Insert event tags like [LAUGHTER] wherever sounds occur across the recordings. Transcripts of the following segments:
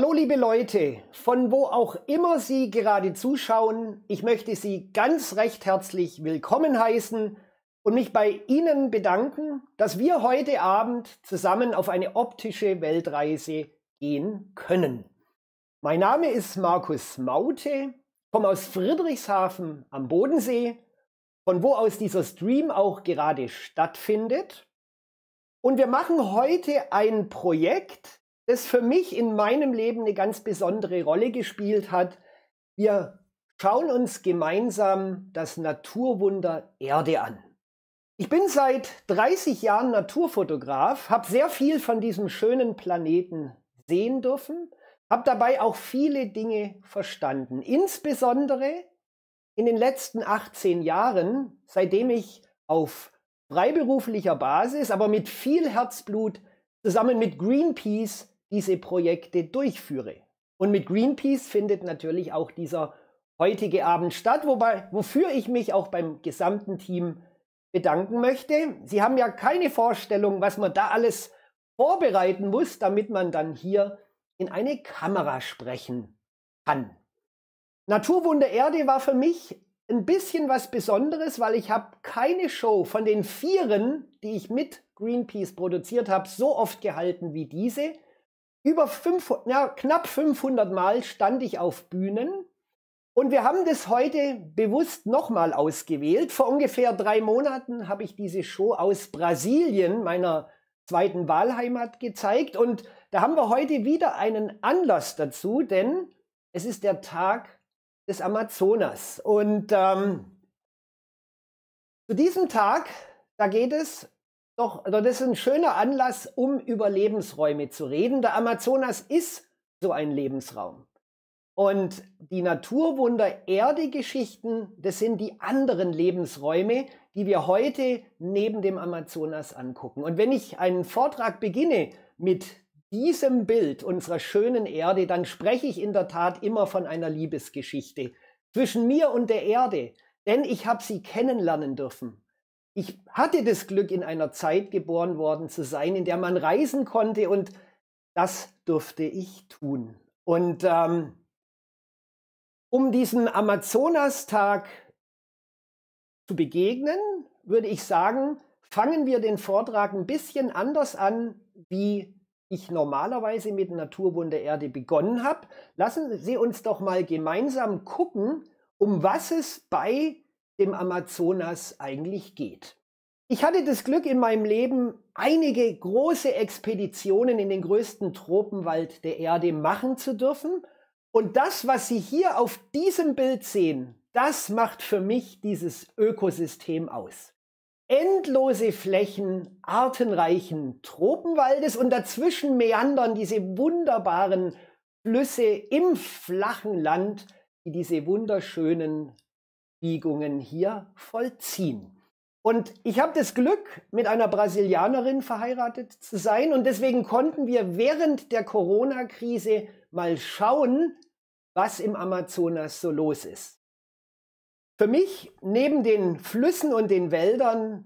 Hallo liebe Leute, von wo auch immer Sie gerade zuschauen, ich möchte Sie ganz recht herzlich willkommen heißen und mich bei Ihnen bedanken, dass wir heute Abend zusammen auf eine optische Weltreise gehen können. Mein Name ist Markus Maute, komme aus Friedrichshafen am Bodensee, von wo aus dieser Stream auch gerade stattfindet. Und wir machen heute ein Projekt, das für mich in meinem Leben eine ganz besondere Rolle gespielt hat. Wir schauen uns gemeinsam das Naturwunder Erde an. Ich bin seit 30 Jahren Naturfotograf, habe sehr viel von diesem schönen Planeten sehen dürfen, habe dabei auch viele Dinge verstanden. Insbesondere in den letzten 18 Jahren, seitdem ich auf freiberuflicher Basis, aber mit viel Herzblut zusammen mit Greenpeace diese Projekte durchführe. Und mit Greenpeace findet natürlich auch dieser heutige Abend statt, wobei, wofür ich mich auch beim gesamten Team bedanken möchte. Sie haben ja keine Vorstellung, was man da alles vorbereiten muss, damit man dann hier in eine Kamera sprechen kann. Naturwunder Erde war für mich ein bisschen was Besonderes, weil ich habe keine Show von den vieren, die ich mit Greenpeace produziert habe, so oft gehalten wie diese über 500, ja, knapp 500 Mal stand ich auf Bühnen. Und wir haben das heute bewusst nochmal ausgewählt. Vor ungefähr drei Monaten habe ich diese Show aus Brasilien, meiner zweiten Wahlheimat, gezeigt. Und da haben wir heute wieder einen Anlass dazu, denn es ist der Tag des Amazonas. Und ähm, zu diesem Tag, da geht es doch, also das ist ein schöner Anlass, um über Lebensräume zu reden. Der Amazonas ist so ein Lebensraum. Und die Naturwunder Erde-Geschichten, das sind die anderen Lebensräume, die wir heute neben dem Amazonas angucken. Und wenn ich einen Vortrag beginne mit diesem Bild unserer schönen Erde, dann spreche ich in der Tat immer von einer Liebesgeschichte zwischen mir und der Erde, denn ich habe sie kennenlernen dürfen ich hatte das Glück, in einer Zeit geboren worden zu sein, in der man reisen konnte und das durfte ich tun. Und ähm, um diesem Amazonastag zu begegnen, würde ich sagen, fangen wir den Vortrag ein bisschen anders an, wie ich normalerweise mit Naturwunder Erde begonnen habe. Lassen Sie uns doch mal gemeinsam gucken, um was es bei dem Amazonas eigentlich geht. Ich hatte das Glück in meinem Leben, einige große Expeditionen in den größten Tropenwald der Erde machen zu dürfen. Und das, was Sie hier auf diesem Bild sehen, das macht für mich dieses Ökosystem aus. Endlose Flächen artenreichen Tropenwaldes und dazwischen meandern diese wunderbaren Flüsse im flachen Land, die diese wunderschönen Biegungen hier vollziehen. Und ich habe das Glück, mit einer Brasilianerin verheiratet zu sein. Und deswegen konnten wir während der Corona-Krise mal schauen, was im Amazonas so los ist. Für mich neben den Flüssen und den Wäldern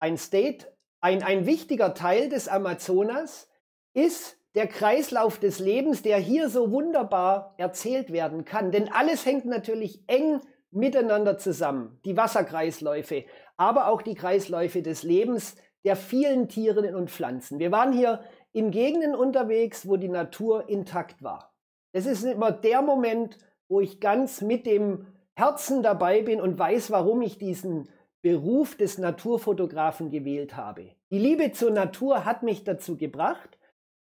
ein State, ein, ein wichtiger Teil des Amazonas ist der Kreislauf des Lebens, der hier so wunderbar erzählt werden kann. Denn alles hängt natürlich eng miteinander zusammen. Die Wasserkreisläufe, aber auch die Kreisläufe des Lebens der vielen Tieren und Pflanzen. Wir waren hier in Gegenden unterwegs, wo die Natur intakt war. Es ist immer der Moment, wo ich ganz mit dem Herzen dabei bin und weiß, warum ich diesen Beruf des Naturfotografen gewählt habe. Die Liebe zur Natur hat mich dazu gebracht,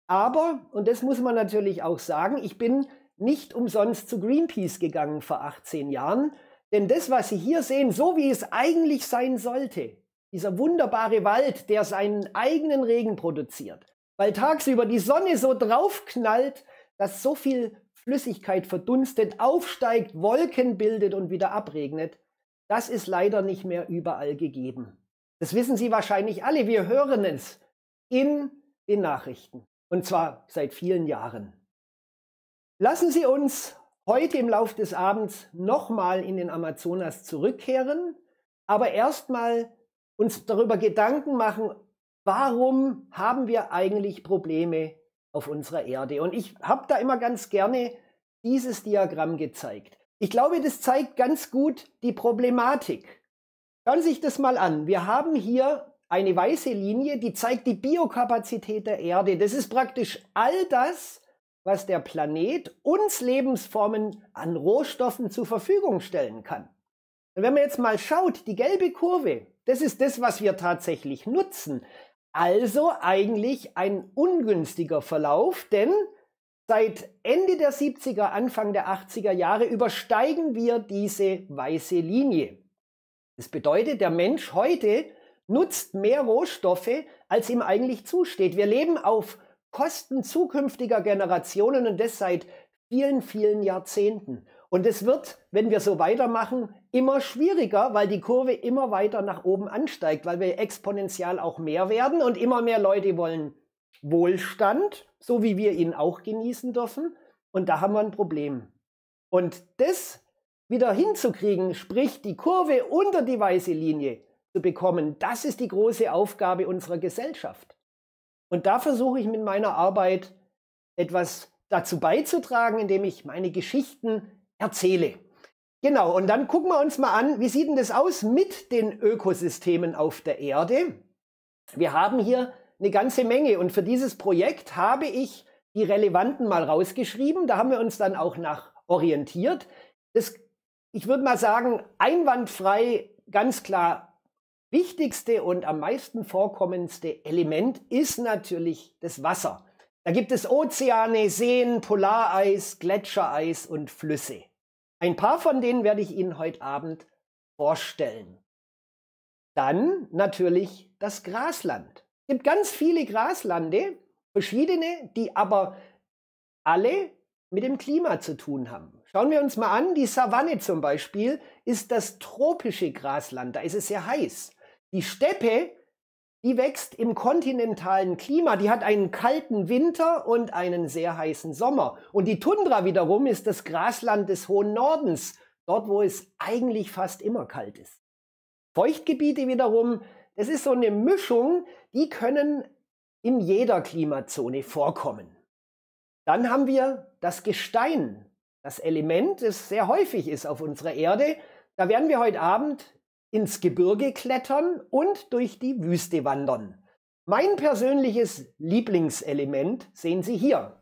aber, und das muss man natürlich auch sagen, ich bin nicht umsonst zu Greenpeace gegangen vor 18 Jahren denn das, was Sie hier sehen, so wie es eigentlich sein sollte, dieser wunderbare Wald, der seinen eigenen Regen produziert, weil tagsüber die Sonne so draufknallt, dass so viel Flüssigkeit verdunstet, aufsteigt, Wolken bildet und wieder abregnet, das ist leider nicht mehr überall gegeben. Das wissen Sie wahrscheinlich alle, wir hören es in den Nachrichten und zwar seit vielen Jahren. Lassen Sie uns heute im Laufe des Abends nochmal in den Amazonas zurückkehren, aber erstmal uns darüber Gedanken machen, warum haben wir eigentlich Probleme auf unserer Erde? Und ich habe da immer ganz gerne dieses Diagramm gezeigt. Ich glaube, das zeigt ganz gut die Problematik. Schauen Sie sich das mal an. Wir haben hier eine weiße Linie, die zeigt die Biokapazität der Erde. Das ist praktisch all das, was der Planet uns Lebensformen an Rohstoffen zur Verfügung stellen kann. Wenn man jetzt mal schaut, die gelbe Kurve, das ist das, was wir tatsächlich nutzen. Also eigentlich ein ungünstiger Verlauf, denn seit Ende der 70er, Anfang der 80er Jahre übersteigen wir diese weiße Linie. Das bedeutet, der Mensch heute nutzt mehr Rohstoffe, als ihm eigentlich zusteht. Wir leben auf Kosten zukünftiger Generationen und das seit vielen, vielen Jahrzehnten. Und es wird, wenn wir so weitermachen, immer schwieriger, weil die Kurve immer weiter nach oben ansteigt, weil wir exponentiell auch mehr werden und immer mehr Leute wollen Wohlstand, so wie wir ihn auch genießen dürfen. Und da haben wir ein Problem. Und das wieder hinzukriegen, sprich die Kurve unter die weiße Linie zu bekommen, das ist die große Aufgabe unserer Gesellschaft. Und da versuche ich mit meiner Arbeit etwas dazu beizutragen, indem ich meine Geschichten erzähle. Genau, und dann gucken wir uns mal an, wie sieht denn das aus mit den Ökosystemen auf der Erde? Wir haben hier eine ganze Menge und für dieses Projekt habe ich die relevanten mal rausgeschrieben. Da haben wir uns dann auch nach orientiert. Das, ich würde mal sagen, einwandfrei, ganz klar wichtigste und am meisten vorkommendste Element ist natürlich das Wasser. Da gibt es Ozeane, Seen, Polareis, Gletschereis und Flüsse. Ein paar von denen werde ich Ihnen heute Abend vorstellen. Dann natürlich das Grasland. Es gibt ganz viele Graslande, verschiedene, die aber alle mit dem Klima zu tun haben. Schauen wir uns mal an, die Savanne zum Beispiel ist das tropische Grasland, da ist es sehr heiß. Die Steppe, die wächst im kontinentalen Klima, die hat einen kalten Winter und einen sehr heißen Sommer. Und die Tundra wiederum ist das Grasland des hohen Nordens, dort wo es eigentlich fast immer kalt ist. Feuchtgebiete wiederum, das ist so eine Mischung, die können in jeder Klimazone vorkommen. Dann haben wir das Gestein, das Element, das sehr häufig ist auf unserer Erde. Da werden wir heute Abend ins Gebirge klettern und durch die Wüste wandern. Mein persönliches Lieblingselement sehen Sie hier.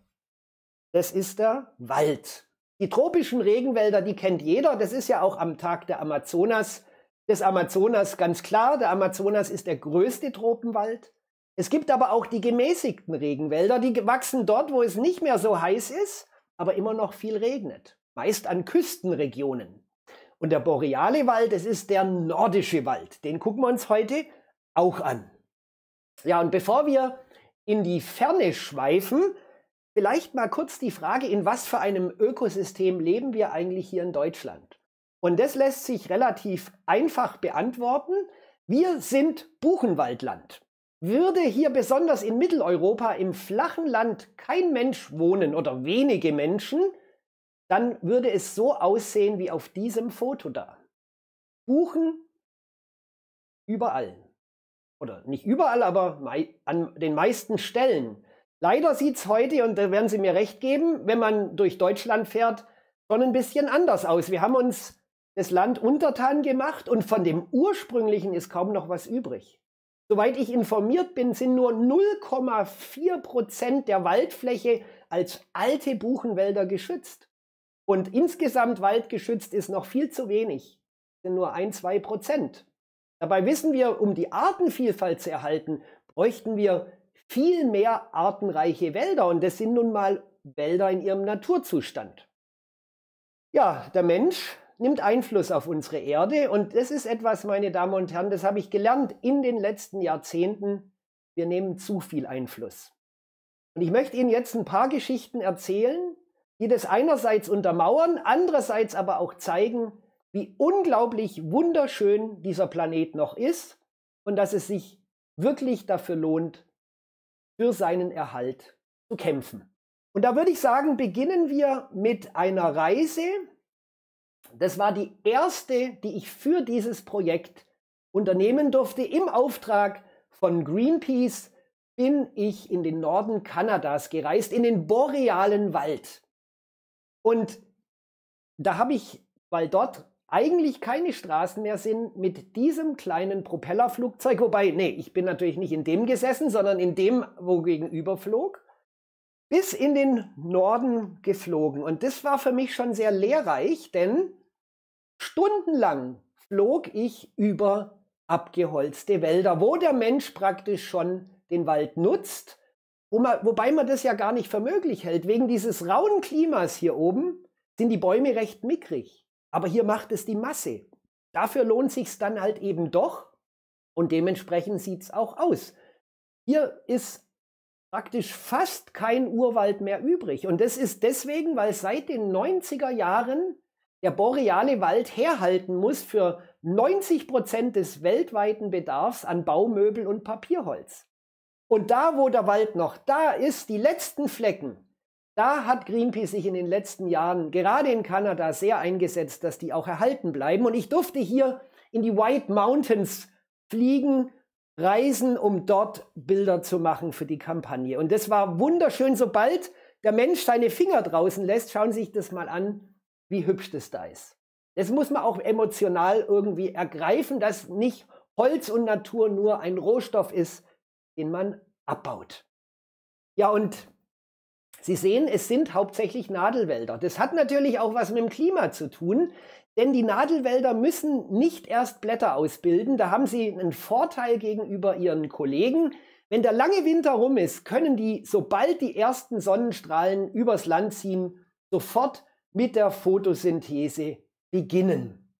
Das ist der Wald. Die tropischen Regenwälder, die kennt jeder. Das ist ja auch am Tag der Amazonas, des Amazonas ganz klar. Der Amazonas ist der größte Tropenwald. Es gibt aber auch die gemäßigten Regenwälder, die wachsen dort, wo es nicht mehr so heiß ist, aber immer noch viel regnet. Meist an Küstenregionen. Und der boreale Wald, das ist der nordische Wald. Den gucken wir uns heute auch an. Ja, und bevor wir in die Ferne schweifen, vielleicht mal kurz die Frage, in was für einem Ökosystem leben wir eigentlich hier in Deutschland? Und das lässt sich relativ einfach beantworten. Wir sind Buchenwaldland. Würde hier besonders in Mitteleuropa im flachen Land kein Mensch wohnen oder wenige Menschen, dann würde es so aussehen wie auf diesem Foto da. Buchen überall. Oder nicht überall, aber an den meisten Stellen. Leider sieht es heute, und da werden Sie mir recht geben, wenn man durch Deutschland fährt, schon ein bisschen anders aus. Wir haben uns das Land untertan gemacht und von dem ursprünglichen ist kaum noch was übrig. Soweit ich informiert bin, sind nur 0,4 Prozent der Waldfläche als alte Buchenwälder geschützt. Und insgesamt waldgeschützt ist noch viel zu wenig, sind nur ein, zwei Prozent. Dabei wissen wir, um die Artenvielfalt zu erhalten, bräuchten wir viel mehr artenreiche Wälder. Und das sind nun mal Wälder in ihrem Naturzustand. Ja, der Mensch nimmt Einfluss auf unsere Erde. Und das ist etwas, meine Damen und Herren, das habe ich gelernt in den letzten Jahrzehnten. Wir nehmen zu viel Einfluss. Und ich möchte Ihnen jetzt ein paar Geschichten erzählen, die das einerseits untermauern, andererseits aber auch zeigen, wie unglaublich wunderschön dieser Planet noch ist und dass es sich wirklich dafür lohnt, für seinen Erhalt zu kämpfen. Und da würde ich sagen, beginnen wir mit einer Reise. Das war die erste, die ich für dieses Projekt unternehmen durfte. Im Auftrag von Greenpeace bin ich in den Norden Kanadas gereist, in den borealen Wald. Und da habe ich, weil dort eigentlich keine Straßen mehr sind, mit diesem kleinen Propellerflugzeug, wobei, nee, ich bin natürlich nicht in dem gesessen, sondern in dem, wo gegenüber flog, bis in den Norden geflogen. Und das war für mich schon sehr lehrreich, denn stundenlang flog ich über abgeholzte Wälder, wo der Mensch praktisch schon den Wald nutzt wo man, wobei man das ja gar nicht für möglich hält. Wegen dieses rauen Klimas hier oben sind die Bäume recht mickrig. Aber hier macht es die Masse. Dafür lohnt sich's dann halt eben doch. Und dementsprechend sieht's auch aus. Hier ist praktisch fast kein Urwald mehr übrig. Und das ist deswegen, weil seit den 90er Jahren der boreale Wald herhalten muss für 90 Prozent des weltweiten Bedarfs an Baumöbel und Papierholz. Und da, wo der Wald noch da ist, die letzten Flecken, da hat Greenpeace sich in den letzten Jahren, gerade in Kanada, sehr eingesetzt, dass die auch erhalten bleiben. Und ich durfte hier in die White Mountains fliegen, reisen, um dort Bilder zu machen für die Kampagne. Und das war wunderschön. Sobald der Mensch seine Finger draußen lässt, schauen Sie sich das mal an, wie hübsch das da ist. Das muss man auch emotional irgendwie ergreifen, dass nicht Holz und Natur nur ein Rohstoff ist, den man abbaut. Ja, und Sie sehen, es sind hauptsächlich Nadelwälder. Das hat natürlich auch was mit dem Klima zu tun, denn die Nadelwälder müssen nicht erst Blätter ausbilden. Da haben sie einen Vorteil gegenüber ihren Kollegen. Wenn der lange Winter rum ist, können die, sobald die ersten Sonnenstrahlen übers Land ziehen, sofort mit der Photosynthese beginnen.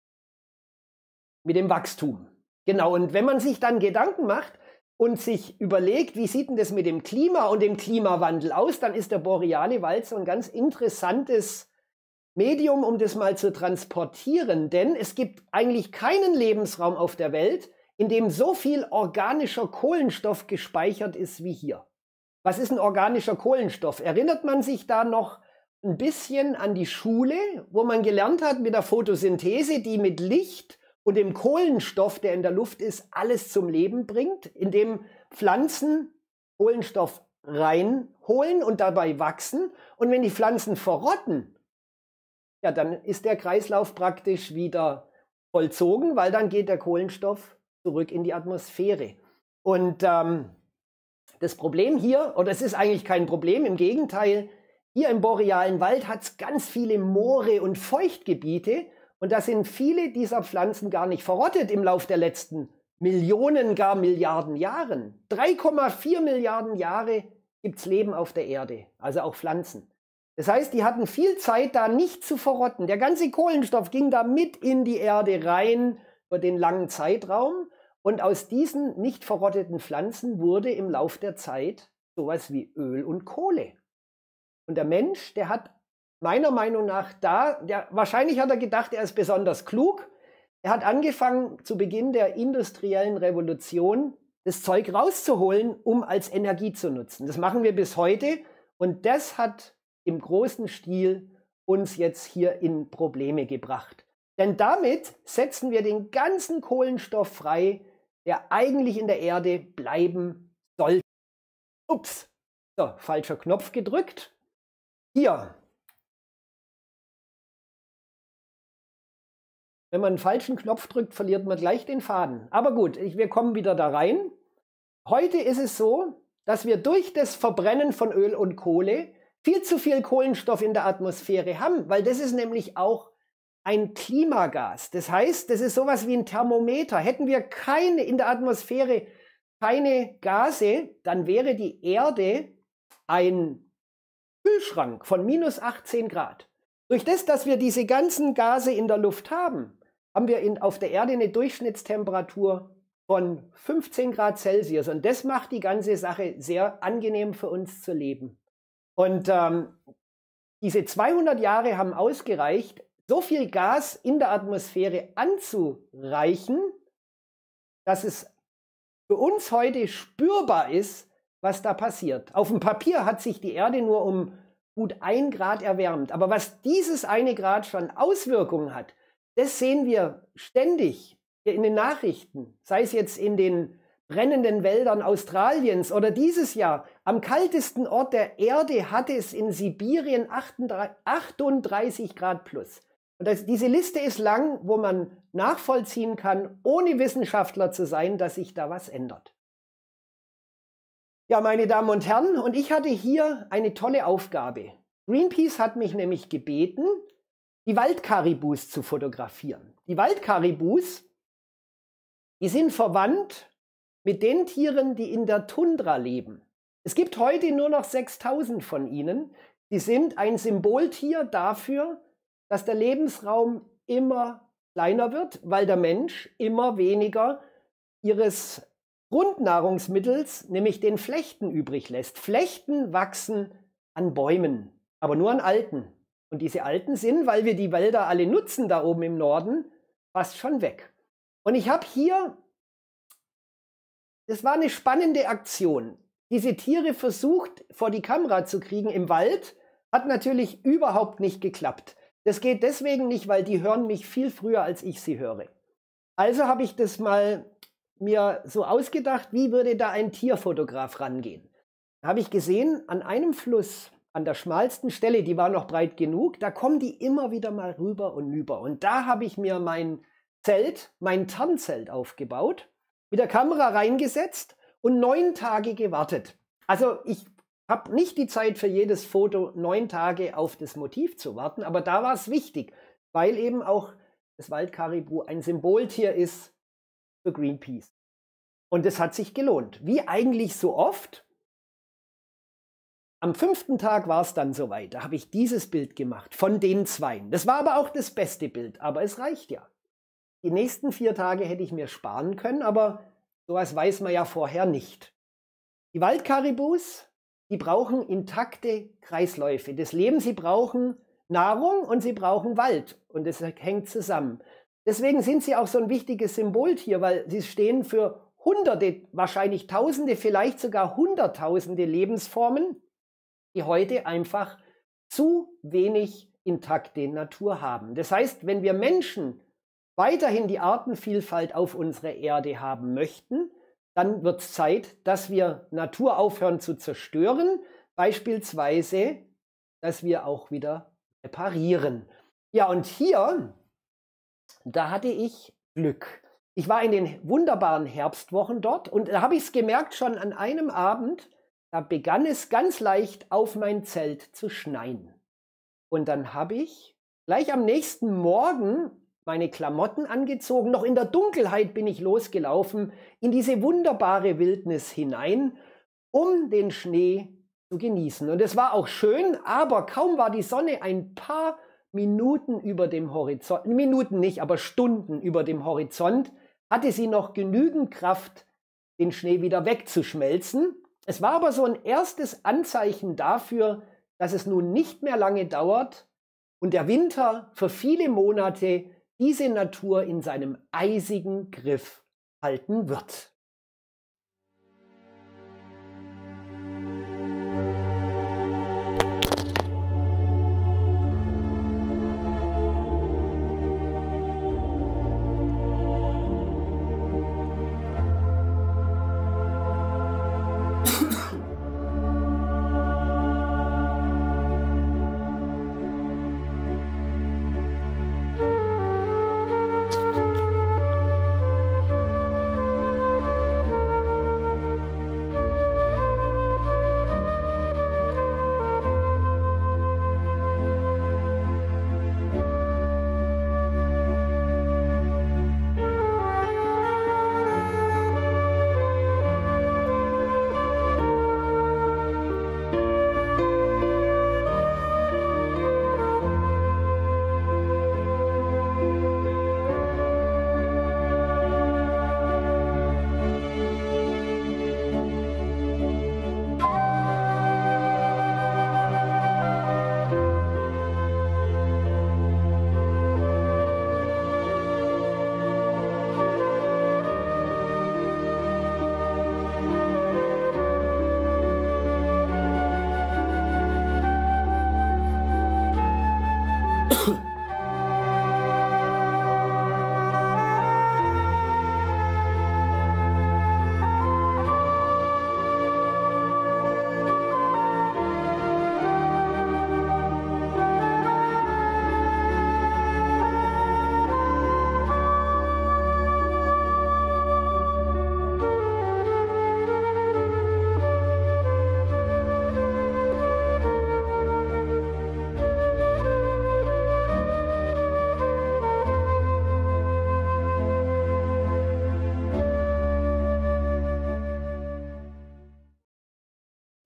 Mit dem Wachstum. Genau, und wenn man sich dann Gedanken macht, und sich überlegt, wie sieht denn das mit dem Klima und dem Klimawandel aus, dann ist der boreale Wald so ein ganz interessantes Medium, um das mal zu transportieren. Denn es gibt eigentlich keinen Lebensraum auf der Welt, in dem so viel organischer Kohlenstoff gespeichert ist wie hier. Was ist ein organischer Kohlenstoff? Erinnert man sich da noch ein bisschen an die Schule, wo man gelernt hat mit der Photosynthese, die mit Licht und dem Kohlenstoff, der in der Luft ist, alles zum Leben bringt, indem Pflanzen Kohlenstoff reinholen und dabei wachsen. Und wenn die Pflanzen verrotten, ja, dann ist der Kreislauf praktisch wieder vollzogen, weil dann geht der Kohlenstoff zurück in die Atmosphäre. Und ähm, das Problem hier, oder es ist eigentlich kein Problem, im Gegenteil, hier im borealen Wald hat es ganz viele Moore und Feuchtgebiete und da sind viele dieser Pflanzen gar nicht verrottet im Laufe der letzten Millionen, gar Milliarden Jahren. 3,4 Milliarden Jahre gibt es Leben auf der Erde, also auch Pflanzen. Das heißt, die hatten viel Zeit, da nicht zu verrotten. Der ganze Kohlenstoff ging da mit in die Erde rein über den langen Zeitraum. Und aus diesen nicht verrotteten Pflanzen wurde im Laufe der Zeit sowas wie Öl und Kohle. Und der Mensch, der hat meiner Meinung nach da, der, wahrscheinlich hat er gedacht, er ist besonders klug. Er hat angefangen, zu Beginn der industriellen Revolution das Zeug rauszuholen, um als Energie zu nutzen. Das machen wir bis heute und das hat im großen Stil uns jetzt hier in Probleme gebracht. Denn damit setzen wir den ganzen Kohlenstoff frei, der eigentlich in der Erde bleiben sollte. Ups, so, falscher Knopf gedrückt. Hier, Wenn man einen falschen Knopf drückt, verliert man gleich den Faden. Aber gut, ich, wir kommen wieder da rein. Heute ist es so, dass wir durch das Verbrennen von Öl und Kohle viel zu viel Kohlenstoff in der Atmosphäre haben, weil das ist nämlich auch ein Klimagas. Das heißt, das ist sowas wie ein Thermometer. Hätten wir keine in der Atmosphäre keine Gase, dann wäre die Erde ein Kühlschrank von minus 18 Grad. Durch das, dass wir diese ganzen Gase in der Luft haben, haben wir in, auf der Erde eine Durchschnittstemperatur von 15 Grad Celsius. Und das macht die ganze Sache sehr angenehm für uns zu leben. Und ähm, diese 200 Jahre haben ausgereicht, so viel Gas in der Atmosphäre anzureichen, dass es für uns heute spürbar ist, was da passiert. Auf dem Papier hat sich die Erde nur um gut ein Grad erwärmt. Aber was dieses eine Grad schon Auswirkungen hat, das sehen wir ständig in den Nachrichten, sei es jetzt in den brennenden Wäldern Australiens oder dieses Jahr. Am kaltesten Ort der Erde hatte es in Sibirien 38 Grad plus. Und das, diese Liste ist lang, wo man nachvollziehen kann, ohne Wissenschaftler zu sein, dass sich da was ändert. Ja, meine Damen und Herren, und ich hatte hier eine tolle Aufgabe. Greenpeace hat mich nämlich gebeten, die Waldkaribus zu fotografieren. Die Waldkaribus, die sind verwandt mit den Tieren, die in der Tundra leben. Es gibt heute nur noch 6000 von ihnen. Die sind ein Symboltier dafür, dass der Lebensraum immer kleiner wird, weil der Mensch immer weniger ihres Grundnahrungsmittels, nämlich den Flechten, übrig lässt. Flechten wachsen an Bäumen, aber nur an alten. Und diese alten sind, weil wir die Wälder alle nutzen da oben im Norden, fast schon weg. Und ich habe hier, das war eine spannende Aktion, diese Tiere versucht vor die Kamera zu kriegen im Wald, hat natürlich überhaupt nicht geklappt. Das geht deswegen nicht, weil die hören mich viel früher, als ich sie höre. Also habe ich das mal mir so ausgedacht, wie würde da ein Tierfotograf rangehen. Da habe ich gesehen, an einem Fluss an der schmalsten Stelle, die war noch breit genug, da kommen die immer wieder mal rüber und rüber. Und da habe ich mir mein Zelt, mein Tarnzelt aufgebaut, mit der Kamera reingesetzt und neun Tage gewartet. Also ich habe nicht die Zeit für jedes Foto neun Tage auf das Motiv zu warten, aber da war es wichtig, weil eben auch das Waldkaribu ein Symboltier ist für Greenpeace. Und es hat sich gelohnt. Wie eigentlich so oft, am fünften Tag war es dann soweit, da habe ich dieses Bild gemacht von den Zweien. Das war aber auch das beste Bild, aber es reicht ja. Die nächsten vier Tage hätte ich mir sparen können, aber sowas weiß man ja vorher nicht. Die Waldkaribus, die brauchen intakte Kreisläufe des Lebens. Sie brauchen Nahrung und sie brauchen Wald. Und das hängt zusammen. Deswegen sind sie auch so ein wichtiges Symboltier, weil sie stehen für hunderte, wahrscheinlich tausende, vielleicht sogar hunderttausende Lebensformen, die heute einfach zu wenig intakte Natur haben. Das heißt, wenn wir Menschen weiterhin die Artenvielfalt auf unserer Erde haben möchten, dann wird es Zeit, dass wir Natur aufhören zu zerstören, beispielsweise, dass wir auch wieder reparieren. Ja, und hier, da hatte ich Glück. Ich war in den wunderbaren Herbstwochen dort und da habe ich es gemerkt schon an einem Abend, da begann es ganz leicht auf mein Zelt zu schneien. Und dann habe ich gleich am nächsten Morgen meine Klamotten angezogen, noch in der Dunkelheit bin ich losgelaufen, in diese wunderbare Wildnis hinein, um den Schnee zu genießen. Und es war auch schön, aber kaum war die Sonne ein paar Minuten über dem Horizont, Minuten nicht, aber Stunden über dem Horizont, hatte sie noch genügend Kraft, den Schnee wieder wegzuschmelzen. Es war aber so ein erstes Anzeichen dafür, dass es nun nicht mehr lange dauert und der Winter für viele Monate diese Natur in seinem eisigen Griff halten wird.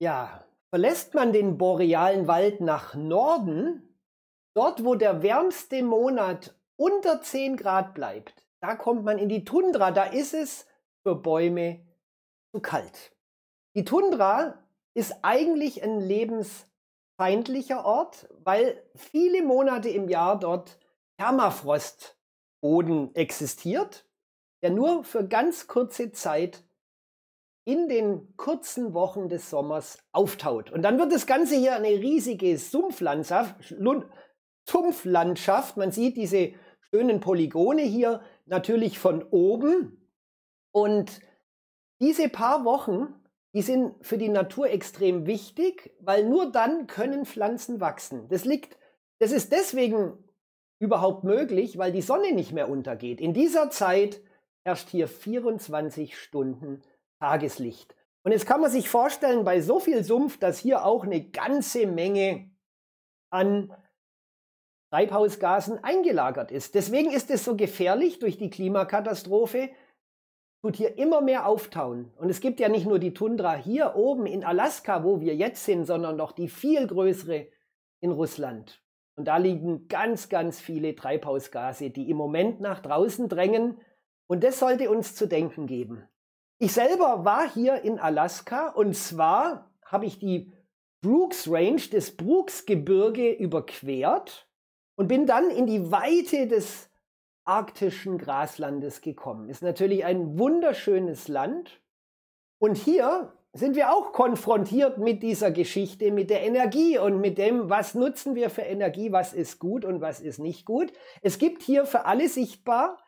Ja, verlässt man den borealen Wald nach Norden, dort wo der wärmste Monat unter 10 Grad bleibt, da kommt man in die Tundra, da ist es für Bäume zu kalt. Die Tundra ist eigentlich ein lebensfeindlicher Ort, weil viele Monate im Jahr dort Permafrostboden existiert, der nur für ganz kurze Zeit in den kurzen Wochen des Sommers auftaut. Und dann wird das Ganze hier eine riesige Sumpflandschaft. Sumpflandschaft. Man sieht diese schönen Polygone hier natürlich von oben. Und diese paar Wochen, die sind für die Natur extrem wichtig, weil nur dann können Pflanzen wachsen. Das liegt, das ist deswegen überhaupt möglich, weil die Sonne nicht mehr untergeht. In dieser Zeit herrscht hier 24 Stunden Tageslicht. Und jetzt kann man sich vorstellen, bei so viel Sumpf, dass hier auch eine ganze Menge an Treibhausgasen eingelagert ist. Deswegen ist es so gefährlich durch die Klimakatastrophe, tut hier immer mehr auftauen. Und es gibt ja nicht nur die Tundra hier oben in Alaska, wo wir jetzt sind, sondern noch die viel größere in Russland. Und da liegen ganz, ganz viele Treibhausgase, die im Moment nach draußen drängen. Und das sollte uns zu denken geben. Ich selber war hier in Alaska und zwar habe ich die Brooks Range des Brooks Gebirge überquert und bin dann in die Weite des arktischen Graslandes gekommen. Ist natürlich ein wunderschönes Land. Und hier sind wir auch konfrontiert mit dieser Geschichte, mit der Energie und mit dem, was nutzen wir für Energie, was ist gut und was ist nicht gut. Es gibt hier für alle sichtbar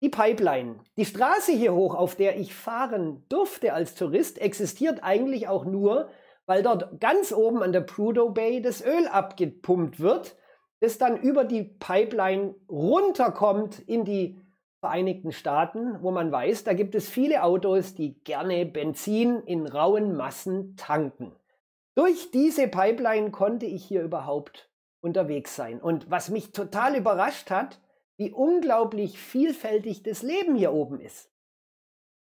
die Pipeline. Die Straße hier hoch, auf der ich fahren durfte als Tourist, existiert eigentlich auch nur, weil dort ganz oben an der Prudhoe Bay das Öl abgepumpt wird, das dann über die Pipeline runterkommt in die Vereinigten Staaten, wo man weiß, da gibt es viele Autos, die gerne Benzin in rauen Massen tanken. Durch diese Pipeline konnte ich hier überhaupt unterwegs sein. Und was mich total überrascht hat, wie unglaublich vielfältig das Leben hier oben ist.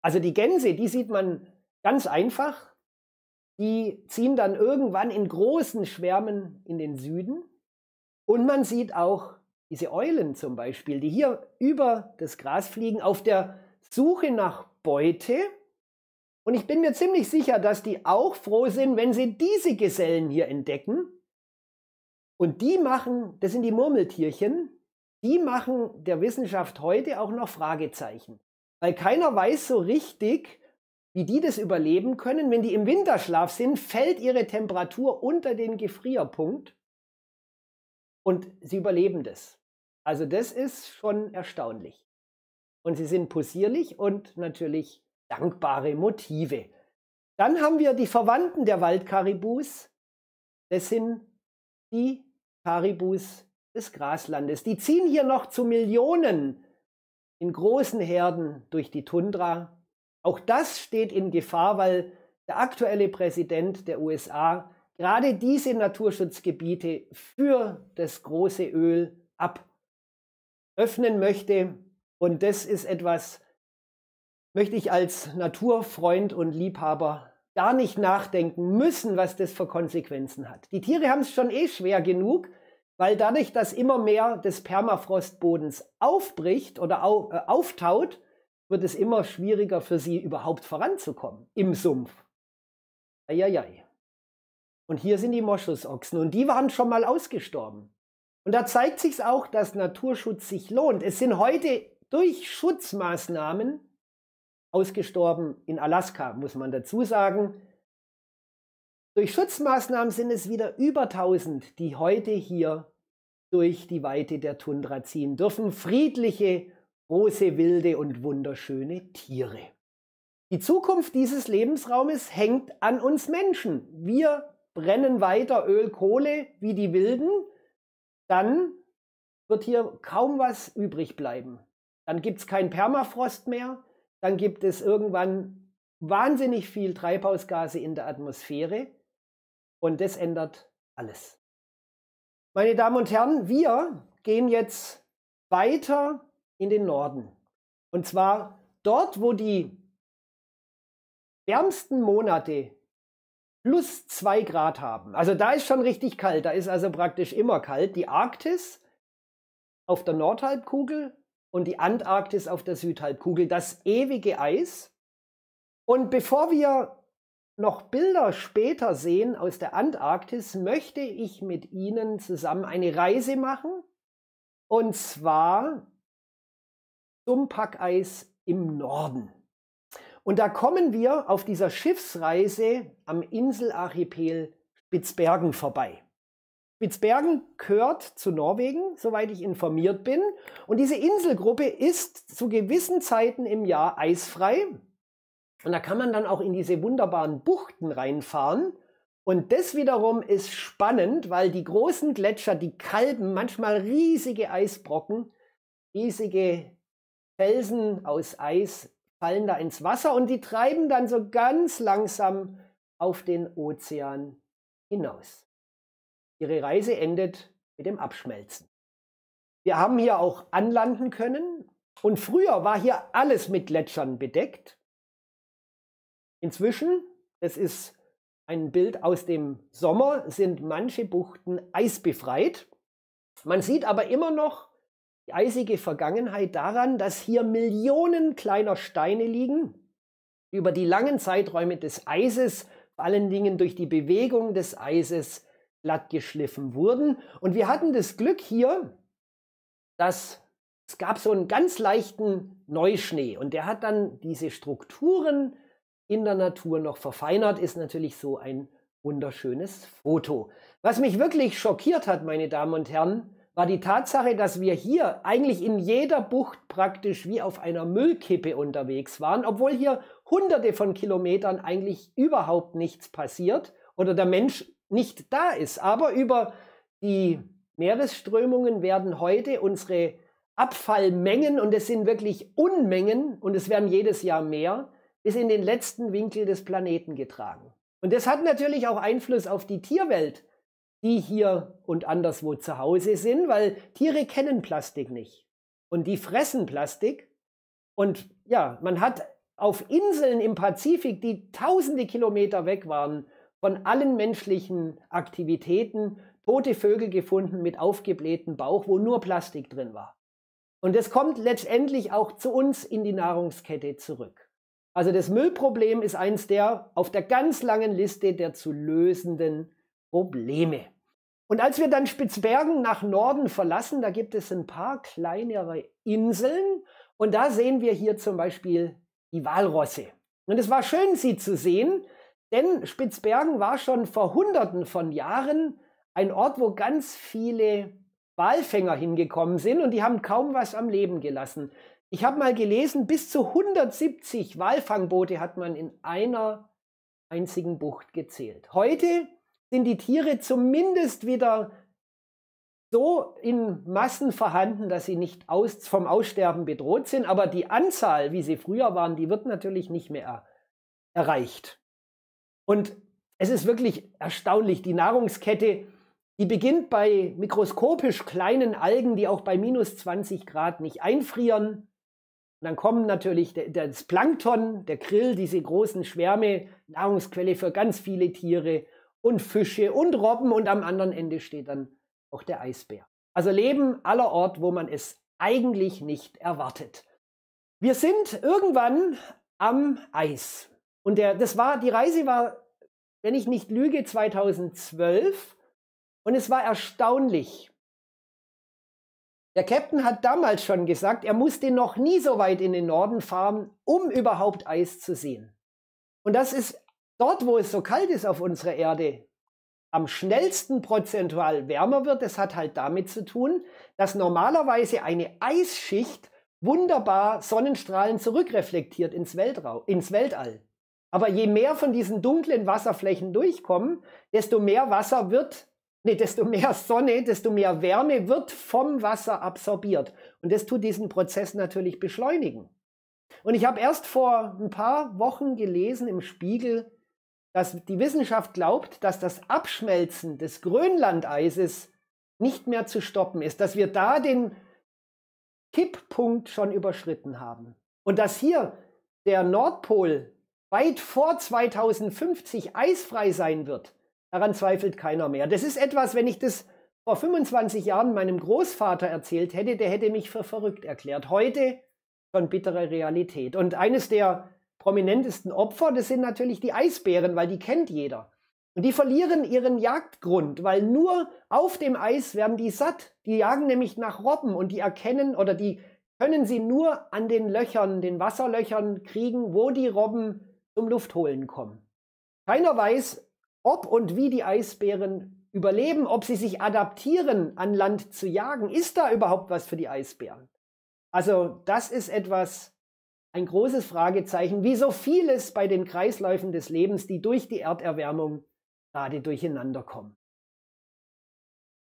Also die Gänse, die sieht man ganz einfach. Die ziehen dann irgendwann in großen Schwärmen in den Süden. Und man sieht auch diese Eulen zum Beispiel, die hier über das Gras fliegen, auf der Suche nach Beute. Und ich bin mir ziemlich sicher, dass die auch froh sind, wenn sie diese Gesellen hier entdecken. Und die machen, das sind die Murmeltierchen, die machen der Wissenschaft heute auch noch Fragezeichen. Weil keiner weiß so richtig, wie die das überleben können. Wenn die im Winterschlaf sind, fällt ihre Temperatur unter den Gefrierpunkt und sie überleben das. Also das ist schon erstaunlich. Und sie sind possierlich und natürlich dankbare Motive. Dann haben wir die Verwandten der Waldkaribus. Das sind die Karibus des Graslandes. Die ziehen hier noch zu Millionen in großen Herden durch die Tundra. Auch das steht in Gefahr, weil der aktuelle Präsident der USA gerade diese Naturschutzgebiete für das große Öl aböffnen möchte. Und das ist etwas, möchte ich als Naturfreund und Liebhaber gar nicht nachdenken müssen, was das für Konsequenzen hat. Die Tiere haben es schon eh schwer genug, weil dadurch, dass immer mehr des Permafrostbodens aufbricht oder au, äh, auftaut, wird es immer schwieriger für sie überhaupt voranzukommen im Sumpf. Eieiei. Und hier sind die Moschusochsen und die waren schon mal ausgestorben. Und da zeigt sich auch, dass Naturschutz sich lohnt. Es sind heute durch Schutzmaßnahmen ausgestorben in Alaska, muss man dazu sagen. Durch Schutzmaßnahmen sind es wieder über 1000, die heute hier durch die Weite der Tundra ziehen dürfen. Friedliche, große, wilde und wunderschöne Tiere. Die Zukunft dieses Lebensraumes hängt an uns Menschen. Wir brennen weiter Öl, Kohle wie die Wilden, dann wird hier kaum was übrig bleiben. Dann gibt es keinen Permafrost mehr, dann gibt es irgendwann wahnsinnig viel Treibhausgase in der Atmosphäre. Und das ändert alles. Meine Damen und Herren, wir gehen jetzt weiter in den Norden. Und zwar dort, wo die wärmsten Monate plus 2 Grad haben. Also da ist schon richtig kalt, da ist also praktisch immer kalt. Die Arktis auf der Nordhalbkugel und die Antarktis auf der Südhalbkugel, das ewige Eis. Und bevor wir noch Bilder später sehen aus der Antarktis, möchte ich mit Ihnen zusammen eine Reise machen. Und zwar zum Packeis im Norden. Und da kommen wir auf dieser Schiffsreise am Inselarchipel Spitzbergen vorbei. Spitzbergen gehört zu Norwegen, soweit ich informiert bin. Und diese Inselgruppe ist zu gewissen Zeiten im Jahr eisfrei. Und da kann man dann auch in diese wunderbaren Buchten reinfahren. Und das wiederum ist spannend, weil die großen Gletscher, die kalben manchmal riesige Eisbrocken, riesige Felsen aus Eis fallen da ins Wasser und die treiben dann so ganz langsam auf den Ozean hinaus. Ihre Reise endet mit dem Abschmelzen. Wir haben hier auch anlanden können und früher war hier alles mit Gletschern bedeckt. Inzwischen, das ist ein Bild aus dem Sommer, sind manche Buchten eisbefreit. Man sieht aber immer noch die eisige Vergangenheit daran, dass hier Millionen kleiner Steine liegen, die über die langen Zeiträume des Eises, vor allen Dingen durch die Bewegung des Eises, glatt geschliffen wurden. Und wir hatten das Glück hier, dass es gab so einen ganz leichten Neuschnee und der hat dann diese Strukturen in der Natur noch verfeinert, ist natürlich so ein wunderschönes Foto. Was mich wirklich schockiert hat, meine Damen und Herren, war die Tatsache, dass wir hier eigentlich in jeder Bucht praktisch wie auf einer Müllkippe unterwegs waren, obwohl hier hunderte von Kilometern eigentlich überhaupt nichts passiert oder der Mensch nicht da ist. Aber über die Meeresströmungen werden heute unsere Abfallmengen, und es sind wirklich Unmengen, und es werden jedes Jahr mehr, bis in den letzten Winkel des Planeten getragen. Und das hat natürlich auch Einfluss auf die Tierwelt, die hier und anderswo zu Hause sind, weil Tiere kennen Plastik nicht. Und die fressen Plastik. Und ja, man hat auf Inseln im Pazifik, die tausende Kilometer weg waren, von allen menschlichen Aktivitäten tote Vögel gefunden mit aufgeblähtem Bauch, wo nur Plastik drin war. Und es kommt letztendlich auch zu uns in die Nahrungskette zurück. Also das Müllproblem ist eins der auf der ganz langen Liste der zu lösenden Probleme. Und als wir dann Spitzbergen nach Norden verlassen, da gibt es ein paar kleinere Inseln und da sehen wir hier zum Beispiel die Walrosse. Und es war schön, sie zu sehen, denn Spitzbergen war schon vor Hunderten von Jahren ein Ort, wo ganz viele Walfänger hingekommen sind und die haben kaum was am Leben gelassen. Ich habe mal gelesen, bis zu 170 Walfangboote hat man in einer einzigen Bucht gezählt. Heute sind die Tiere zumindest wieder so in Massen vorhanden, dass sie nicht aus, vom Aussterben bedroht sind. Aber die Anzahl, wie sie früher waren, die wird natürlich nicht mehr erreicht. Und es ist wirklich erstaunlich, die Nahrungskette, die beginnt bei mikroskopisch kleinen Algen, die auch bei minus 20 Grad nicht einfrieren, und dann kommen natürlich das Plankton, der Grill, diese großen Schwärme, Nahrungsquelle für ganz viele Tiere und Fische und Robben und am anderen Ende steht dann auch der Eisbär. Also Leben aller allerorts, wo man es eigentlich nicht erwartet. Wir sind irgendwann am Eis. Und der, das war, die Reise war, wenn ich nicht lüge, 2012. Und es war erstaunlich, der Captain hat damals schon gesagt, er musste noch nie so weit in den Norden fahren, um überhaupt Eis zu sehen. Und das ist dort, wo es so kalt ist auf unserer Erde, am schnellsten prozentual wärmer wird. Das hat halt damit zu tun, dass normalerweise eine Eisschicht wunderbar Sonnenstrahlen zurückreflektiert ins, Weltrau ins Weltall. Aber je mehr von diesen dunklen Wasserflächen durchkommen, desto mehr Wasser wird nee, desto mehr Sonne, desto mehr Wärme wird vom Wasser absorbiert. Und das tut diesen Prozess natürlich beschleunigen. Und ich habe erst vor ein paar Wochen gelesen im Spiegel, dass die Wissenschaft glaubt, dass das Abschmelzen des Grönlandeises nicht mehr zu stoppen ist, dass wir da den Kipppunkt schon überschritten haben. Und dass hier der Nordpol weit vor 2050 eisfrei sein wird, Daran zweifelt keiner mehr. Das ist etwas, wenn ich das vor 25 Jahren meinem Großvater erzählt hätte, der hätte mich für verrückt erklärt. Heute schon bittere Realität. Und eines der prominentesten Opfer, das sind natürlich die Eisbären, weil die kennt jeder. Und die verlieren ihren Jagdgrund, weil nur auf dem Eis werden die satt. Die jagen nämlich nach Robben und die erkennen oder die können sie nur an den Löchern, den Wasserlöchern kriegen, wo die Robben zum Luftholen kommen. Keiner weiß, ob und wie die Eisbären überleben, ob sie sich adaptieren, an Land zu jagen, ist da überhaupt was für die Eisbären? Also das ist etwas, ein großes Fragezeichen, wie so vieles bei den Kreisläufen des Lebens, die durch die Erderwärmung gerade durcheinander kommen.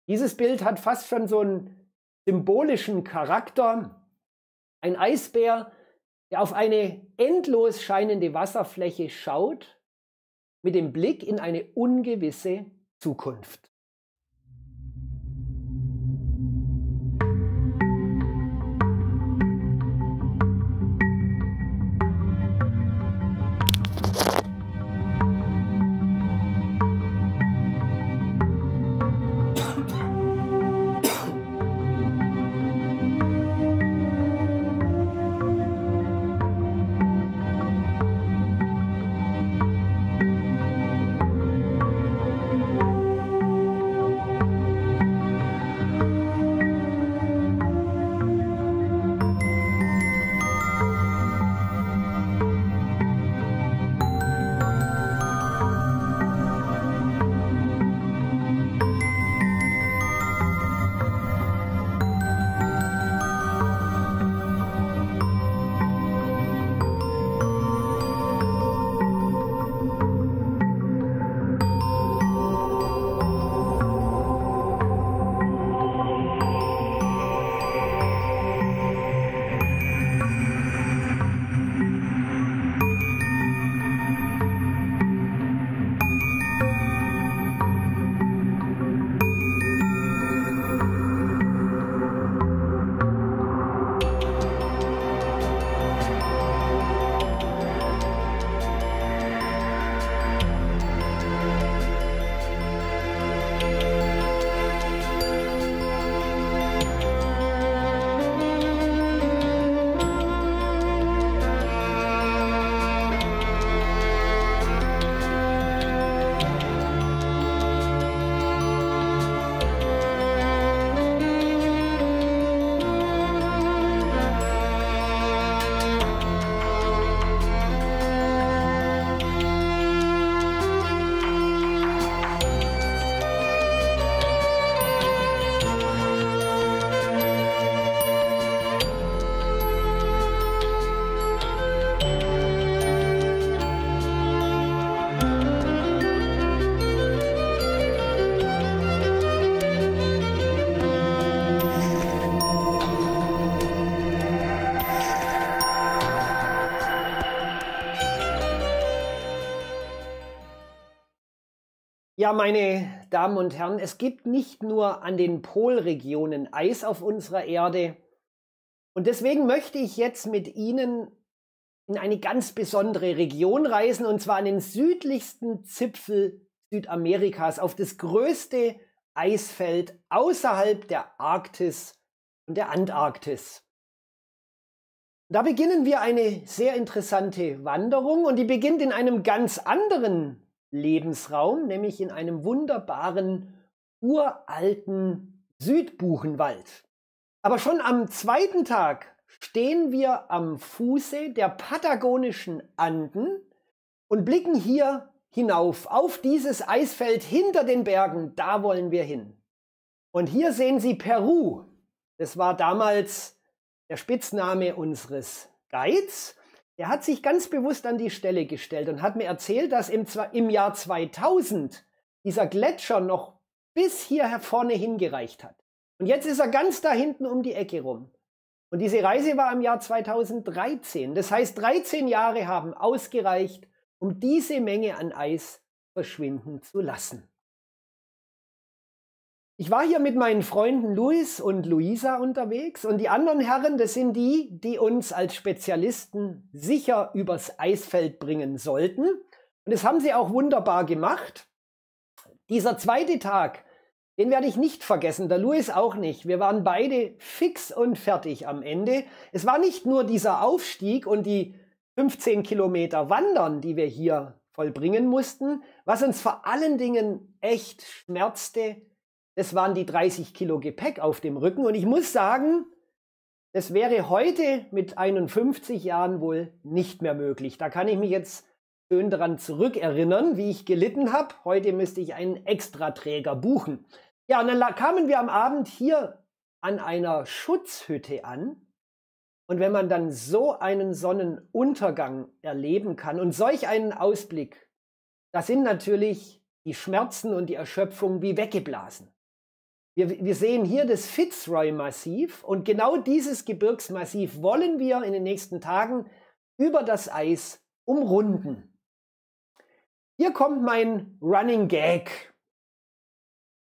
Dieses Bild hat fast schon so einen symbolischen Charakter. Ein Eisbär, der auf eine endlos scheinende Wasserfläche schaut mit dem Blick in eine ungewisse Zukunft. Ja, meine Damen und Herren, es gibt nicht nur an den Polregionen Eis auf unserer Erde. Und deswegen möchte ich jetzt mit Ihnen in eine ganz besondere Region reisen, und zwar an den südlichsten Zipfel Südamerikas, auf das größte Eisfeld außerhalb der Arktis und der Antarktis. Da beginnen wir eine sehr interessante Wanderung und die beginnt in einem ganz anderen Lebensraum, nämlich in einem wunderbaren, uralten Südbuchenwald. Aber schon am zweiten Tag stehen wir am Fuße der patagonischen Anden und blicken hier hinauf auf dieses Eisfeld hinter den Bergen. Da wollen wir hin. Und hier sehen Sie Peru. Das war damals der Spitzname unseres Guides. Der hat sich ganz bewusst an die Stelle gestellt und hat mir erzählt, dass im, im Jahr 2000 dieser Gletscher noch bis hier vorne hingereicht hat. Und jetzt ist er ganz da hinten um die Ecke rum. Und diese Reise war im Jahr 2013. Das heißt, 13 Jahre haben ausgereicht, um diese Menge an Eis verschwinden zu lassen. Ich war hier mit meinen Freunden Luis und Luisa unterwegs und die anderen Herren, das sind die, die uns als Spezialisten sicher übers Eisfeld bringen sollten. Und das haben sie auch wunderbar gemacht. Dieser zweite Tag, den werde ich nicht vergessen, der Luis auch nicht. Wir waren beide fix und fertig am Ende. Es war nicht nur dieser Aufstieg und die 15 Kilometer Wandern, die wir hier vollbringen mussten, was uns vor allen Dingen echt schmerzte, das waren die 30 Kilo Gepäck auf dem Rücken. Und ich muss sagen, das wäre heute mit 51 Jahren wohl nicht mehr möglich. Da kann ich mich jetzt schön daran zurückerinnern, wie ich gelitten habe. Heute müsste ich einen Extraträger buchen. Ja, und dann kamen wir am Abend hier an einer Schutzhütte an. Und wenn man dann so einen Sonnenuntergang erleben kann und solch einen Ausblick, da sind natürlich die Schmerzen und die Erschöpfung wie weggeblasen. Wir, wir sehen hier das Fitzroy-Massiv und genau dieses Gebirgsmassiv wollen wir in den nächsten Tagen über das Eis umrunden. Hier kommt mein Running Gag.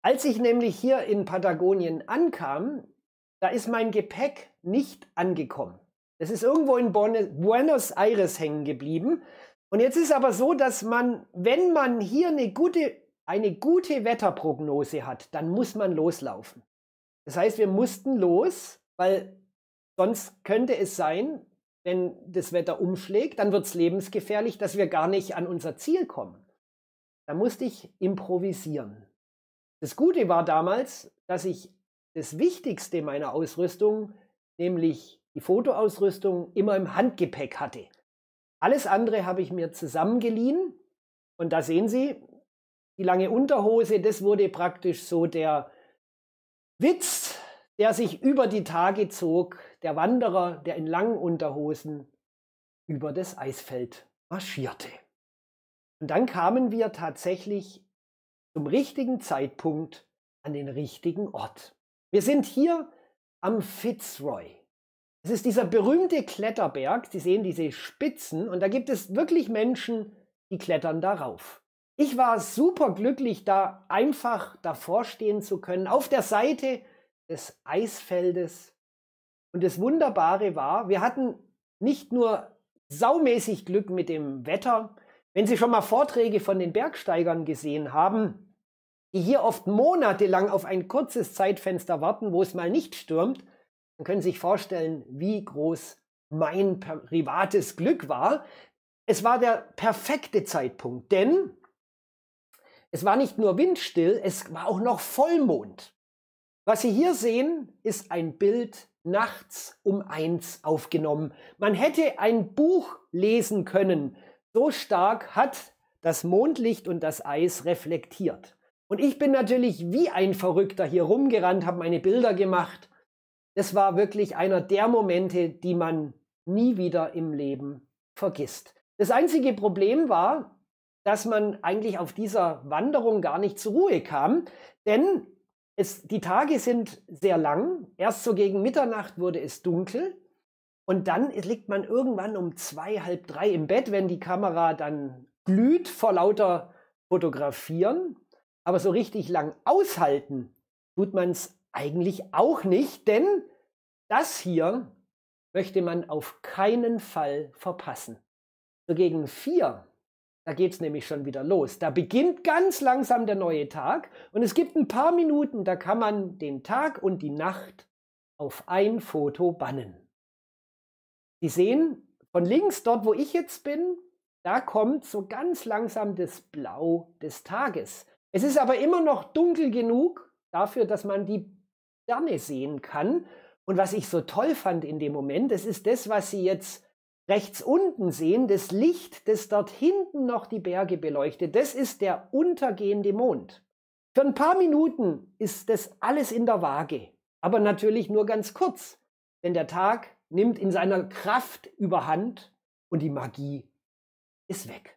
Als ich nämlich hier in Patagonien ankam, da ist mein Gepäck nicht angekommen. Es ist irgendwo in Buenos Aires hängen geblieben. Und jetzt ist aber so, dass man, wenn man hier eine gute eine gute Wetterprognose hat, dann muss man loslaufen. Das heißt, wir mussten los, weil sonst könnte es sein, wenn das Wetter umschlägt, dann wird es lebensgefährlich, dass wir gar nicht an unser Ziel kommen. Da musste ich improvisieren. Das Gute war damals, dass ich das Wichtigste meiner Ausrüstung, nämlich die Fotoausrüstung, immer im Handgepäck hatte. Alles andere habe ich mir zusammengeliehen. Und da sehen Sie, die lange Unterhose, das wurde praktisch so der Witz, der sich über die Tage zog, der Wanderer, der in langen Unterhosen über das Eisfeld marschierte. Und dann kamen wir tatsächlich zum richtigen Zeitpunkt an den richtigen Ort. Wir sind hier am Fitzroy. Es ist dieser berühmte Kletterberg. Sie sehen diese Spitzen und da gibt es wirklich Menschen, die klettern darauf. Ich war super glücklich, da einfach davor stehen zu können, auf der Seite des Eisfeldes. Und das Wunderbare war, wir hatten nicht nur saumäßig Glück mit dem Wetter. Wenn Sie schon mal Vorträge von den Bergsteigern gesehen haben, die hier oft monatelang auf ein kurzes Zeitfenster warten, wo es mal nicht stürmt, dann können Sie sich vorstellen, wie groß mein privates Glück war. Es war der perfekte Zeitpunkt, denn es war nicht nur windstill, es war auch noch Vollmond. Was Sie hier sehen, ist ein Bild nachts um eins aufgenommen. Man hätte ein Buch lesen können. So stark hat das Mondlicht und das Eis reflektiert. Und ich bin natürlich wie ein Verrückter hier rumgerannt, habe meine Bilder gemacht. Es war wirklich einer der Momente, die man nie wieder im Leben vergisst. Das einzige Problem war, dass man eigentlich auf dieser Wanderung gar nicht zur Ruhe kam, denn es, die Tage sind sehr lang. Erst so gegen Mitternacht wurde es dunkel und dann liegt man irgendwann um zwei, halb drei im Bett, wenn die Kamera dann glüht vor lauter Fotografieren. Aber so richtig lang aushalten tut man es eigentlich auch nicht, denn das hier möchte man auf keinen Fall verpassen. So gegen vier da geht es nämlich schon wieder los. Da beginnt ganz langsam der neue Tag und es gibt ein paar Minuten, da kann man den Tag und die Nacht auf ein Foto bannen. Sie sehen, von links, dort wo ich jetzt bin, da kommt so ganz langsam das Blau des Tages. Es ist aber immer noch dunkel genug dafür, dass man die Sterne sehen kann. Und was ich so toll fand in dem Moment, das ist das, was Sie jetzt rechts unten sehen, das Licht, das dort hinten noch die Berge beleuchtet, das ist der untergehende Mond. Für ein paar Minuten ist das alles in der Waage, aber natürlich nur ganz kurz, denn der Tag nimmt in seiner Kraft überhand und die Magie ist weg.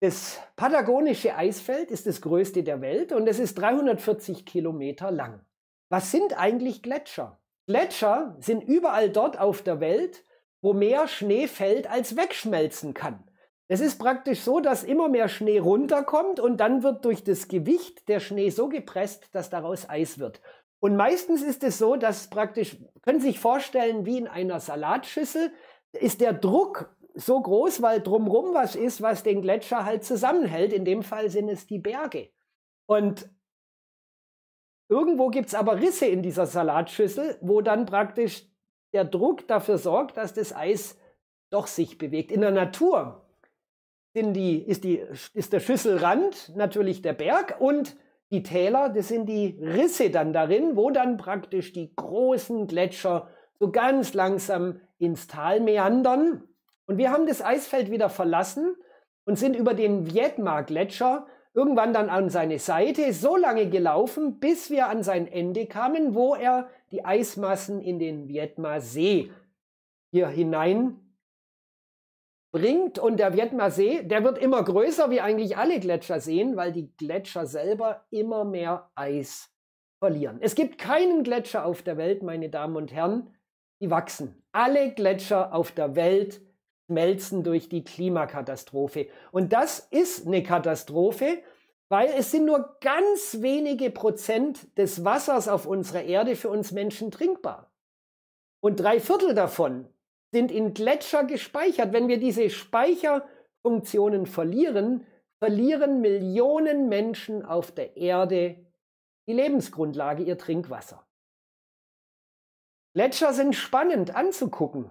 Das patagonische Eisfeld ist das größte der Welt und es ist 340 Kilometer lang. Was sind eigentlich Gletscher? Gletscher sind überall dort auf der Welt, wo mehr Schnee fällt, als wegschmelzen kann. Es ist praktisch so, dass immer mehr Schnee runterkommt und dann wird durch das Gewicht der Schnee so gepresst, dass daraus Eis wird. Und meistens ist es so, dass praktisch, können Sie sich vorstellen, wie in einer Salatschüssel, ist der Druck so groß, weil drumrum was ist, was den Gletscher halt zusammenhält. In dem Fall sind es die Berge. Und irgendwo gibt es aber Risse in dieser Salatschüssel, wo dann praktisch der Druck dafür sorgt, dass das Eis doch sich bewegt. In der Natur die, ist, die, ist der Schüsselrand natürlich der Berg und die Täler, das sind die Risse dann darin, wo dann praktisch die großen Gletscher so ganz langsam ins Tal meandern. Und wir haben das Eisfeld wieder verlassen und sind über den Vietmar-Gletscher irgendwann dann an seine Seite so lange gelaufen, bis wir an sein Ende kamen, wo er die Eismassen in den Vietma-See hier hinein bringt. Und der Vietma-See, der wird immer größer, wie eigentlich alle Gletscher sehen, weil die Gletscher selber immer mehr Eis verlieren. Es gibt keinen Gletscher auf der Welt, meine Damen und Herren, die wachsen. Alle Gletscher auf der Welt schmelzen durch die Klimakatastrophe. Und das ist eine Katastrophe, weil es sind nur ganz wenige Prozent des Wassers auf unserer Erde für uns Menschen trinkbar. Und drei Viertel davon sind in Gletscher gespeichert. Wenn wir diese Speicherfunktionen verlieren, verlieren Millionen Menschen auf der Erde die Lebensgrundlage, ihr Trinkwasser. Gletscher sind spannend anzugucken.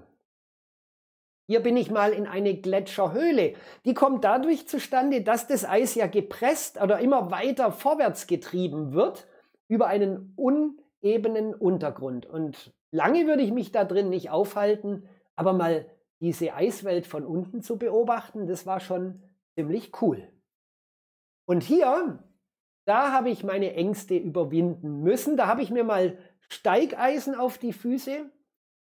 Hier bin ich mal in eine Gletscherhöhle. Die kommt dadurch zustande, dass das Eis ja gepresst oder immer weiter vorwärts getrieben wird über einen unebenen Untergrund. Und lange würde ich mich da drin nicht aufhalten, aber mal diese Eiswelt von unten zu beobachten, das war schon ziemlich cool. Und hier, da habe ich meine Ängste überwinden müssen. Da habe ich mir mal Steigeisen auf die Füße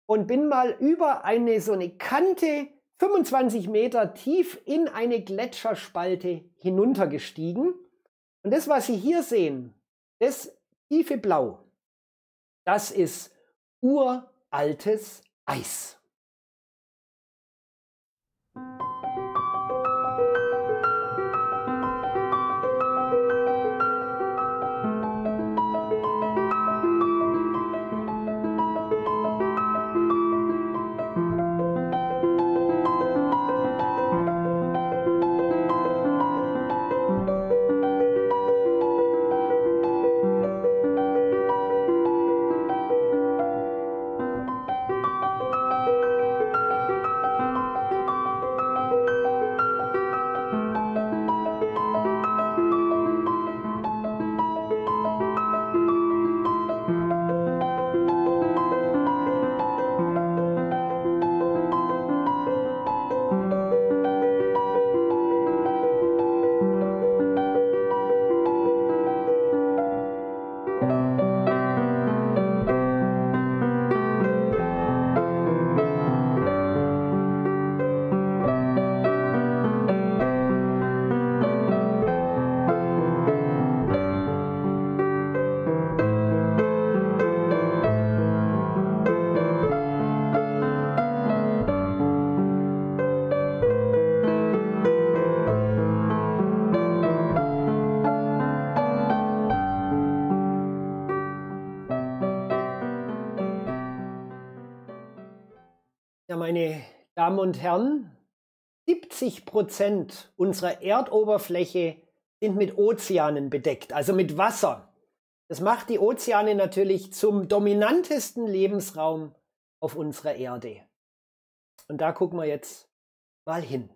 und bin mal über eine so eine Kante 25 Meter tief in eine Gletscherspalte hinuntergestiegen. Und das, was Sie hier sehen, das tiefe Blau, das ist uraltes Eis. und Herren, 70 Prozent unserer Erdoberfläche sind mit Ozeanen bedeckt, also mit Wasser. Das macht die Ozeane natürlich zum dominantesten Lebensraum auf unserer Erde. Und da gucken wir jetzt mal hin.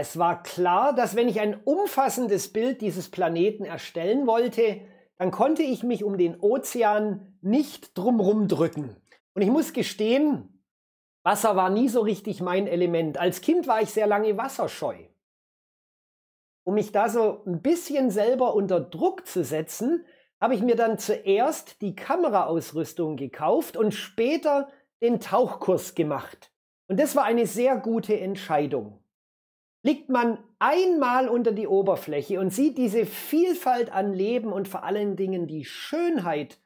es war klar, dass wenn ich ein umfassendes Bild dieses Planeten erstellen wollte, dann konnte ich mich um den Ozean nicht drumrum drücken. Und ich muss gestehen, Wasser war nie so richtig mein Element. Als Kind war ich sehr lange wasserscheu. Um mich da so ein bisschen selber unter Druck zu setzen, habe ich mir dann zuerst die Kameraausrüstung gekauft und später den Tauchkurs gemacht. Und das war eine sehr gute Entscheidung. Blickt man einmal unter die Oberfläche und sieht diese Vielfalt an Leben und vor allen Dingen die Schönheit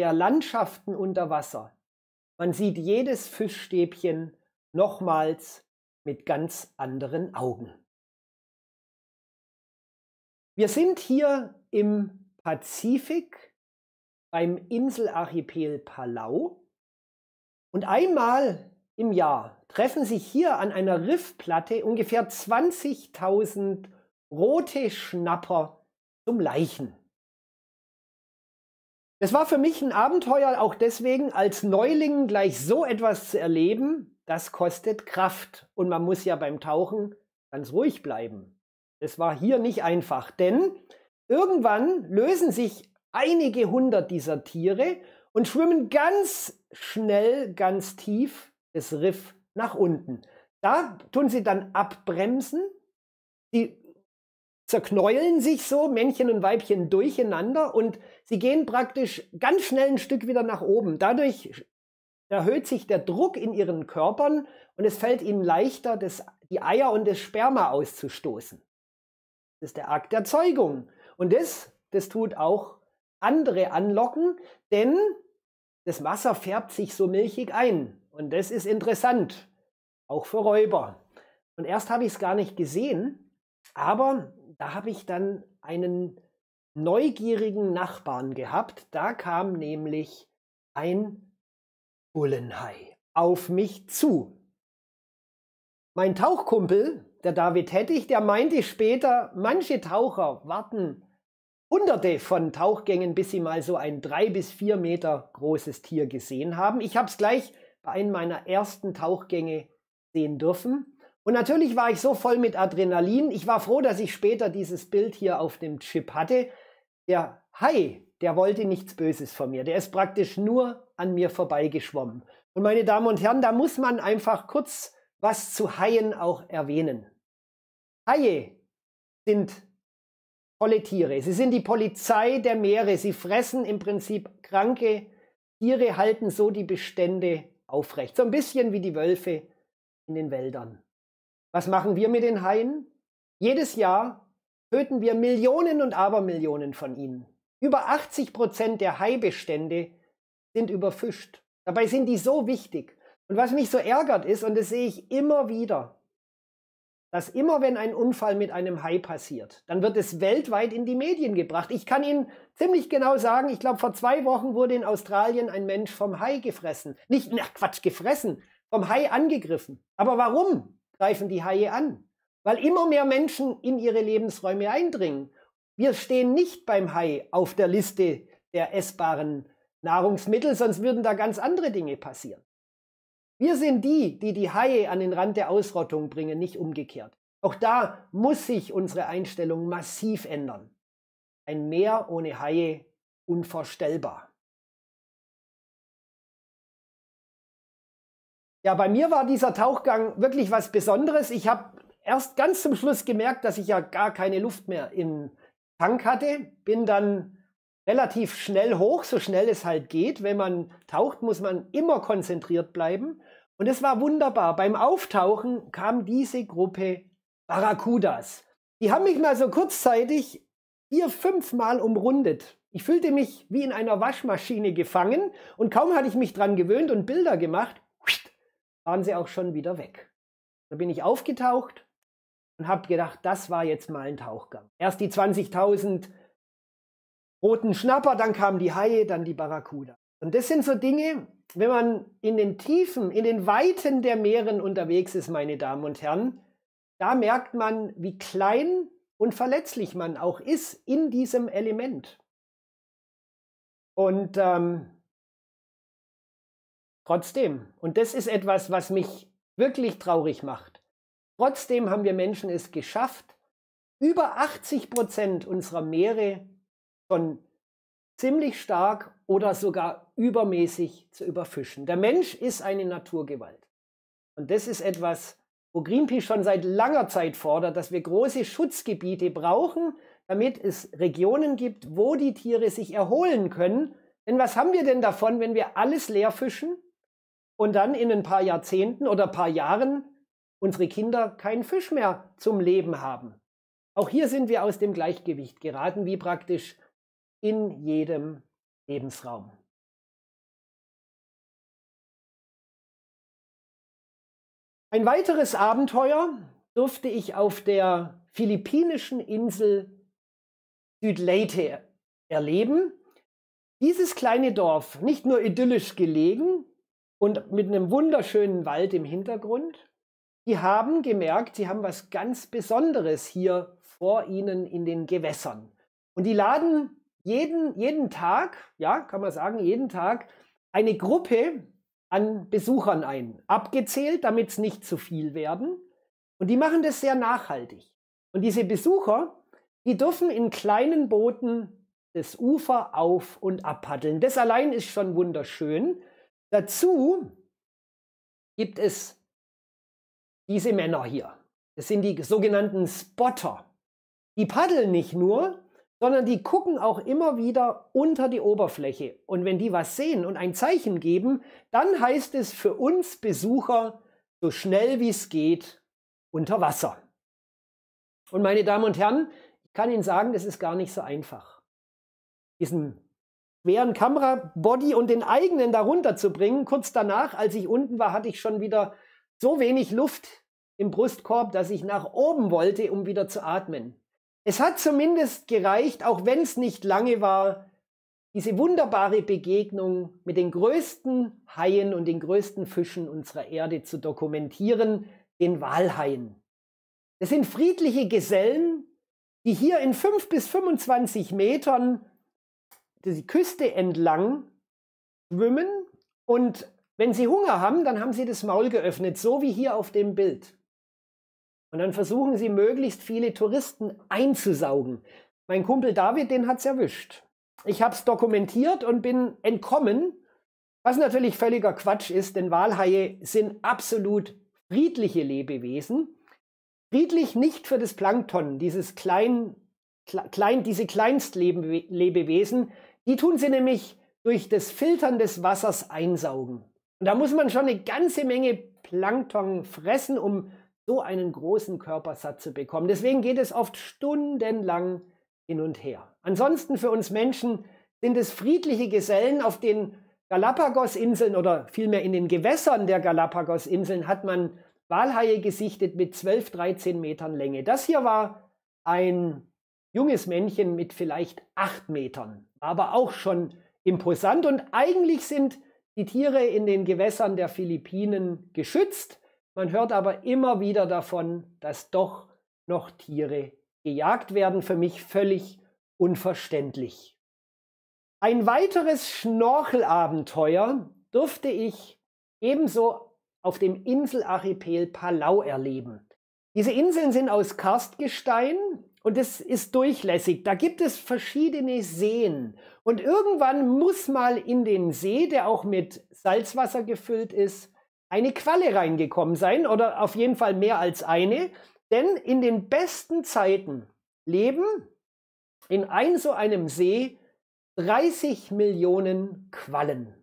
der Landschaften unter Wasser, man sieht jedes Fischstäbchen nochmals mit ganz anderen Augen. Wir sind hier im Pazifik beim Inselarchipel Palau und einmal im Jahr treffen sich hier an einer Riffplatte ungefähr 20.000 rote Schnapper zum Leichen. Es war für mich ein Abenteuer, auch deswegen als Neuling gleich so etwas zu erleben, das kostet Kraft und man muss ja beim Tauchen ganz ruhig bleiben. Es war hier nicht einfach, denn irgendwann lösen sich einige hundert dieser Tiere und schwimmen ganz schnell, ganz tief das Riff nach unten. Da tun sie dann abbremsen. Sie zerknäulen sich so, Männchen und Weibchen durcheinander und sie gehen praktisch ganz schnell ein Stück wieder nach oben. Dadurch erhöht sich der Druck in ihren Körpern und es fällt ihnen leichter, das, die Eier und das Sperma auszustoßen. Das ist der Akt der Zeugung. Und das, das tut auch andere anlocken, denn das Wasser färbt sich so milchig ein. Und das ist interessant, auch für Räuber. Und erst habe ich es gar nicht gesehen, aber da habe ich dann einen neugierigen Nachbarn gehabt. Da kam nämlich ein Bullenhai auf mich zu. Mein Tauchkumpel, der David Hettich, der meinte später, manche Taucher warten hunderte von Tauchgängen, bis sie mal so ein drei bis vier Meter großes Tier gesehen haben. Ich habe es gleich bei einem meiner ersten Tauchgänge sehen dürfen. Und natürlich war ich so voll mit Adrenalin. Ich war froh, dass ich später dieses Bild hier auf dem Chip hatte. Der Hai, der wollte nichts Böses von mir. Der ist praktisch nur an mir vorbeigeschwommen. Und meine Damen und Herren, da muss man einfach kurz was zu Haien auch erwähnen. Haie sind tolle Tiere. Sie sind die Polizei der Meere. Sie fressen im Prinzip kranke Tiere, halten so die Bestände aufrecht. So ein bisschen wie die Wölfe in den Wäldern. Was machen wir mit den Haien? Jedes Jahr töten wir Millionen und Abermillionen von ihnen. Über 80 Prozent der Haibestände sind überfischt. Dabei sind die so wichtig. Und was mich so ärgert ist, und das sehe ich immer wieder, dass immer wenn ein Unfall mit einem Hai passiert, dann wird es weltweit in die Medien gebracht. Ich kann Ihnen ziemlich genau sagen, ich glaube, vor zwei Wochen wurde in Australien ein Mensch vom Hai gefressen. Nicht, na Quatsch, gefressen, vom Hai angegriffen. Aber warum greifen die Haie an? Weil immer mehr Menschen in ihre Lebensräume eindringen. Wir stehen nicht beim Hai auf der Liste der essbaren Nahrungsmittel, sonst würden da ganz andere Dinge passieren. Wir sind die, die die Haie an den Rand der Ausrottung bringen, nicht umgekehrt. Auch da muss sich unsere Einstellung massiv ändern. Ein Meer ohne Haie unvorstellbar. Ja, bei mir war dieser Tauchgang wirklich was Besonderes. Ich habe erst ganz zum Schluss gemerkt, dass ich ja gar keine Luft mehr im Tank hatte, bin dann relativ schnell hoch, so schnell es halt geht. Wenn man taucht, muss man immer konzentriert bleiben. Und es war wunderbar. Beim Auftauchen kam diese Gruppe Barracudas. Die haben mich mal so kurzzeitig vier, fünf Mal umrundet. Ich fühlte mich wie in einer Waschmaschine gefangen und kaum hatte ich mich dran gewöhnt und Bilder gemacht, waren sie auch schon wieder weg. Da bin ich aufgetaucht und habe gedacht, das war jetzt mal ein Tauchgang. Erst die 20.000 roten Schnapper, dann kamen die Haie, dann die Barracuda. Und das sind so Dinge, wenn man in den Tiefen, in den Weiten der Meeren unterwegs ist, meine Damen und Herren, da merkt man, wie klein und verletzlich man auch ist in diesem Element. Und ähm, trotzdem, und das ist etwas, was mich wirklich traurig macht, trotzdem haben wir Menschen es geschafft, über 80 Prozent unserer Meere schon ziemlich stark oder sogar übermäßig zu überfischen. Der Mensch ist eine Naturgewalt. Und das ist etwas, wo Greenpeace schon seit langer Zeit fordert, dass wir große Schutzgebiete brauchen, damit es Regionen gibt, wo die Tiere sich erholen können. Denn was haben wir denn davon, wenn wir alles leer fischen und dann in ein paar Jahrzehnten oder paar Jahren unsere Kinder keinen Fisch mehr zum Leben haben? Auch hier sind wir aus dem Gleichgewicht geraten, wie praktisch in jedem Lebensraum. Ein weiteres Abenteuer durfte ich auf der philippinischen Insel Südleyte erleben. Dieses kleine Dorf, nicht nur idyllisch gelegen und mit einem wunderschönen Wald im Hintergrund, die haben gemerkt, sie haben was ganz Besonderes hier vor ihnen in den Gewässern. Und die laden jeden, jeden Tag, ja, kann man sagen, jeden Tag eine Gruppe an Besuchern ein, abgezählt, damit es nicht zu viel werden. Und die machen das sehr nachhaltig. Und diese Besucher, die dürfen in kleinen Booten das Ufer auf und abpaddeln. Das allein ist schon wunderschön. Dazu gibt es diese Männer hier. Das sind die sogenannten Spotter. Die paddeln nicht nur, sondern die gucken auch immer wieder unter die Oberfläche. Und wenn die was sehen und ein Zeichen geben, dann heißt es für uns Besucher, so schnell wie es geht, unter Wasser. Und meine Damen und Herren, ich kann Ihnen sagen, das ist gar nicht so einfach. Diesen schweren Kamerabody und den eigenen darunter zu bringen. Kurz danach, als ich unten war, hatte ich schon wieder so wenig Luft im Brustkorb, dass ich nach oben wollte, um wieder zu atmen. Es hat zumindest gereicht, auch wenn es nicht lange war, diese wunderbare Begegnung mit den größten Haien und den größten Fischen unserer Erde zu dokumentieren, den Walhaien. Das sind friedliche Gesellen, die hier in 5 bis 25 Metern die Küste entlang schwimmen und wenn sie Hunger haben, dann haben sie das Maul geöffnet, so wie hier auf dem Bild. Und dann versuchen sie, möglichst viele Touristen einzusaugen. Mein Kumpel David, den hat's erwischt. Ich habe es dokumentiert und bin entkommen, was natürlich völliger Quatsch ist, denn Walhaie sind absolut friedliche Lebewesen. Friedlich nicht für das Plankton, dieses klein, klein, diese Kleinstlebewesen. Die tun sie nämlich durch das Filtern des Wassers einsaugen. Und da muss man schon eine ganze Menge Plankton fressen, um so einen großen Körpersatz zu bekommen. Deswegen geht es oft stundenlang hin und her. Ansonsten für uns Menschen sind es friedliche Gesellen auf den Galapagos-Inseln oder vielmehr in den Gewässern der Galapagos-Inseln hat man Walhaie gesichtet mit 12, 13 Metern Länge. Das hier war ein junges Männchen mit vielleicht 8 Metern, aber auch schon imposant und eigentlich sind die Tiere in den Gewässern der Philippinen geschützt. Man hört aber immer wieder davon, dass doch noch Tiere gejagt werden, für mich völlig unverständlich. Ein weiteres Schnorchelabenteuer durfte ich ebenso auf dem Inselarchipel Palau erleben. Diese Inseln sind aus Karstgestein und es ist durchlässig. Da gibt es verschiedene Seen und irgendwann muss mal in den See, der auch mit Salzwasser gefüllt ist, eine Qualle reingekommen sein oder auf jeden Fall mehr als eine. Denn in den besten Zeiten leben in ein so einem See 30 Millionen Quallen.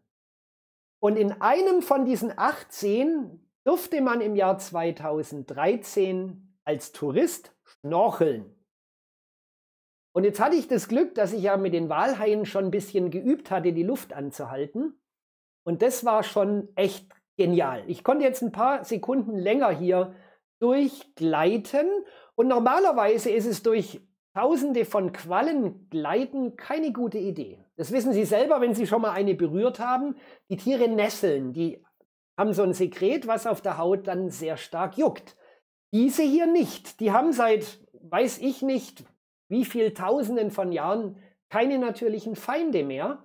Und in einem von diesen acht Seen durfte man im Jahr 2013 als Tourist schnorcheln. Und jetzt hatte ich das Glück, dass ich ja mit den Walhaien schon ein bisschen geübt hatte, die Luft anzuhalten. Und das war schon echt genial. Ich konnte jetzt ein paar Sekunden länger hier durchgleiten und normalerweise ist es durch tausende von Quallen gleiten keine gute Idee. Das wissen Sie selber, wenn Sie schon mal eine berührt haben. Die Tiere nesseln, die haben so ein Sekret, was auf der Haut dann sehr stark juckt. Diese hier nicht. Die haben seit, weiß ich nicht, wie viel Tausenden von Jahren keine natürlichen Feinde mehr.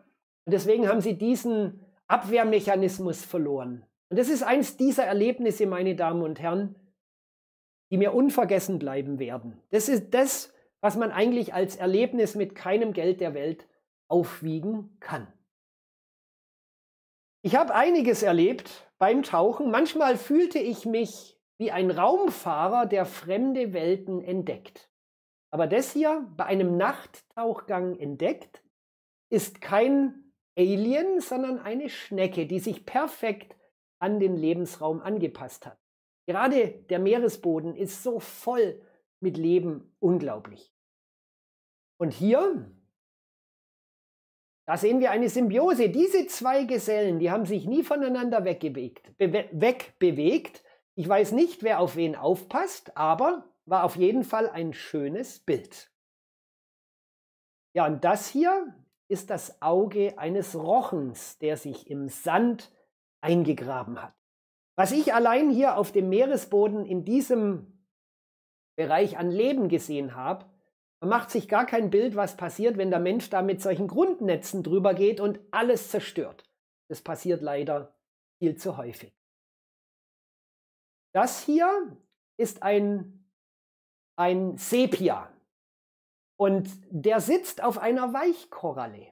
Und deswegen haben sie diesen Abwehrmechanismus verloren. Und das ist eins dieser Erlebnisse, meine Damen und Herren, die mir unvergessen bleiben werden. Das ist das, was man eigentlich als Erlebnis mit keinem Geld der Welt aufwiegen kann. Ich habe einiges erlebt beim Tauchen. Manchmal fühlte ich mich wie ein Raumfahrer, der fremde Welten entdeckt. Aber das hier bei einem Nachttauchgang entdeckt, ist kein Alien, sondern eine Schnecke, die sich perfekt an den Lebensraum angepasst hat. Gerade der Meeresboden ist so voll mit Leben, unglaublich. Und hier, da sehen wir eine Symbiose. Diese zwei Gesellen, die haben sich nie voneinander wegbewegt. Be wegbewegt. Ich weiß nicht, wer auf wen aufpasst, aber war auf jeden Fall ein schönes Bild. Ja, und das hier ist das Auge eines Rochens, der sich im Sand eingegraben hat. Was ich allein hier auf dem Meeresboden in diesem Bereich an Leben gesehen habe, man macht sich gar kein Bild, was passiert, wenn der Mensch da mit solchen Grundnetzen drüber geht und alles zerstört. Das passiert leider viel zu häufig. Das hier ist ein, ein Sepia und der sitzt auf einer Weichkoralle.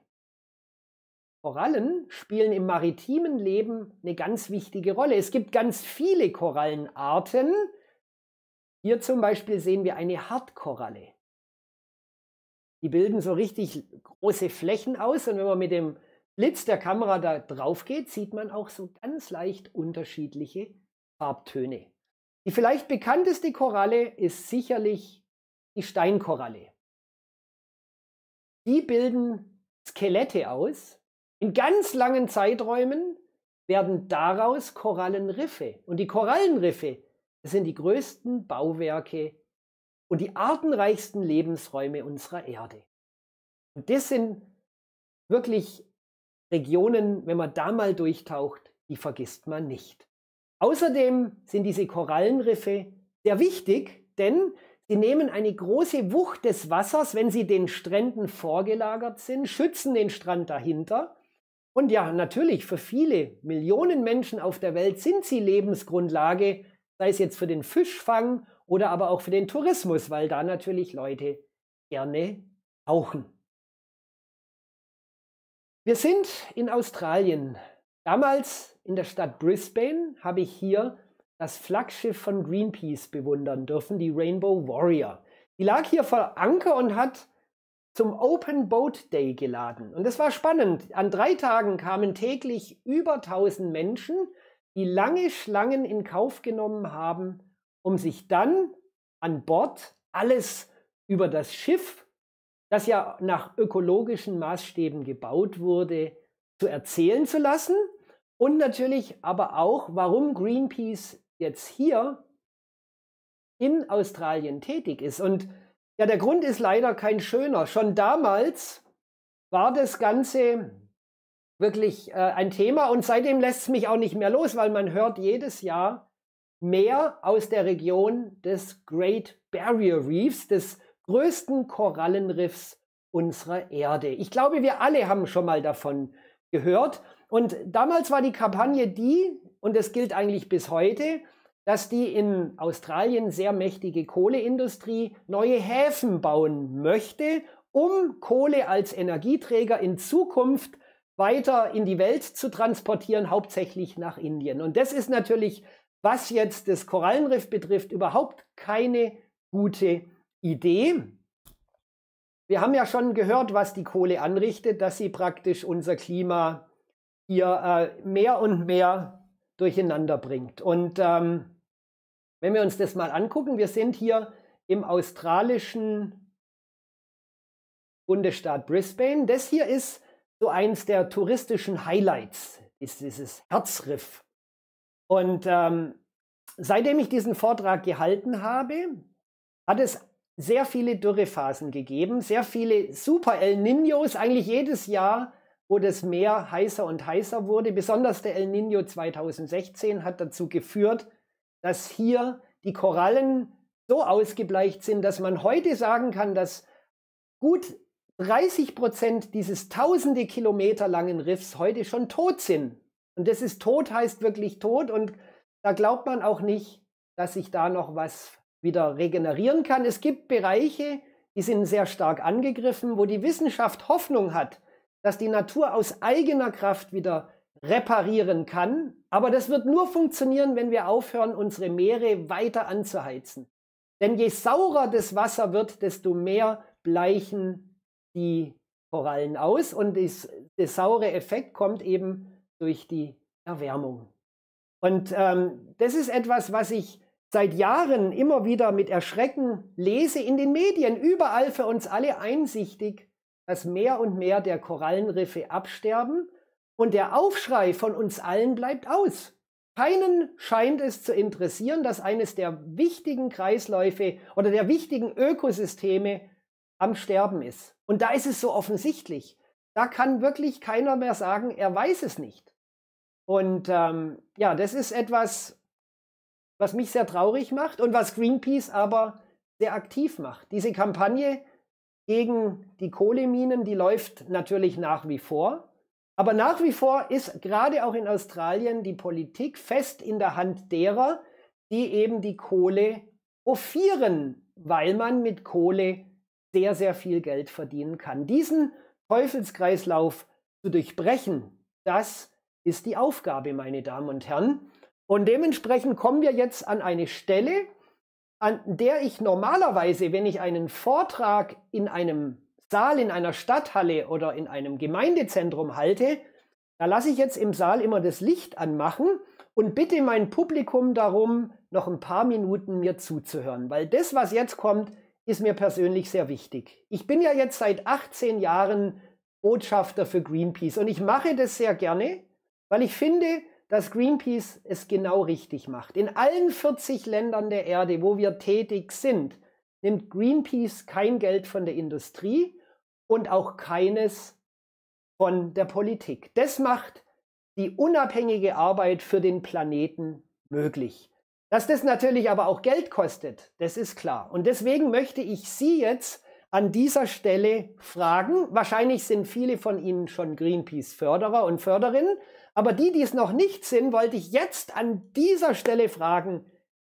Korallen spielen im maritimen Leben eine ganz wichtige Rolle. Es gibt ganz viele Korallenarten. Hier zum Beispiel sehen wir eine Hartkoralle. Die bilden so richtig große Flächen aus und wenn man mit dem Blitz der Kamera da drauf geht, sieht man auch so ganz leicht unterschiedliche Farbtöne. Die vielleicht bekannteste Koralle ist sicherlich die Steinkoralle. Die bilden Skelette aus, in ganz langen Zeiträumen werden daraus Korallenriffe. Und die Korallenriffe sind die größten Bauwerke und die artenreichsten Lebensräume unserer Erde. Und das sind wirklich Regionen, wenn man da mal durchtaucht, die vergisst man nicht. Außerdem sind diese Korallenriffe sehr wichtig, denn sie nehmen eine große Wucht des Wassers, wenn sie den Stränden vorgelagert sind, schützen den Strand dahinter und ja, natürlich, für viele Millionen Menschen auf der Welt sind sie Lebensgrundlage, sei es jetzt für den Fischfang oder aber auch für den Tourismus, weil da natürlich Leute gerne tauchen. Wir sind in Australien. Damals in der Stadt Brisbane habe ich hier das Flaggschiff von Greenpeace bewundern dürfen, die Rainbow Warrior. Die lag hier vor Anker und hat zum Open Boat Day geladen. Und das war spannend. An drei Tagen kamen täglich über 1000 Menschen, die lange Schlangen in Kauf genommen haben, um sich dann an Bord alles über das Schiff, das ja nach ökologischen Maßstäben gebaut wurde, zu erzählen zu lassen und natürlich aber auch, warum Greenpeace jetzt hier in Australien tätig ist. Und ja, der Grund ist leider kein schöner. Schon damals war das Ganze wirklich äh, ein Thema und seitdem lässt es mich auch nicht mehr los, weil man hört jedes Jahr mehr aus der Region des Great Barrier Reefs, des größten Korallenriffs unserer Erde. Ich glaube, wir alle haben schon mal davon gehört. Und damals war die Kampagne die, und das gilt eigentlich bis heute, dass die in Australien sehr mächtige Kohleindustrie neue Häfen bauen möchte, um Kohle als Energieträger in Zukunft weiter in die Welt zu transportieren, hauptsächlich nach Indien. Und das ist natürlich, was jetzt das Korallenriff betrifft, überhaupt keine gute Idee. Wir haben ja schon gehört, was die Kohle anrichtet, dass sie praktisch unser Klima hier äh, mehr und mehr durcheinander bringt. Und ähm, wenn wir uns das mal angucken, wir sind hier im australischen Bundesstaat Brisbane. Das hier ist so eins der touristischen Highlights, ist dieses Herzriff. Und ähm, seitdem ich diesen Vortrag gehalten habe, hat es sehr viele Dürrephasen gegeben, sehr viele Super El Niños, eigentlich jedes Jahr, wo das Meer heißer und heißer wurde. Besonders der El Niño 2016 hat dazu geführt, dass hier die Korallen so ausgebleicht sind, dass man heute sagen kann, dass gut 30 Prozent dieses tausende Kilometer langen Riffs heute schon tot sind. Und das ist tot, heißt wirklich tot. Und da glaubt man auch nicht, dass sich da noch was wieder regenerieren kann. Es gibt Bereiche, die sind sehr stark angegriffen, wo die Wissenschaft Hoffnung hat, dass die Natur aus eigener Kraft wieder reparieren kann. Aber das wird nur funktionieren, wenn wir aufhören, unsere Meere weiter anzuheizen. Denn je saurer das Wasser wird, desto mehr bleichen die Korallen aus. Und das, der saure Effekt kommt eben durch die Erwärmung. Und ähm, das ist etwas, was ich seit Jahren immer wieder mit Erschrecken lese in den Medien, überall für uns alle einsichtig, dass mehr und mehr der Korallenriffe absterben und der Aufschrei von uns allen bleibt aus. Keinen scheint es zu interessieren, dass eines der wichtigen Kreisläufe oder der wichtigen Ökosysteme am Sterben ist. Und da ist es so offensichtlich. Da kann wirklich keiner mehr sagen, er weiß es nicht. Und ähm, ja, das ist etwas, was mich sehr traurig macht und was Greenpeace aber sehr aktiv macht. Diese Kampagne gegen die Kohleminen, die läuft natürlich nach wie vor. Aber nach wie vor ist gerade auch in Australien die Politik fest in der Hand derer, die eben die Kohle hofieren, weil man mit Kohle sehr, sehr viel Geld verdienen kann. Diesen Teufelskreislauf zu durchbrechen, das ist die Aufgabe, meine Damen und Herren. Und dementsprechend kommen wir jetzt an eine Stelle, an der ich normalerweise, wenn ich einen Vortrag in einem Saal in einer Stadthalle oder in einem Gemeindezentrum halte, da lasse ich jetzt im Saal immer das Licht anmachen und bitte mein Publikum darum, noch ein paar Minuten mir zuzuhören, weil das, was jetzt kommt, ist mir persönlich sehr wichtig. Ich bin ja jetzt seit 18 Jahren Botschafter für Greenpeace und ich mache das sehr gerne, weil ich finde, dass Greenpeace es genau richtig macht. In allen 40 Ländern der Erde, wo wir tätig sind, nimmt Greenpeace kein Geld von der Industrie, und auch keines von der Politik. Das macht die unabhängige Arbeit für den Planeten möglich. Dass das natürlich aber auch Geld kostet, das ist klar. Und deswegen möchte ich Sie jetzt an dieser Stelle fragen. Wahrscheinlich sind viele von Ihnen schon Greenpeace-Förderer und Förderinnen. Aber die, die es noch nicht sind, wollte ich jetzt an dieser Stelle fragen,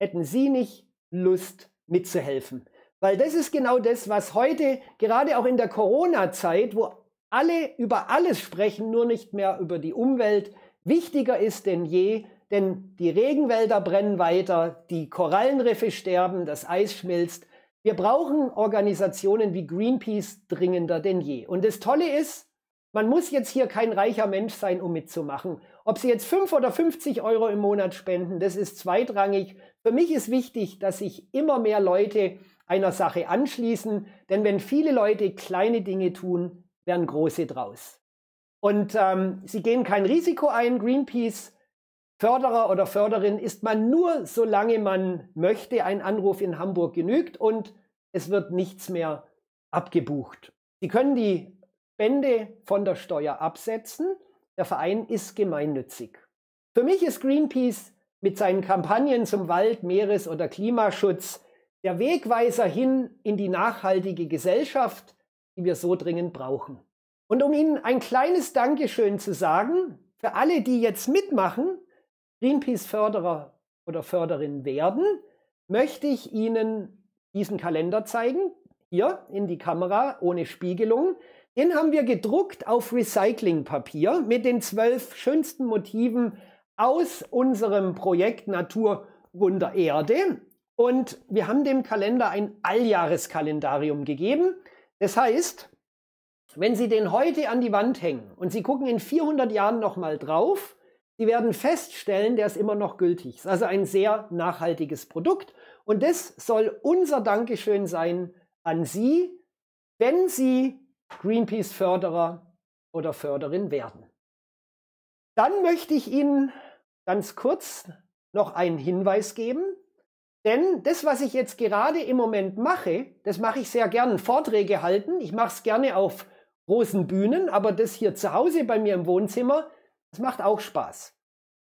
hätten Sie nicht Lust mitzuhelfen? Weil das ist genau das, was heute, gerade auch in der Corona-Zeit, wo alle über alles sprechen, nur nicht mehr über die Umwelt, wichtiger ist denn je, denn die Regenwälder brennen weiter, die Korallenriffe sterben, das Eis schmilzt. Wir brauchen Organisationen wie Greenpeace dringender denn je. Und das Tolle ist, man muss jetzt hier kein reicher Mensch sein, um mitzumachen. Ob Sie jetzt 5 oder 50 Euro im Monat spenden, das ist zweitrangig. Für mich ist wichtig, dass sich immer mehr Leute einer Sache anschließen, denn wenn viele Leute kleine Dinge tun, werden große draus. Und ähm, sie gehen kein Risiko ein. Greenpeace Förderer oder Förderin ist man nur, solange man möchte. Ein Anruf in Hamburg genügt und es wird nichts mehr abgebucht. Sie können die Spende von der Steuer absetzen. Der Verein ist gemeinnützig. Für mich ist Greenpeace mit seinen Kampagnen zum Wald, Meeres- oder Klimaschutz der Wegweiser hin in die nachhaltige Gesellschaft, die wir so dringend brauchen. Und um Ihnen ein kleines Dankeschön zu sagen, für alle, die jetzt mitmachen, Greenpeace-Förderer oder Förderin werden, möchte ich Ihnen diesen Kalender zeigen, hier in die Kamera ohne Spiegelung. Den haben wir gedruckt auf Recyclingpapier mit den zwölf schönsten Motiven aus unserem Projekt Natur Wunder Erde. Und wir haben dem Kalender ein Alljahreskalendarium gegeben. Das heißt, wenn Sie den heute an die Wand hängen und Sie gucken in 400 Jahren nochmal drauf, Sie werden feststellen, der ist immer noch gültig. ist also ein sehr nachhaltiges Produkt. Und das soll unser Dankeschön sein an Sie, wenn Sie Greenpeace-Förderer oder Förderin werden. Dann möchte ich Ihnen ganz kurz noch einen Hinweis geben. Denn das, was ich jetzt gerade im Moment mache, das mache ich sehr gern. Vorträge halten, ich mache es gerne auf großen Bühnen, aber das hier zu Hause bei mir im Wohnzimmer, das macht auch Spaß.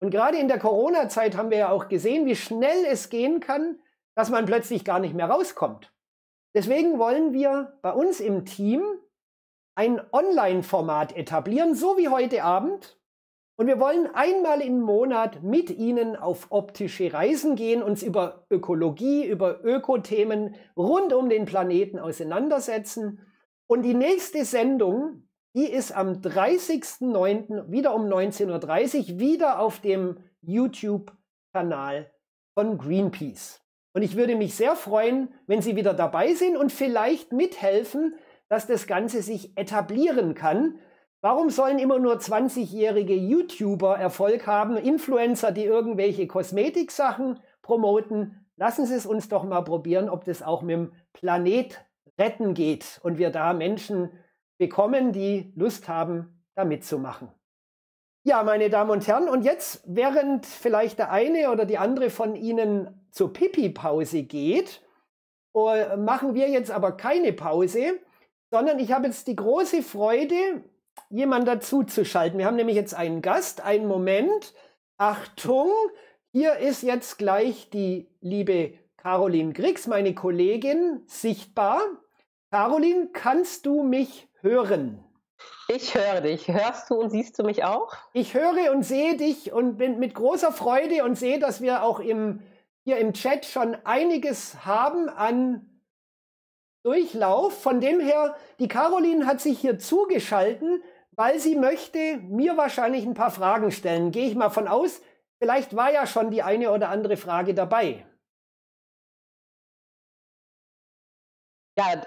Und gerade in der Corona-Zeit haben wir ja auch gesehen, wie schnell es gehen kann, dass man plötzlich gar nicht mehr rauskommt. Deswegen wollen wir bei uns im Team ein Online-Format etablieren, so wie heute Abend. Und wir wollen einmal im Monat mit Ihnen auf optische Reisen gehen, uns über Ökologie, über Ökothemen rund um den Planeten auseinandersetzen. Und die nächste Sendung, die ist am 30.09. wieder um 19.30 Uhr, wieder auf dem YouTube-Kanal von Greenpeace. Und ich würde mich sehr freuen, wenn Sie wieder dabei sind und vielleicht mithelfen, dass das Ganze sich etablieren kann. Warum sollen immer nur 20-jährige YouTuber Erfolg haben, Influencer, die irgendwelche Kosmetiksachen promoten? Lassen Sie es uns doch mal probieren, ob das auch mit dem Planet retten geht und wir da Menschen bekommen, die Lust haben, da mitzumachen. Ja, meine Damen und Herren, und jetzt, während vielleicht der eine oder die andere von Ihnen zur Pipi-Pause geht, äh, machen wir jetzt aber keine Pause, sondern ich habe jetzt die große Freude, jemanden dazu zu schalten. Wir haben nämlich jetzt einen Gast. Einen Moment. Achtung, hier ist jetzt gleich die liebe Caroline Grix, meine Kollegin, sichtbar. Caroline, kannst du mich hören? Ich höre dich. Hörst du und siehst du mich auch? Ich höre und sehe dich und bin mit großer Freude und sehe, dass wir auch im, hier im Chat schon einiges haben an Durchlauf. Von dem her, die Caroline hat sich hier zugeschalten, weil sie möchte mir wahrscheinlich ein paar Fragen stellen. Gehe ich mal von aus. Vielleicht war ja schon die eine oder andere Frage dabei. Ja,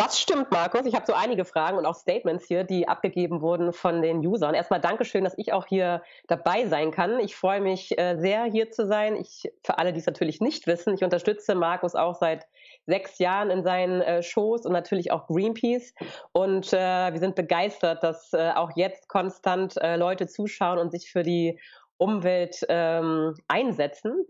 das stimmt, Markus. Ich habe so einige Fragen und auch Statements hier, die abgegeben wurden von den Usern. Erstmal Dankeschön, dass ich auch hier dabei sein kann. Ich freue mich äh, sehr, hier zu sein. Ich, für alle, die es natürlich nicht wissen, ich unterstütze Markus auch seit sechs Jahren in seinen äh, Shows und natürlich auch Greenpeace. Und äh, wir sind begeistert, dass äh, auch jetzt konstant äh, Leute zuschauen und sich für die Umwelt ähm, einsetzen.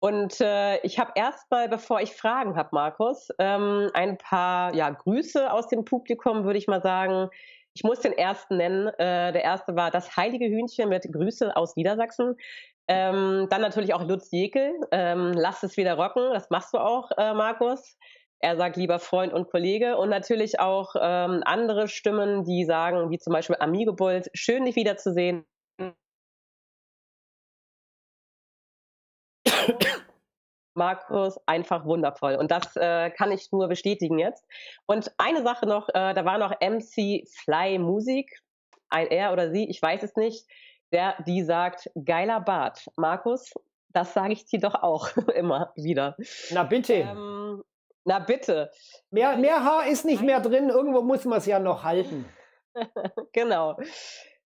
Und äh, ich habe erstmal, bevor ich Fragen habe, Markus, ähm, ein paar ja, Grüße aus dem Publikum, würde ich mal sagen. Ich muss den ersten nennen. Äh, der erste war das Heilige Hühnchen mit Grüße aus Niedersachsen. Ähm, dann natürlich auch Lutz Jekel. Ähm, lass es wieder rocken. Das machst du auch, äh, Markus. Er sagt lieber Freund und Kollege. Und natürlich auch ähm, andere Stimmen, die sagen, wie zum Beispiel Amigo Bolt, schön dich wiederzusehen. [COUGHS] Markus einfach wundervoll. Und das äh, kann ich nur bestätigen jetzt. Und eine Sache noch, äh, da war noch MC Fly Musik, ein er oder sie, ich weiß es nicht, der, die sagt, geiler Bart. Markus, das sage ich dir doch auch [LAUGHS] immer wieder. Na bitte. Ähm, na bitte. Mehr, mehr Haar ist nicht mehr drin, irgendwo muss man es ja noch halten. [LAUGHS] genau.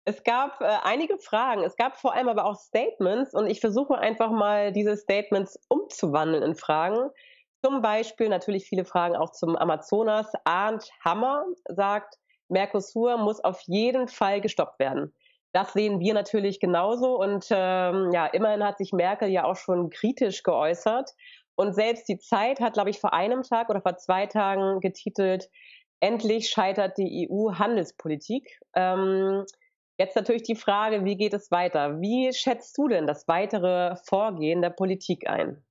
Es gab äh, einige Fragen, es gab vor allem aber auch Statements und ich versuche einfach mal diese Statements umzuwandeln in Fragen. Zum Beispiel natürlich viele Fragen auch zum Amazonas. Arndt Hammer sagt, Mercosur muss auf jeden Fall gestoppt werden. Das sehen wir natürlich genauso und ähm, ja, immerhin hat sich Merkel ja auch schon kritisch geäußert. Und selbst die Zeit hat, glaube ich, vor einem Tag oder vor zwei Tagen getitelt, endlich scheitert die EU-Handelspolitik. Ähm, Jetzt natürlich die Frage, wie geht es weiter? Wie schätzt du denn das weitere Vorgehen der Politik ein?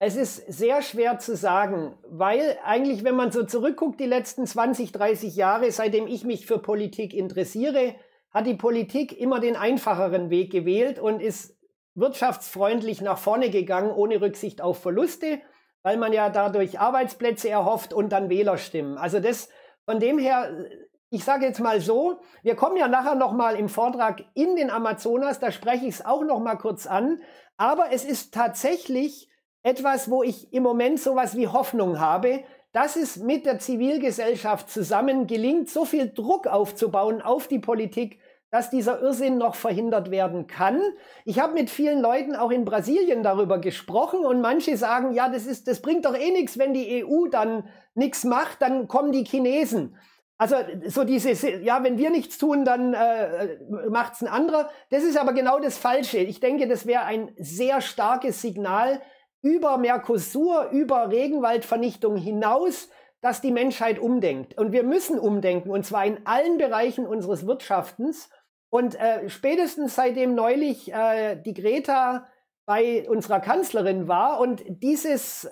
Es ist sehr schwer zu sagen, weil eigentlich, wenn man so zurückguckt, die letzten 20, 30 Jahre, seitdem ich mich für Politik interessiere, hat die Politik immer den einfacheren Weg gewählt und ist wirtschaftsfreundlich nach vorne gegangen, ohne Rücksicht auf Verluste, weil man ja dadurch Arbeitsplätze erhofft und dann Wählerstimmen. Also das, von dem her ich sage jetzt mal so, wir kommen ja nachher nochmal im Vortrag in den Amazonas, da spreche ich es auch nochmal kurz an, aber es ist tatsächlich etwas, wo ich im Moment sowas wie Hoffnung habe, dass es mit der Zivilgesellschaft zusammen gelingt, so viel Druck aufzubauen auf die Politik, dass dieser Irrsinn noch verhindert werden kann. Ich habe mit vielen Leuten auch in Brasilien darüber gesprochen und manche sagen, ja, das, ist, das bringt doch eh nichts, wenn die EU dann nichts macht, dann kommen die Chinesen. Also so diese, ja, wenn wir nichts tun, dann äh, es äh, ein anderer. Das ist aber genau das Falsche. Ich denke, das wäre ein sehr starkes Signal über Mercosur, über Regenwaldvernichtung hinaus, dass die Menschheit umdenkt. Und wir müssen umdenken, und zwar in allen Bereichen unseres Wirtschaftens. Und äh, spätestens seitdem neulich äh, die Greta bei unserer Kanzlerin war und dieses, äh,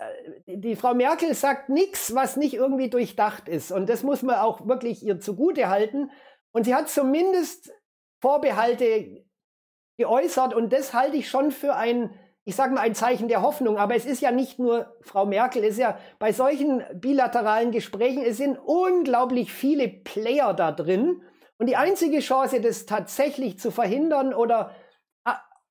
die Frau Merkel sagt nichts, was nicht irgendwie durchdacht ist. Und das muss man auch wirklich ihr zugute halten. Und sie hat zumindest Vorbehalte geäußert und das halte ich schon für ein, ich sage mal, ein Zeichen der Hoffnung. Aber es ist ja nicht nur Frau Merkel, es ist ja bei solchen bilateralen Gesprächen, es sind unglaublich viele Player da drin. Und die einzige Chance, das tatsächlich zu verhindern oder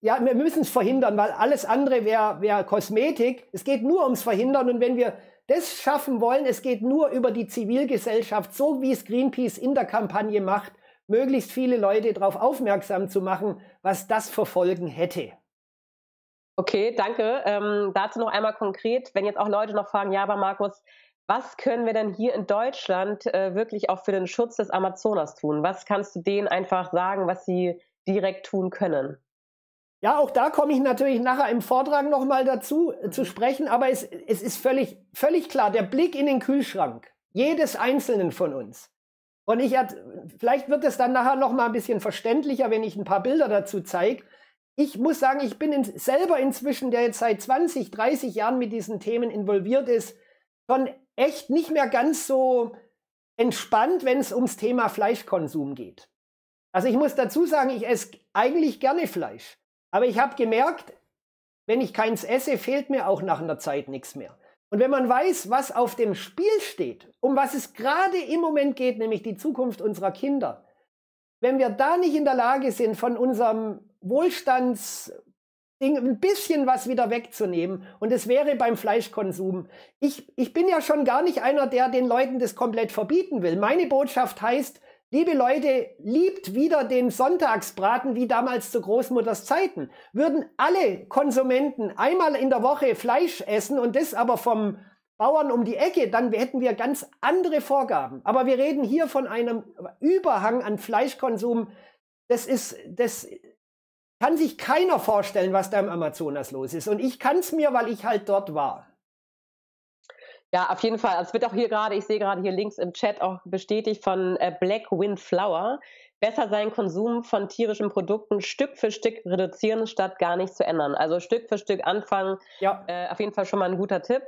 ja, wir müssen es verhindern, weil alles andere wäre wär Kosmetik. Es geht nur ums Verhindern. Und wenn wir das schaffen wollen, es geht nur über die Zivilgesellschaft, so wie es Greenpeace in der Kampagne macht, möglichst viele Leute darauf aufmerksam zu machen, was das für Folgen hätte. Okay, danke. Ähm, dazu noch einmal konkret, wenn jetzt auch Leute noch fragen, ja, aber Markus, was können wir denn hier in Deutschland äh, wirklich auch für den Schutz des Amazonas tun? Was kannst du denen einfach sagen, was sie direkt tun können? Ja, auch da komme ich natürlich nachher im Vortrag nochmal dazu äh, zu mhm. sprechen, aber es, es ist völlig, völlig klar, der Blick in den Kühlschrank, jedes Einzelnen von uns. Und ich hat, vielleicht wird es dann nachher nochmal ein bisschen verständlicher, wenn ich ein paar Bilder dazu zeige. Ich muss sagen, ich bin in, selber inzwischen, der jetzt seit 20, 30 Jahren mit diesen Themen involviert ist, schon echt nicht mehr ganz so entspannt, wenn es ums Thema Fleischkonsum geht. Also ich muss dazu sagen, ich esse eigentlich gerne Fleisch. Aber ich habe gemerkt, wenn ich keins esse, fehlt mir auch nach einer Zeit nichts mehr. Und wenn man weiß, was auf dem Spiel steht, um was es gerade im Moment geht, nämlich die Zukunft unserer Kinder, wenn wir da nicht in der Lage sind, von unserem Wohlstandsding ein bisschen was wieder wegzunehmen. Und es wäre beim Fleischkonsum. Ich, ich bin ja schon gar nicht einer, der den Leuten das komplett verbieten will. Meine Botschaft heißt, Liebe Leute, liebt wieder den Sonntagsbraten wie damals zu Großmutters Zeiten. Würden alle Konsumenten einmal in der Woche Fleisch essen und das aber vom Bauern um die Ecke, dann hätten wir ganz andere Vorgaben. Aber wir reden hier von einem Überhang an Fleischkonsum. Das ist, das kann sich keiner vorstellen, was da im Amazonas los ist. Und ich kann es mir, weil ich halt dort war. Ja, auf jeden Fall. Also es wird auch hier gerade, ich sehe gerade hier links im Chat auch bestätigt von äh, Black Wind Flower. Besser seinen Konsum von tierischen Produkten Stück für Stück reduzieren, statt gar nichts zu ändern. Also Stück für Stück anfangen. Ja. Äh, auf jeden Fall schon mal ein guter Tipp.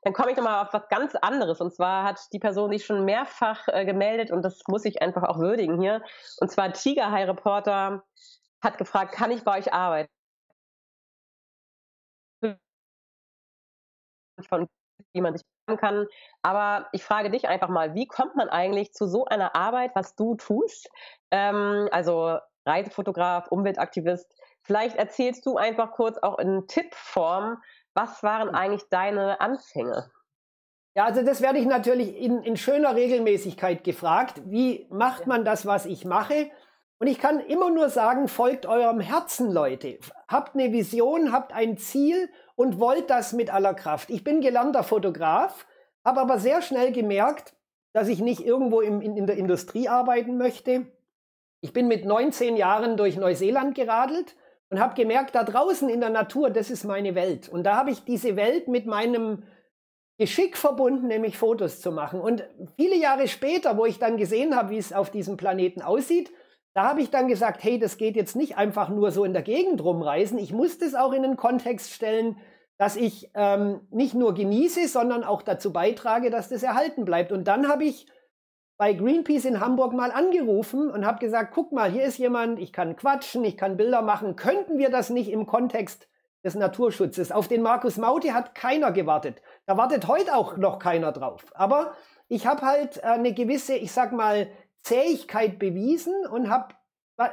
Dann komme ich nochmal auf was ganz anderes. Und zwar hat die Person sich schon mehrfach äh, gemeldet und das muss ich einfach auch würdigen hier. Und zwar Tiger High Reporter hat gefragt, kann ich bei euch arbeiten? Von jemand sich kann. Aber ich frage dich einfach mal, wie kommt man eigentlich zu so einer Arbeit, was du tust? Ähm, also Reisefotograf, Umweltaktivist. Vielleicht erzählst du einfach kurz auch in Tippform, was waren hm. eigentlich deine Anfänge? Ja, also das werde ich natürlich in, in schöner Regelmäßigkeit gefragt. Wie macht man das, was ich mache? Und ich kann immer nur sagen, folgt eurem Herzen, Leute. Habt eine Vision, habt ein Ziel und wollte das mit aller Kraft. Ich bin gelernter Fotograf, habe aber sehr schnell gemerkt, dass ich nicht irgendwo im, in, in der Industrie arbeiten möchte. Ich bin mit 19 Jahren durch Neuseeland geradelt und habe gemerkt, da draußen in der Natur, das ist meine Welt. Und da habe ich diese Welt mit meinem Geschick verbunden, nämlich Fotos zu machen. Und viele Jahre später, wo ich dann gesehen habe, wie es auf diesem Planeten aussieht, da habe ich dann gesagt, hey, das geht jetzt nicht einfach nur so in der Gegend rumreisen. Ich muss das auch in den Kontext stellen, dass ich ähm, nicht nur genieße, sondern auch dazu beitrage, dass das erhalten bleibt. Und dann habe ich bei Greenpeace in Hamburg mal angerufen und habe gesagt, guck mal, hier ist jemand, ich kann quatschen, ich kann Bilder machen. Könnten wir das nicht im Kontext des Naturschutzes? Auf den Markus Mauti hat keiner gewartet. Da wartet heute auch noch keiner drauf. Aber ich habe halt äh, eine gewisse, ich sag mal, Zähigkeit bewiesen und habe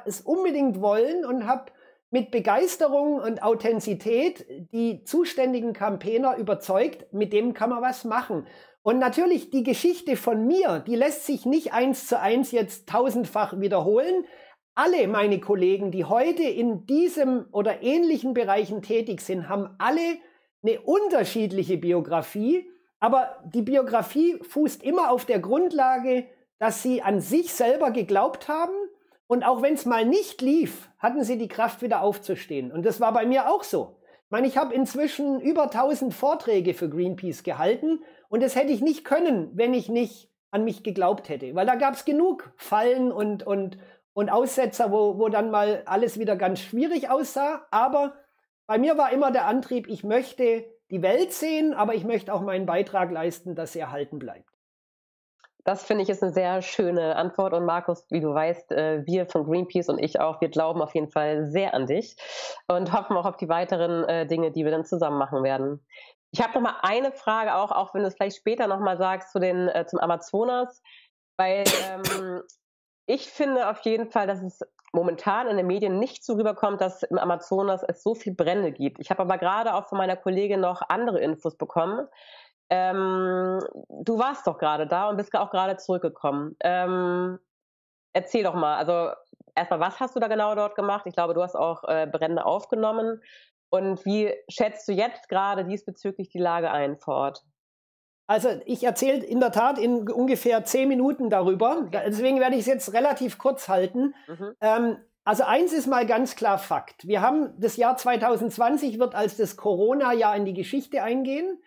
es unbedingt wollen und habe mit Begeisterung und Authentizität die zuständigen Campaigner überzeugt, mit dem kann man was machen. Und natürlich die Geschichte von mir, die lässt sich nicht eins zu eins jetzt tausendfach wiederholen. Alle meine Kollegen, die heute in diesem oder ähnlichen Bereichen tätig sind, haben alle eine unterschiedliche Biografie, aber die Biografie fußt immer auf der Grundlage dass sie an sich selber geglaubt haben und auch wenn es mal nicht lief, hatten sie die Kraft wieder aufzustehen. Und das war bei mir auch so. Ich meine, ich habe inzwischen über 1000 Vorträge für Greenpeace gehalten und das hätte ich nicht können, wenn ich nicht an mich geglaubt hätte, weil da gab es genug Fallen und, und, und Aussetzer, wo, wo dann mal alles wieder ganz schwierig aussah. Aber bei mir war immer der Antrieb, ich möchte die Welt sehen, aber ich möchte auch meinen Beitrag leisten, dass sie erhalten bleibt. Das finde ich ist eine sehr schöne Antwort. Und Markus, wie du weißt, äh, wir von Greenpeace und ich auch, wir glauben auf jeden Fall sehr an dich und hoffen auch auf die weiteren äh, Dinge, die wir dann zusammen machen werden. Ich habe noch mal eine Frage auch, auch wenn du es vielleicht später noch mal sagst zu den äh, zum Amazonas, weil ähm, ich finde auf jeden Fall, dass es momentan in den Medien nicht so rüberkommt, dass im Amazonas es so viel Brände gibt. Ich habe aber gerade auch von meiner Kollegin noch andere Infos bekommen, ähm, du warst doch gerade da und bist auch gerade zurückgekommen. Ähm, erzähl doch mal, also erstmal, was hast du da genau dort gemacht? Ich glaube, du hast auch äh, Brände aufgenommen. Und wie schätzt du jetzt gerade diesbezüglich die Lage ein vor Ort? Also ich erzähle in der Tat in ungefähr zehn Minuten darüber. Deswegen werde ich es jetzt relativ kurz halten. Mhm. Ähm, also eins ist mal ganz klar Fakt. Wir haben das Jahr 2020 wird als das Corona-Jahr in die Geschichte eingehen.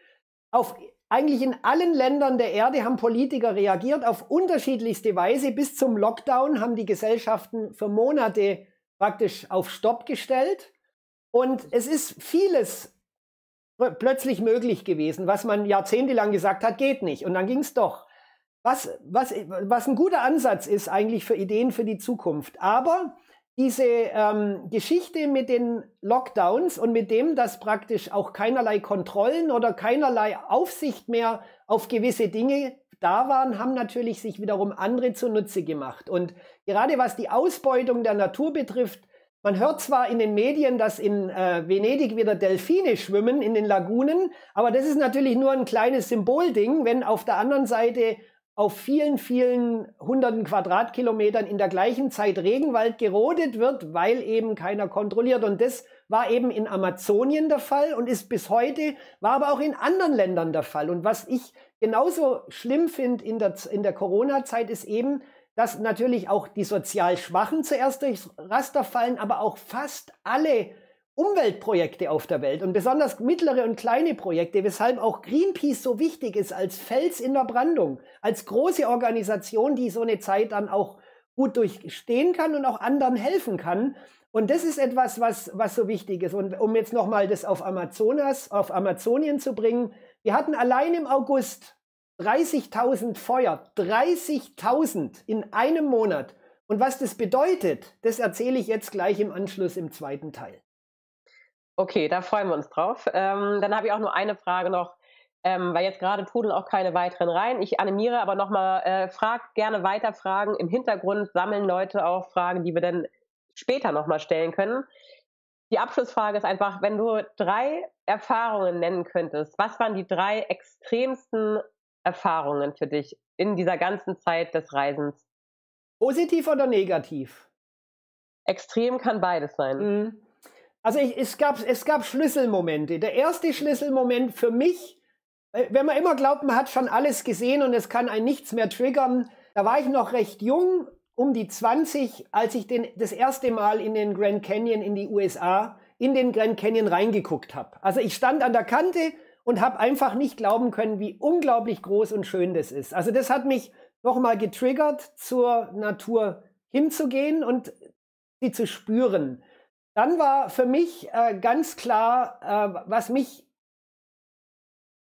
Auf eigentlich in allen Ländern der Erde haben Politiker reagiert auf unterschiedlichste Weise. Bis zum Lockdown haben die Gesellschaften für Monate praktisch auf Stopp gestellt. Und es ist vieles plötzlich möglich gewesen, was man jahrzehntelang gesagt hat, geht nicht. Und dann ging es doch. Was, was, was ein guter Ansatz ist eigentlich für Ideen für die Zukunft. Aber diese ähm, Geschichte mit den Lockdowns und mit dem, dass praktisch auch keinerlei Kontrollen oder keinerlei Aufsicht mehr auf gewisse Dinge da waren, haben natürlich sich wiederum andere zunutze gemacht. Und gerade was die Ausbeutung der Natur betrifft, man hört zwar in den Medien, dass in äh, Venedig wieder Delfine schwimmen in den Lagunen, aber das ist natürlich nur ein kleines Symbolding, wenn auf der anderen Seite auf vielen, vielen hunderten Quadratkilometern in der gleichen Zeit Regenwald gerodet wird, weil eben keiner kontrolliert. Und das war eben in Amazonien der Fall und ist bis heute, war aber auch in anderen Ländern der Fall. Und was ich genauso schlimm finde in der, in der Corona-Zeit ist eben, dass natürlich auch die sozial Schwachen zuerst durchs Raster fallen, aber auch fast alle Umweltprojekte auf der Welt und besonders mittlere und kleine Projekte, weshalb auch Greenpeace so wichtig ist als Fels in der Brandung, als große Organisation, die so eine Zeit dann auch gut durchstehen kann und auch anderen helfen kann. Und das ist etwas, was, was so wichtig ist. Und um jetzt nochmal das auf Amazonas, auf Amazonien zu bringen, wir hatten allein im August 30.000 Feuer, 30.000 in einem Monat. Und was das bedeutet, das erzähle ich jetzt gleich im Anschluss im zweiten Teil. Okay, da freuen wir uns drauf. Ähm, dann habe ich auch nur eine Frage noch, ähm, weil jetzt gerade trudeln auch keine weiteren rein. Ich animiere aber nochmal, äh, frag gerne weiter Fragen. Im Hintergrund sammeln Leute auch Fragen, die wir dann später nochmal stellen können. Die Abschlussfrage ist einfach, wenn du drei Erfahrungen nennen könntest, was waren die drei extremsten Erfahrungen für dich in dieser ganzen Zeit des Reisens? Positiv oder negativ? Extrem kann beides sein. Mhm. Also ich, es, gab, es gab Schlüsselmomente. Der erste Schlüsselmoment für mich, äh, wenn man immer glaubt, man hat schon alles gesehen und es kann einen nichts mehr triggern, da war ich noch recht jung, um die 20, als ich den, das erste Mal in den Grand Canyon in die USA, in den Grand Canyon reingeguckt habe. Also ich stand an der Kante und habe einfach nicht glauben können, wie unglaublich groß und schön das ist. Also das hat mich nochmal getriggert, zur Natur hinzugehen und sie zu spüren. Dann war für mich äh, ganz klar, äh, was mich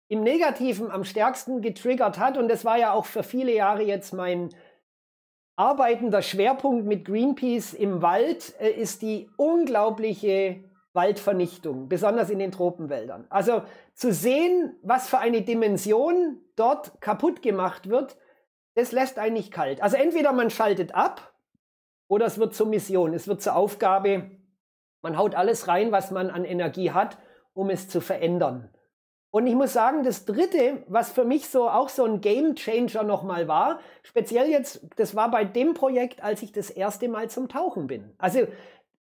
im Negativen am stärksten getriggert hat, und das war ja auch für viele Jahre jetzt mein arbeitender Schwerpunkt mit Greenpeace im Wald, äh, ist die unglaubliche Waldvernichtung, besonders in den Tropenwäldern. Also zu sehen, was für eine Dimension dort kaputt gemacht wird, das lässt einen nicht kalt. Also entweder man schaltet ab oder es wird zur Mission, es wird zur Aufgabe, man haut alles rein, was man an Energie hat, um es zu verändern. Und ich muss sagen, das Dritte, was für mich so auch so ein Game Changer nochmal war, speziell jetzt, das war bei dem Projekt, als ich das erste Mal zum Tauchen bin. Also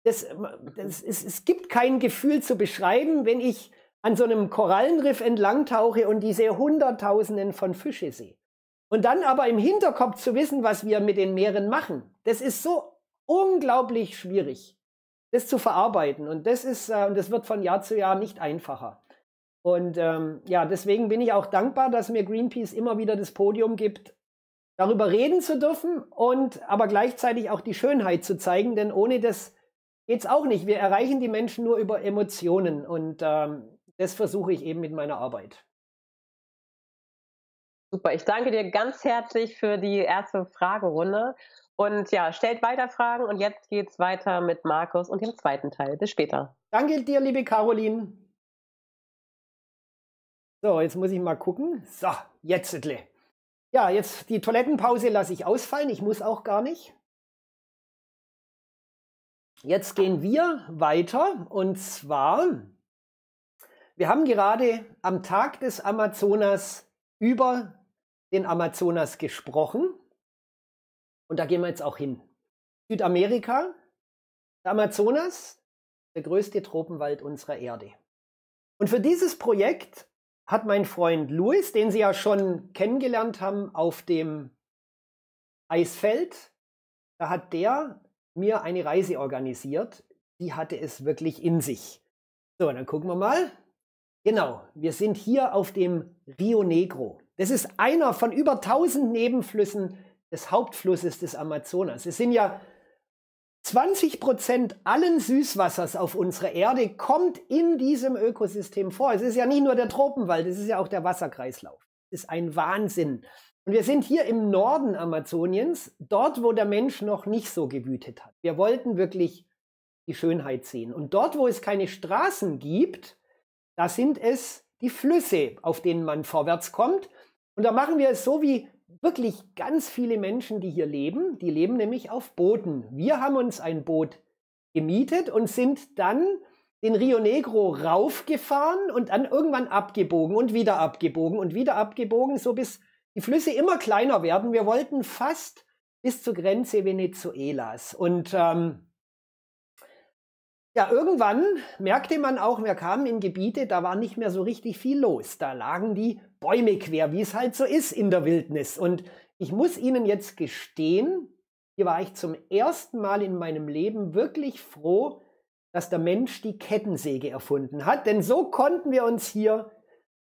das, das ist, es gibt kein Gefühl zu beschreiben, wenn ich an so einem Korallenriff entlang tauche und diese Hunderttausenden von Fische sehe. Und dann aber im Hinterkopf zu wissen, was wir mit den Meeren machen, das ist so unglaublich schwierig das zu verarbeiten. Und das ist, äh, und das wird von Jahr zu Jahr nicht einfacher. Und ähm, ja, deswegen bin ich auch dankbar, dass mir Greenpeace immer wieder das Podium gibt, darüber reden zu dürfen und aber gleichzeitig auch die Schönheit zu zeigen, denn ohne das geht's auch nicht. Wir erreichen die Menschen nur über Emotionen und ähm, das versuche ich eben mit meiner Arbeit. Super, ich danke dir ganz herzlich für die erste Fragerunde und ja, stellt weiter Fragen und jetzt geht's weiter mit Markus und dem zweiten Teil. Bis später. Danke dir, liebe Caroline. So, jetzt muss ich mal gucken. So, jetzt. Ja, jetzt die Toilettenpause lasse ich ausfallen. Ich muss auch gar nicht. Jetzt gehen wir weiter und zwar, wir haben gerade am Tag des Amazonas über den Amazonas gesprochen. Und da gehen wir jetzt auch hin. Südamerika, der Amazonas, der größte Tropenwald unserer Erde. Und für dieses Projekt hat mein Freund Louis, den Sie ja schon kennengelernt haben, auf dem Eisfeld, da hat der mir eine Reise organisiert. Die hatte es wirklich in sich. So, dann gucken wir mal. Genau, wir sind hier auf dem Rio Negro. Das ist einer von über 1000 Nebenflüssen des Hauptflusses des Amazonas. Es sind ja 20 Prozent allen Süßwassers auf unserer Erde kommt in diesem Ökosystem vor. Es ist ja nicht nur der Tropenwald, es ist ja auch der Wasserkreislauf. Es ist ein Wahnsinn. Und wir sind hier im Norden Amazoniens, dort, wo der Mensch noch nicht so gewütet hat. Wir wollten wirklich die Schönheit sehen. Und dort, wo es keine Straßen gibt, da sind es die Flüsse, auf denen man vorwärts kommt. Und da machen wir es so wie wirklich ganz viele Menschen, die hier leben. Die leben nämlich auf Booten. Wir haben uns ein Boot gemietet und sind dann den Rio Negro raufgefahren und dann irgendwann abgebogen und wieder abgebogen und wieder abgebogen, so bis die Flüsse immer kleiner werden. Wir wollten fast bis zur Grenze Venezuelas. Und ähm, ja, irgendwann merkte man auch, wir kamen in Gebiete, da war nicht mehr so richtig viel los. Da lagen die Bäume quer, wie es halt so ist in der Wildnis. Und ich muss Ihnen jetzt gestehen, hier war ich zum ersten Mal in meinem Leben wirklich froh, dass der Mensch die Kettensäge erfunden hat, denn so konnten wir uns hier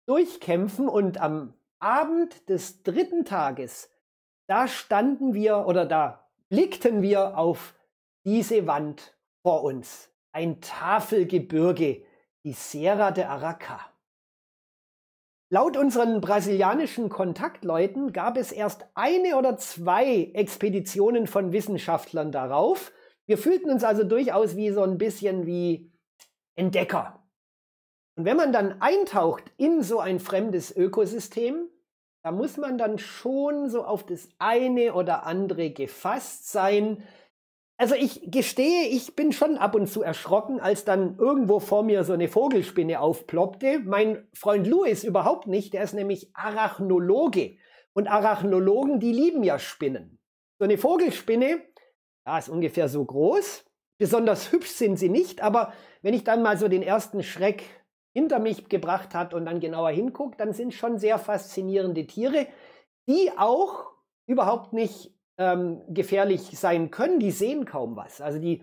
durchkämpfen und am Abend des dritten Tages, da standen wir oder da blickten wir auf diese Wand vor uns, ein Tafelgebirge, die Sierra de Araca. Laut unseren brasilianischen Kontaktleuten gab es erst eine oder zwei Expeditionen von Wissenschaftlern darauf. Wir fühlten uns also durchaus wie so ein bisschen wie Entdecker. Und wenn man dann eintaucht in so ein fremdes Ökosystem, da muss man dann schon so auf das eine oder andere gefasst sein, also ich gestehe, ich bin schon ab und zu erschrocken, als dann irgendwo vor mir so eine Vogelspinne aufploppte. Mein Freund Louis überhaupt nicht, der ist nämlich Arachnologe. Und Arachnologen, die lieben ja Spinnen. So eine Vogelspinne, ja, ist ungefähr so groß. Besonders hübsch sind sie nicht, aber wenn ich dann mal so den ersten Schreck hinter mich gebracht hat und dann genauer hinguckt, dann sind schon sehr faszinierende Tiere, die auch überhaupt nicht ähm, gefährlich sein können, die sehen kaum was. Also die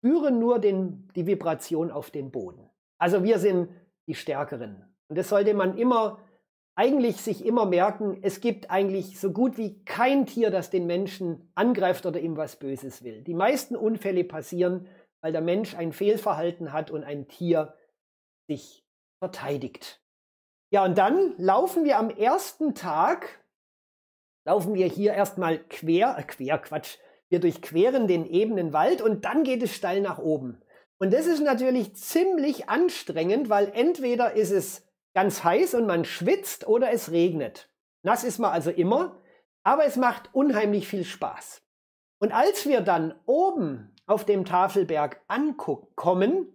spüren nur den, die Vibration auf dem Boden. Also wir sind die Stärkeren. Und das sollte man immer, eigentlich sich immer merken, es gibt eigentlich so gut wie kein Tier, das den Menschen angreift oder ihm was Böses will. Die meisten Unfälle passieren, weil der Mensch ein Fehlverhalten hat und ein Tier sich verteidigt. Ja, und dann laufen wir am ersten Tag laufen wir hier erstmal quer, äh, quer, Quatsch. Wir durchqueren den ebenen Wald und dann geht es steil nach oben. Und das ist natürlich ziemlich anstrengend, weil entweder ist es ganz heiß und man schwitzt oder es regnet. Nass ist man also immer, aber es macht unheimlich viel Spaß. Und als wir dann oben auf dem Tafelberg ankommen,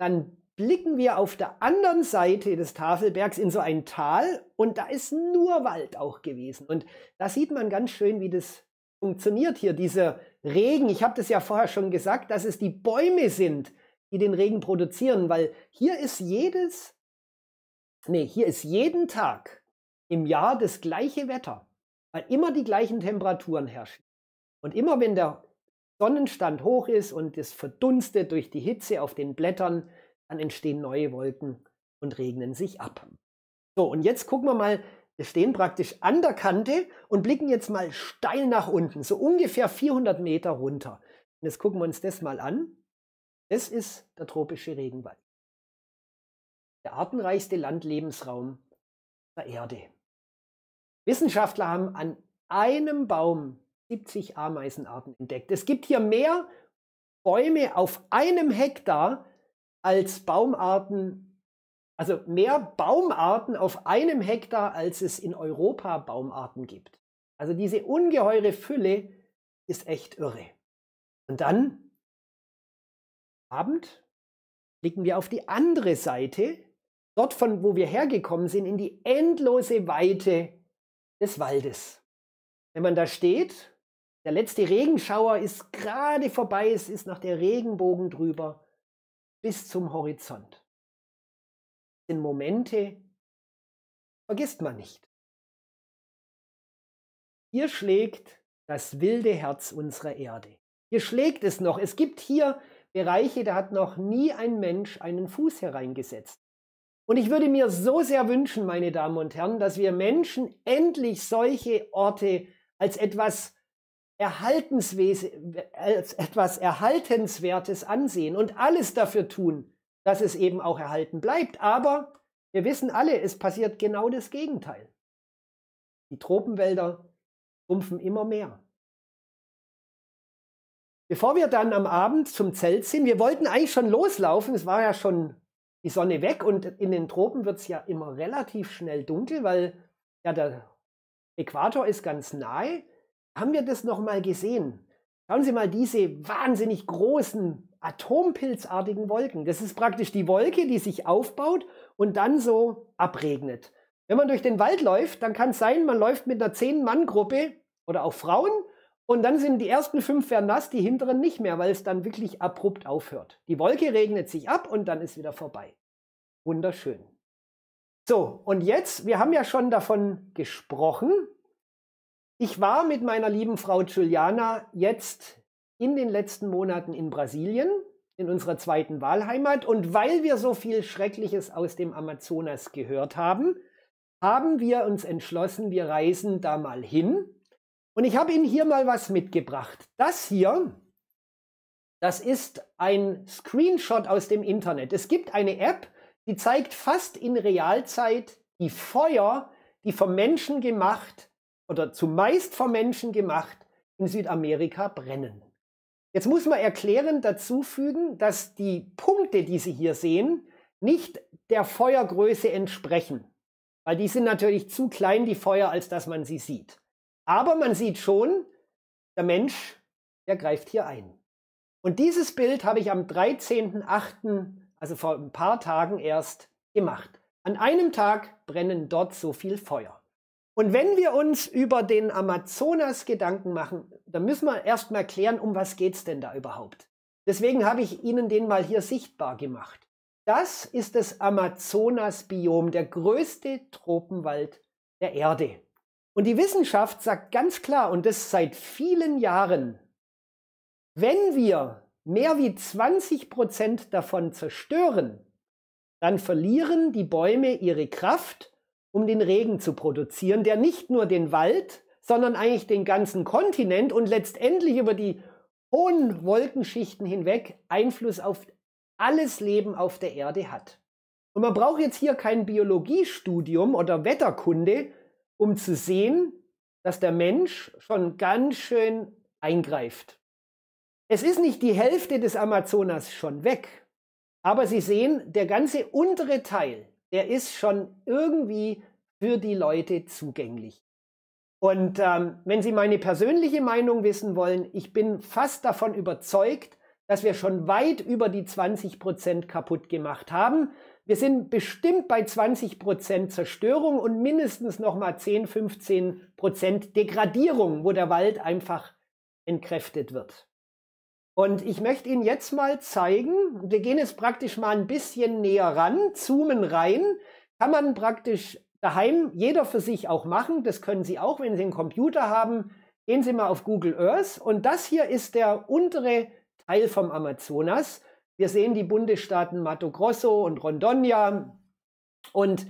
dann blicken wir auf der anderen Seite des Tafelbergs in so ein Tal und da ist nur Wald auch gewesen. Und da sieht man ganz schön, wie das funktioniert hier, dieser Regen. Ich habe das ja vorher schon gesagt, dass es die Bäume sind, die den Regen produzieren, weil hier ist jedes, nee, hier ist jeden Tag im Jahr das gleiche Wetter, weil immer die gleichen Temperaturen herrschen. Und immer wenn der Sonnenstand hoch ist und es verdunstet durch die Hitze auf den Blättern, dann entstehen neue Wolken und regnen sich ab. So, und jetzt gucken wir mal, wir stehen praktisch an der Kante und blicken jetzt mal steil nach unten, so ungefähr 400 Meter runter. Und jetzt gucken wir uns das mal an. Das ist der tropische Regenwald. Der artenreichste Landlebensraum der Erde. Wissenschaftler haben an einem Baum 70 Ameisenarten entdeckt. Es gibt hier mehr Bäume auf einem Hektar als Baumarten, also mehr Baumarten auf einem Hektar, als es in Europa Baumarten gibt. Also diese ungeheure Fülle ist echt irre. Und dann, Abend, blicken wir auf die andere Seite, dort von wo wir hergekommen sind, in die endlose Weite des Waldes. Wenn man da steht, der letzte Regenschauer ist gerade vorbei, es ist nach der Regenbogen drüber bis zum Horizont. Das Sind Momente, vergisst man nicht. Hier schlägt das wilde Herz unserer Erde. Hier schlägt es noch. Es gibt hier Bereiche, da hat noch nie ein Mensch einen Fuß hereingesetzt. Und ich würde mir so sehr wünschen, meine Damen und Herren, dass wir Menschen endlich solche Orte als etwas Erhaltenswesen, als etwas Erhaltenswertes ansehen und alles dafür tun, dass es eben auch erhalten bleibt. Aber wir wissen alle, es passiert genau das Gegenteil. Die Tropenwälder schrumpfen immer mehr. Bevor wir dann am Abend zum Zelt sind, wir wollten eigentlich schon loslaufen, es war ja schon die Sonne weg und in den Tropen wird es ja immer relativ schnell dunkel, weil ja der Äquator ist ganz nahe haben wir das nochmal gesehen. Schauen Sie mal diese wahnsinnig großen atompilzartigen Wolken. Das ist praktisch die Wolke, die sich aufbaut und dann so abregnet. Wenn man durch den Wald läuft, dann kann es sein, man läuft mit einer Zehn-Mann-Gruppe oder auch Frauen und dann sind die ersten fünf werden nass, die hinteren nicht mehr, weil es dann wirklich abrupt aufhört. Die Wolke regnet sich ab und dann ist wieder vorbei. Wunderschön. So, und jetzt, wir haben ja schon davon gesprochen, ich war mit meiner lieben Frau Juliana jetzt in den letzten Monaten in Brasilien, in unserer zweiten Wahlheimat. Und weil wir so viel Schreckliches aus dem Amazonas gehört haben, haben wir uns entschlossen, wir reisen da mal hin. Und ich habe Ihnen hier mal was mitgebracht. Das hier, das ist ein Screenshot aus dem Internet. Es gibt eine App, die zeigt fast in Realzeit die Feuer, die vom Menschen gemacht oder zumeist vom Menschen gemacht, in Südamerika brennen. Jetzt muss man erklären, dazu dass die Punkte, die Sie hier sehen, nicht der Feuergröße entsprechen. Weil die sind natürlich zu klein, die Feuer, als dass man sie sieht. Aber man sieht schon, der Mensch, der greift hier ein. Und dieses Bild habe ich am 13.8., also vor ein paar Tagen erst, gemacht. An einem Tag brennen dort so viel Feuer. Und wenn wir uns über den Amazonas Gedanken machen, dann müssen wir erst mal klären, um was geht es denn da überhaupt. Deswegen habe ich Ihnen den mal hier sichtbar gemacht. Das ist das Amazonas-Biom, der größte Tropenwald der Erde. Und die Wissenschaft sagt ganz klar, und das seit vielen Jahren, wenn wir mehr wie 20 Prozent davon zerstören, dann verlieren die Bäume ihre Kraft um den Regen zu produzieren, der nicht nur den Wald, sondern eigentlich den ganzen Kontinent und letztendlich über die hohen Wolkenschichten hinweg Einfluss auf alles Leben auf der Erde hat. Und man braucht jetzt hier kein Biologiestudium oder Wetterkunde, um zu sehen, dass der Mensch schon ganz schön eingreift. Es ist nicht die Hälfte des Amazonas schon weg, aber Sie sehen, der ganze untere Teil der ist schon irgendwie für die Leute zugänglich. Und ähm, wenn Sie meine persönliche Meinung wissen wollen, ich bin fast davon überzeugt, dass wir schon weit über die 20 Prozent kaputt gemacht haben. Wir sind bestimmt bei 20 Prozent Zerstörung und mindestens nochmal 10, 15 Prozent Degradierung, wo der Wald einfach entkräftet wird. Und ich möchte Ihnen jetzt mal zeigen, wir gehen jetzt praktisch mal ein bisschen näher ran, zoomen rein, kann man praktisch daheim jeder für sich auch machen. Das können Sie auch, wenn Sie einen Computer haben. Gehen Sie mal auf Google Earth. Und das hier ist der untere Teil vom Amazonas. Wir sehen die Bundesstaaten Mato Grosso und Rondonia Und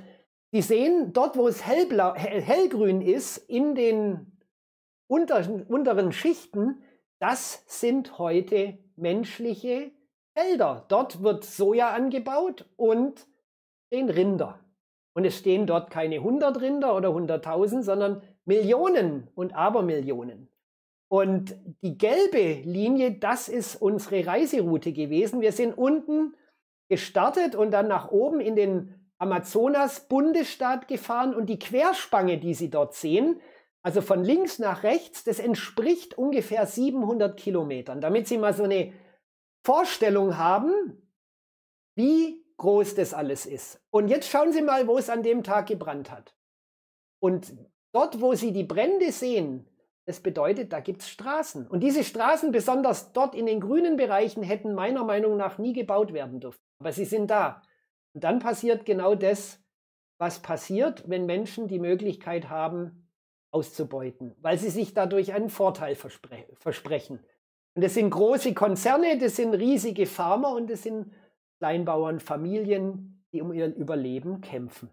Sie sehen, dort, wo es hellblau, hellgrün ist, in den unteren, unteren Schichten, das sind heute menschliche Felder. Dort wird Soja angebaut und den Rinder. Und es stehen dort keine 100 Rinder oder 100.000, sondern Millionen und Abermillionen. Und die gelbe Linie, das ist unsere Reiseroute gewesen. Wir sind unten gestartet und dann nach oben in den Amazonas-Bundesstaat gefahren und die Querspange, die Sie dort sehen, also von links nach rechts, das entspricht ungefähr 700 Kilometern. Damit Sie mal so eine Vorstellung haben, wie groß das alles ist. Und jetzt schauen Sie mal, wo es an dem Tag gebrannt hat. Und dort, wo Sie die Brände sehen, das bedeutet, da gibt es Straßen. Und diese Straßen, besonders dort in den grünen Bereichen, hätten meiner Meinung nach nie gebaut werden dürfen. Aber sie sind da. Und dann passiert genau das, was passiert, wenn Menschen die Möglichkeit haben, auszubeuten, weil sie sich dadurch einen Vorteil verspre versprechen. Und das sind große Konzerne, das sind riesige Farmer und das sind Kleinbauern, Familien, die um ihr Überleben kämpfen.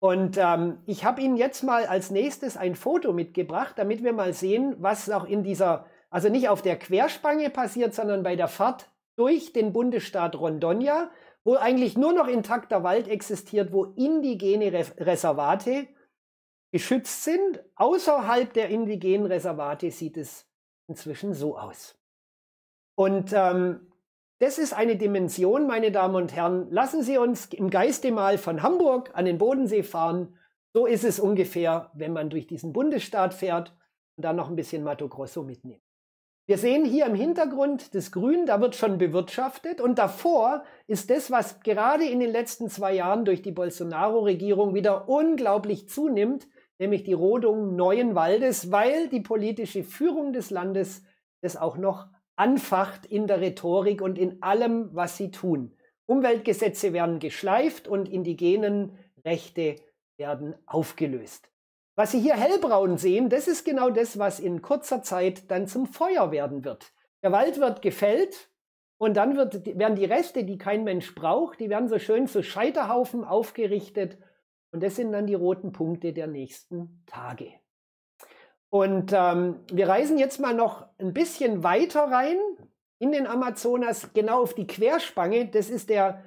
Und ähm, ich habe Ihnen jetzt mal als nächstes ein Foto mitgebracht, damit wir mal sehen, was auch in dieser, also nicht auf der Querspange passiert, sondern bei der Fahrt durch den Bundesstaat Rondonia, wo eigentlich nur noch intakter Wald existiert, wo indigene Re Reservate geschützt sind. Außerhalb der indigenen Reservate sieht es inzwischen so aus. Und ähm, das ist eine Dimension, meine Damen und Herren. Lassen Sie uns im Geiste mal von Hamburg an den Bodensee fahren. So ist es ungefähr, wenn man durch diesen Bundesstaat fährt und dann noch ein bisschen Mato Grosso mitnimmt. Wir sehen hier im Hintergrund das Grün, da wird schon bewirtschaftet und davor ist das, was gerade in den letzten zwei Jahren durch die Bolsonaro-Regierung wieder unglaublich zunimmt, nämlich die Rodung neuen Waldes, weil die politische Führung des Landes das auch noch anfacht in der Rhetorik und in allem, was sie tun. Umweltgesetze werden geschleift und indigenen Rechte werden aufgelöst. Was Sie hier hellbraun sehen, das ist genau das, was in kurzer Zeit dann zum Feuer werden wird. Der Wald wird gefällt und dann wird, werden die Reste, die kein Mensch braucht, die werden so schön zu Scheiterhaufen aufgerichtet und das sind dann die roten Punkte der nächsten Tage. Und ähm, wir reisen jetzt mal noch ein bisschen weiter rein in den Amazonas, genau auf die Querspange. Das ist der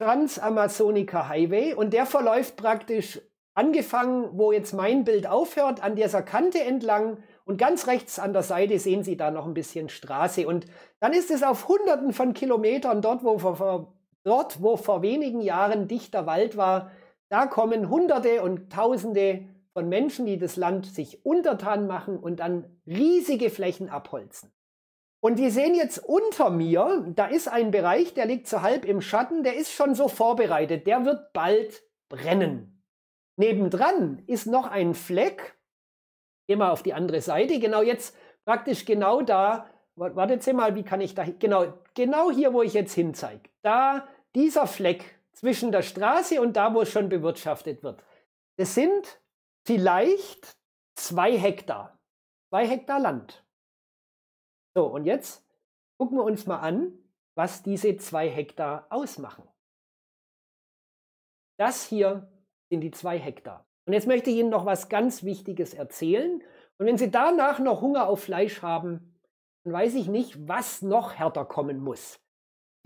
Transamazonica Highway und der verläuft praktisch angefangen, wo jetzt mein Bild aufhört, an dieser Kante entlang und ganz rechts an der Seite sehen Sie da noch ein bisschen Straße. Und dann ist es auf Hunderten von Kilometern dort, wo vor, dort, wo vor wenigen Jahren dichter Wald war, da kommen Hunderte und Tausende von Menschen, die das Land sich untertan machen und dann riesige Flächen abholzen. Und wir sehen jetzt unter mir, da ist ein Bereich, der liegt so halb im Schatten, der ist schon so vorbereitet, der wird bald brennen. Nebendran ist noch ein Fleck. Geh mal auf die andere Seite, genau jetzt, praktisch genau da. wartet jetzt mal, wie kann ich da, genau, genau hier, wo ich jetzt hinzeige. Da, dieser Fleck, zwischen der Straße und da, wo es schon bewirtschaftet wird. Das sind vielleicht zwei Hektar. Zwei Hektar Land. So, und jetzt gucken wir uns mal an, was diese zwei Hektar ausmachen. Das hier sind die zwei Hektar. Und jetzt möchte ich Ihnen noch was ganz Wichtiges erzählen. Und wenn Sie danach noch Hunger auf Fleisch haben, dann weiß ich nicht, was noch härter kommen muss.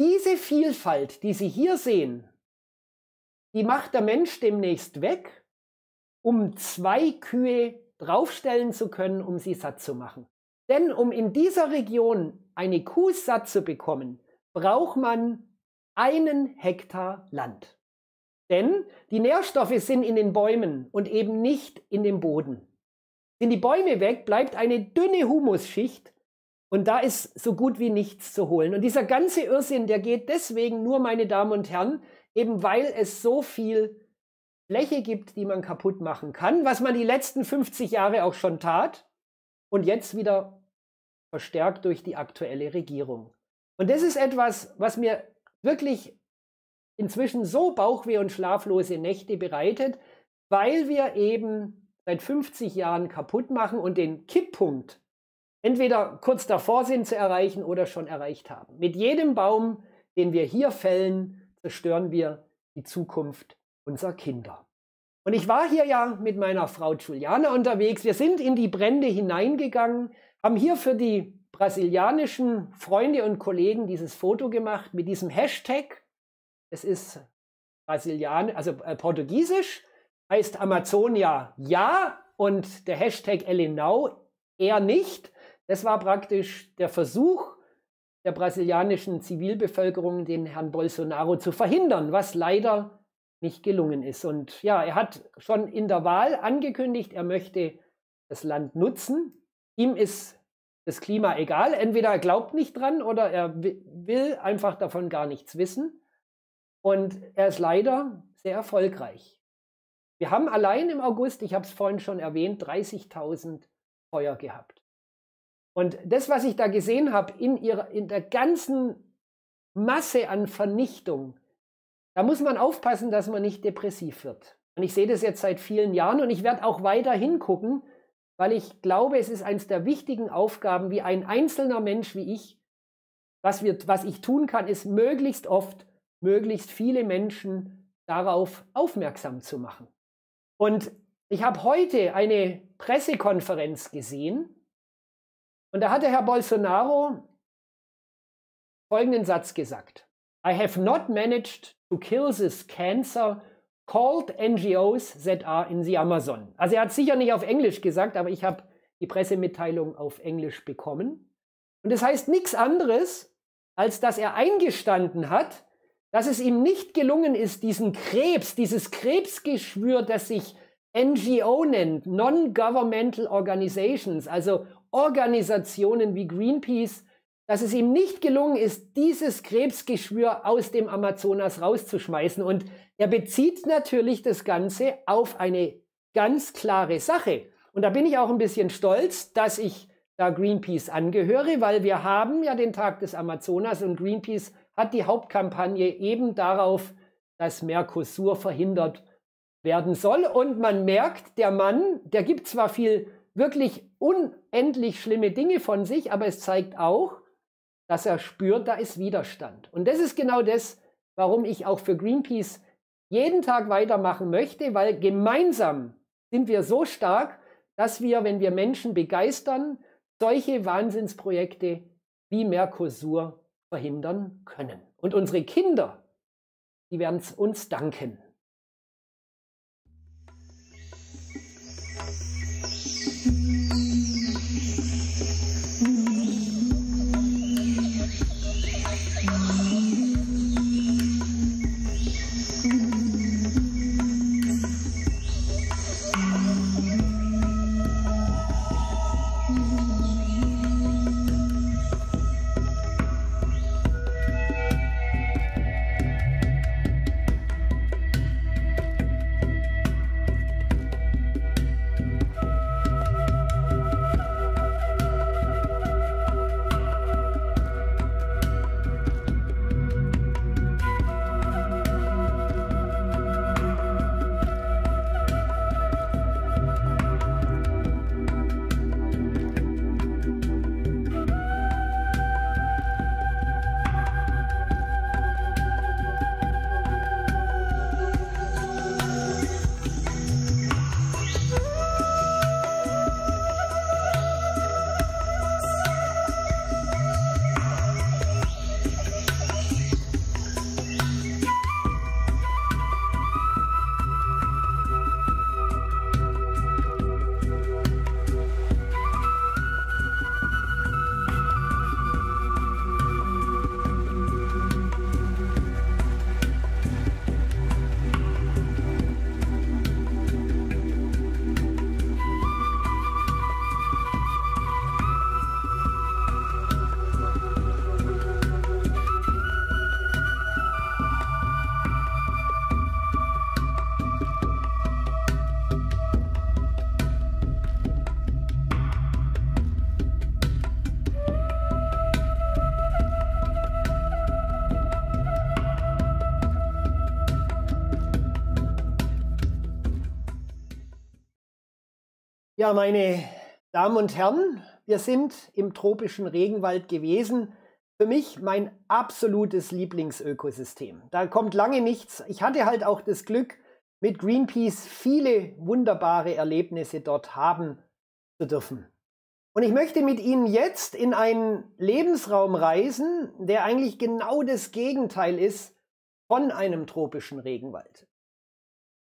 Diese Vielfalt, die Sie hier sehen, die macht der Mensch demnächst weg, um zwei Kühe draufstellen zu können, um sie satt zu machen. Denn um in dieser Region eine Kuh satt zu bekommen, braucht man einen Hektar Land. Denn die Nährstoffe sind in den Bäumen und eben nicht in dem Boden. Sind die Bäume weg, bleibt eine dünne Humusschicht und da ist so gut wie nichts zu holen. Und dieser ganze Irrsinn, der geht deswegen nur, meine Damen und Herren, eben weil es so viel Fläche gibt, die man kaputt machen kann, was man die letzten 50 Jahre auch schon tat und jetzt wieder verstärkt durch die aktuelle Regierung. Und das ist etwas, was mir wirklich inzwischen so Bauchweh und schlaflose Nächte bereitet, weil wir eben seit 50 Jahren kaputt machen und den Kipppunkt entweder kurz davor sind zu erreichen oder schon erreicht haben. Mit jedem Baum, den wir hier fällen, zerstören wir die Zukunft unserer Kinder. Und ich war hier ja mit meiner Frau Juliana unterwegs. Wir sind in die Brände hineingegangen, haben hier für die brasilianischen Freunde und Kollegen dieses Foto gemacht mit diesem Hashtag. Es ist Brasilian, also äh, Portugiesisch, heißt Amazonia ja und der Hashtag Elenau eher nicht. Das war praktisch der Versuch, der brasilianischen Zivilbevölkerung, den Herrn Bolsonaro zu verhindern, was leider nicht gelungen ist. Und ja, er hat schon in der Wahl angekündigt, er möchte das Land nutzen. Ihm ist das Klima egal. Entweder er glaubt nicht dran oder er will einfach davon gar nichts wissen. Und er ist leider sehr erfolgreich. Wir haben allein im August, ich habe es vorhin schon erwähnt, 30.000 Feuer gehabt. Und das, was ich da gesehen habe, in, in der ganzen Masse an Vernichtung, da muss man aufpassen, dass man nicht depressiv wird. Und ich sehe das jetzt seit vielen Jahren und ich werde auch weiter hingucken, weil ich glaube, es ist eines der wichtigen Aufgaben, wie ein einzelner Mensch wie ich, was, wir, was ich tun kann, ist möglichst oft, möglichst viele Menschen darauf aufmerksam zu machen. Und ich habe heute eine Pressekonferenz gesehen und da hat der Herr Bolsonaro folgenden Satz gesagt. I have not managed to kill this cancer called NGOs that are in the Amazon. Also er hat sicher nicht auf Englisch gesagt, aber ich habe die Pressemitteilung auf Englisch bekommen. Und das heißt nichts anderes, als dass er eingestanden hat, dass es ihm nicht gelungen ist, diesen Krebs, dieses Krebsgeschwür, das sich NGO nennt, Non-Governmental Organizations, also Organisationen wie Greenpeace, dass es ihm nicht gelungen ist, dieses Krebsgeschwür aus dem Amazonas rauszuschmeißen. Und er bezieht natürlich das Ganze auf eine ganz klare Sache. Und da bin ich auch ein bisschen stolz, dass ich da Greenpeace angehöre, weil wir haben ja den Tag des Amazonas und Greenpeace hat die Hauptkampagne eben darauf, dass Mercosur verhindert werden soll. Und man merkt, der Mann, der gibt zwar viel wirklich unendlich schlimme Dinge von sich, aber es zeigt auch, dass er spürt, da ist Widerstand. Und das ist genau das, warum ich auch für Greenpeace jeden Tag weitermachen möchte, weil gemeinsam sind wir so stark, dass wir, wenn wir Menschen begeistern, solche Wahnsinnsprojekte wie Mercosur verhindern können. Und unsere Kinder, die werden es uns danken. Ja, meine Damen und Herren, wir sind im tropischen Regenwald gewesen. Für mich mein absolutes Lieblingsökosystem. Da kommt lange nichts. Ich hatte halt auch das Glück, mit Greenpeace viele wunderbare Erlebnisse dort haben zu dürfen. Und ich möchte mit Ihnen jetzt in einen Lebensraum reisen, der eigentlich genau das Gegenteil ist von einem tropischen Regenwald.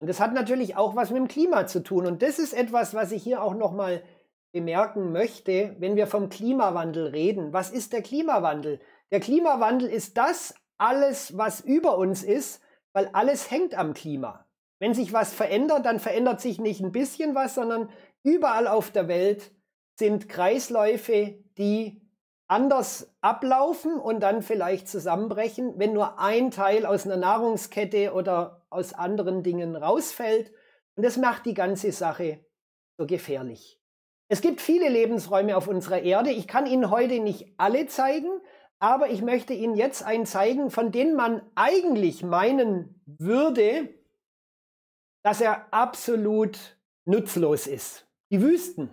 Und das hat natürlich auch was mit dem Klima zu tun. Und das ist etwas, was ich hier auch nochmal bemerken möchte, wenn wir vom Klimawandel reden. Was ist der Klimawandel? Der Klimawandel ist das alles, was über uns ist, weil alles hängt am Klima. Wenn sich was verändert, dann verändert sich nicht ein bisschen was, sondern überall auf der Welt sind Kreisläufe, die anders ablaufen und dann vielleicht zusammenbrechen, wenn nur ein Teil aus einer Nahrungskette oder aus anderen Dingen rausfällt. Und das macht die ganze Sache so gefährlich. Es gibt viele Lebensräume auf unserer Erde. Ich kann Ihnen heute nicht alle zeigen, aber ich möchte Ihnen jetzt einen zeigen, von dem man eigentlich meinen würde, dass er absolut nutzlos ist. Die Wüsten.